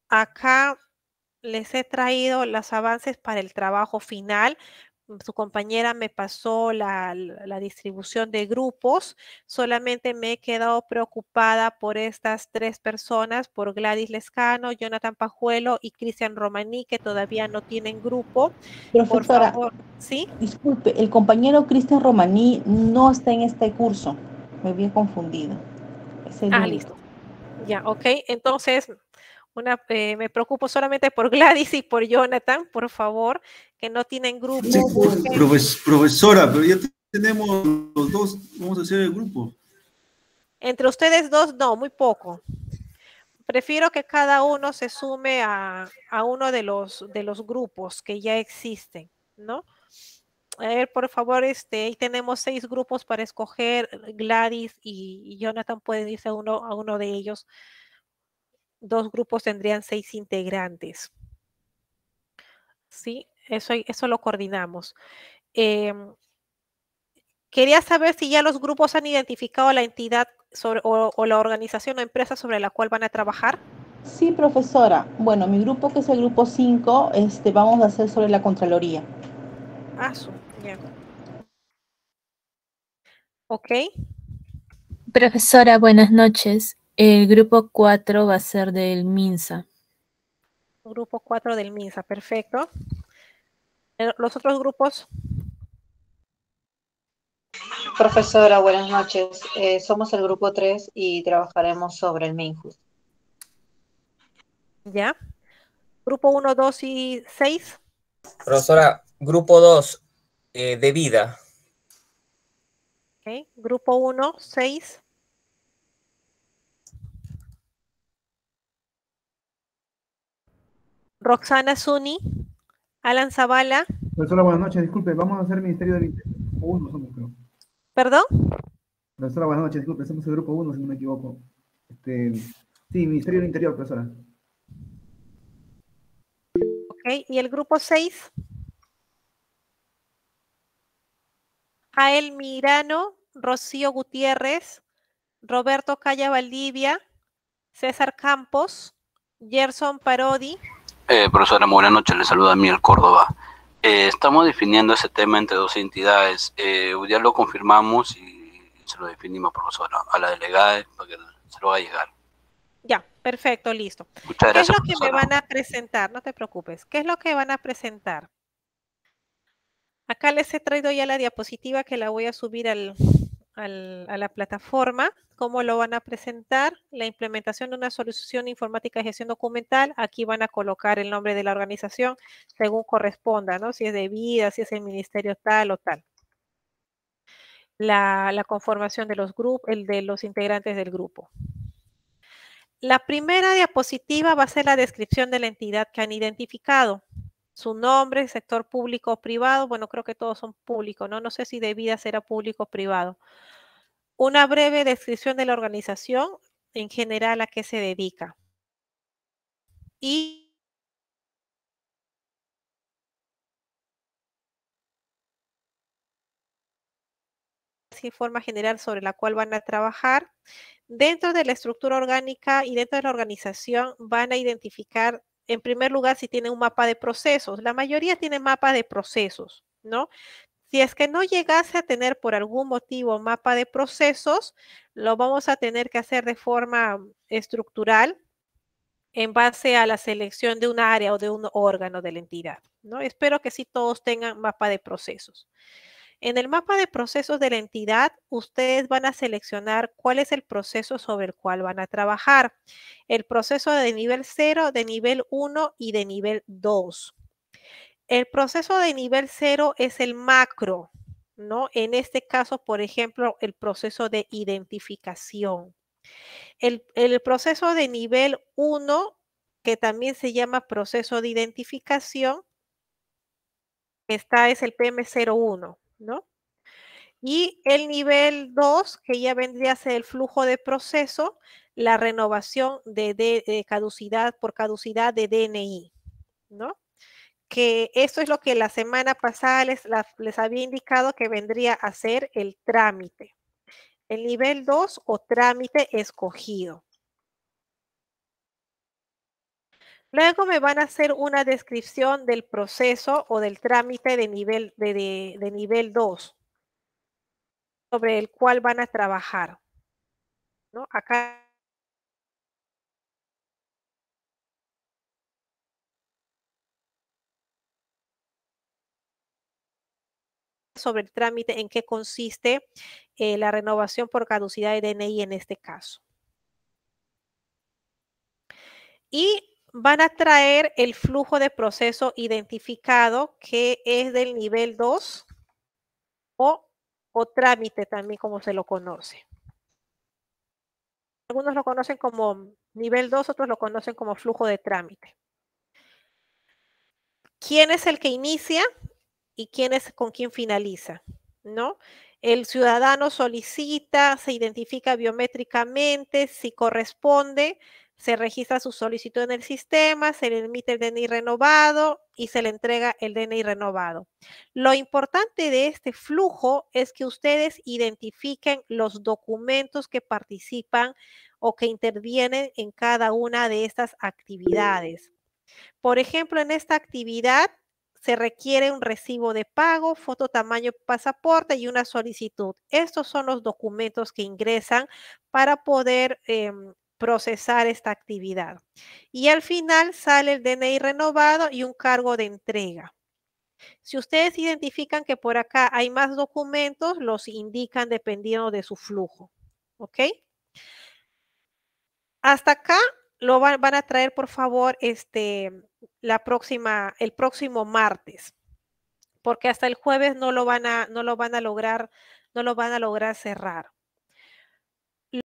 acá les he traído los avances para el trabajo final su compañera me pasó la, distribución de grupos, solamente me he quedado preocupada por estas tres personas, por Gladys Lescano, Jonathan Pajuelo y Cristian Romaní, que todavía no tienen grupo. Profesora, por ¿sí? disculpe, el compañero Cristian Romaní no está en este curso, me había confundido. ah, listo. Ya, ok, entonces una, eh, me preocupo solamente por Gladys y por Jonathan, por favor, que no tienen grupo. profesora, pero ya tenemos los dos, vamos a hacer el grupo. Entre ustedes dos, no, muy poco. Prefiero que cada uno se sume a, uno de los, de los grupos que ya existen, ¿no? A ver, por favor, este, ahí tenemos seis grupos para escoger. Gladys y, Jonathan pueden irse uno, a uno de ellos dos grupos tendrían seis integrantes. Sí, eso, eso lo coordinamos. Em, quería saber si ya los grupos han identificado la entidad o, la organización o empresa sobre la cual van a trabajar. Sí, profesora. Bueno, mi grupo, que es el grupo 5, este, vamos a hacer sobre la Contraloría. Ah, bien. Ok. Profesora, buenas noches. El grupo 4 va a ser del MINSA. Grupo 4 del MINSA, perfecto. Eh, los otros grupos. Profesora, buenas noches. Eh, somos el grupo 3 y trabajaremos sobre el MINJUS. ¿Ya? Grupo 1, 2 y 6. Profesora, grupo 2, eh, de vida. Okay. Grupo 1, 6. Roxana Zuni, Alan Zavala. Profesora, buenas noches, disculpe, vamos a hacer el Ministerio del Interior. Uno somos, creo. ¿Perdón? Profesora, buenas noches, disculpe, somos el grupo 1, si no me equivoco. Este, sí, Ministerio del Interior, profesora. Ok, ¿y el grupo 6? Jael Mirano, Rocío Gutiérrez, Roberto Calla Valdivia, César Campos, Gerson Parodi, eh, profesora, buenas noches. Le saluda a el Córdoba. Eh, estamos definiendo ese tema entre dos entidades. Eh, ya lo confirmamos y se lo definimos, profesora, a la delegada para que se lo va a llegar. Ya, perfecto, listo. Muchas gracias, ¿Qué es lo que me van a presentar? No te preocupes. ¿Qué es lo que van a presentar? Acá les he traído ya la diapositiva que la voy a subir al, a la plataforma, cómo lo van a presentar, la implementación de una solución informática de gestión documental, aquí van a colocar el nombre de la organización según corresponda, ¿no? Si es de vida, si es el ministerio tal o tal. La, la conformación de los grupos, el de los integrantes del grupo. La primera diapositiva va a ser la descripción de la entidad que han identificado su nombre, sector público o privado. Bueno, creo que todos son públicos, ¿no? No sé si debida ser será público o privado. Una breve descripción de la organización, en general a qué se dedica. Y forma general sobre la cual van a trabajar. Dentro de la estructura orgánica y dentro de la organización van a identificar en primer lugar, si tiene un mapa de procesos. La mayoría tiene mapa de procesos, ¿no? Si es que no llegase a tener por algún motivo mapa de procesos, lo vamos a tener que hacer de forma estructural en base a la selección de un área o de un órgano de la entidad, ¿no? Espero que sí todos tengan mapa de procesos. En el mapa de procesos de la entidad, ustedes van a seleccionar cuál es el proceso sobre el cual van a trabajar. El proceso de nivel 0, de nivel 1 y de nivel 2. El proceso de nivel 0 es el macro, ¿no? En este caso, por ejemplo, el proceso de identificación. El, proceso de nivel 1, que también se llama proceso de identificación, está es el PM01. Y el nivel 2, que ya vendría a ser el flujo de proceso, la renovación de, caducidad por caducidad de DNI, ¿no? que esto es lo que la semana pasada les, les, había indicado que vendría a ser el trámite. El nivel 2 o trámite escogido. Luego me van a hacer una descripción del proceso o del trámite de nivel, de, nivel 2 sobre el cual van a trabajar. Acá sobre el trámite, en qué consiste eh, la renovación por caducidad de DNI en este caso. Y van a traer el flujo de proceso identificado que es del nivel 2 o, trámite también como se lo conoce. Algunos lo conocen como nivel 2, otros lo conocen como flujo de trámite. ¿Quién es el que inicia y quién es con quién finaliza? ¿No? El ciudadano solicita, se identifica biométricamente, si corresponde, se registra su solicitud en el sistema, se le emite el DNI renovado y se le entrega el DNI renovado. Lo importante de este flujo es que ustedes identifiquen los documentos que participan o que intervienen en cada una de estas actividades. Por ejemplo, en esta actividad se requiere un recibo de pago, foto tamaño pasaporte y una solicitud. Estos son los documentos que ingresan para poder em, procesar esta actividad. Y al final sale el DNI renovado y un cargo de entrega. Si ustedes identifican que por acá hay más documentos, los indican dependiendo de su flujo. ¿Ok? Hasta acá lo van, a traer, por favor, este, la próxima, el próximo martes, porque hasta el jueves no lo van a, no lo van a lograr, no lo van a lograr cerrar.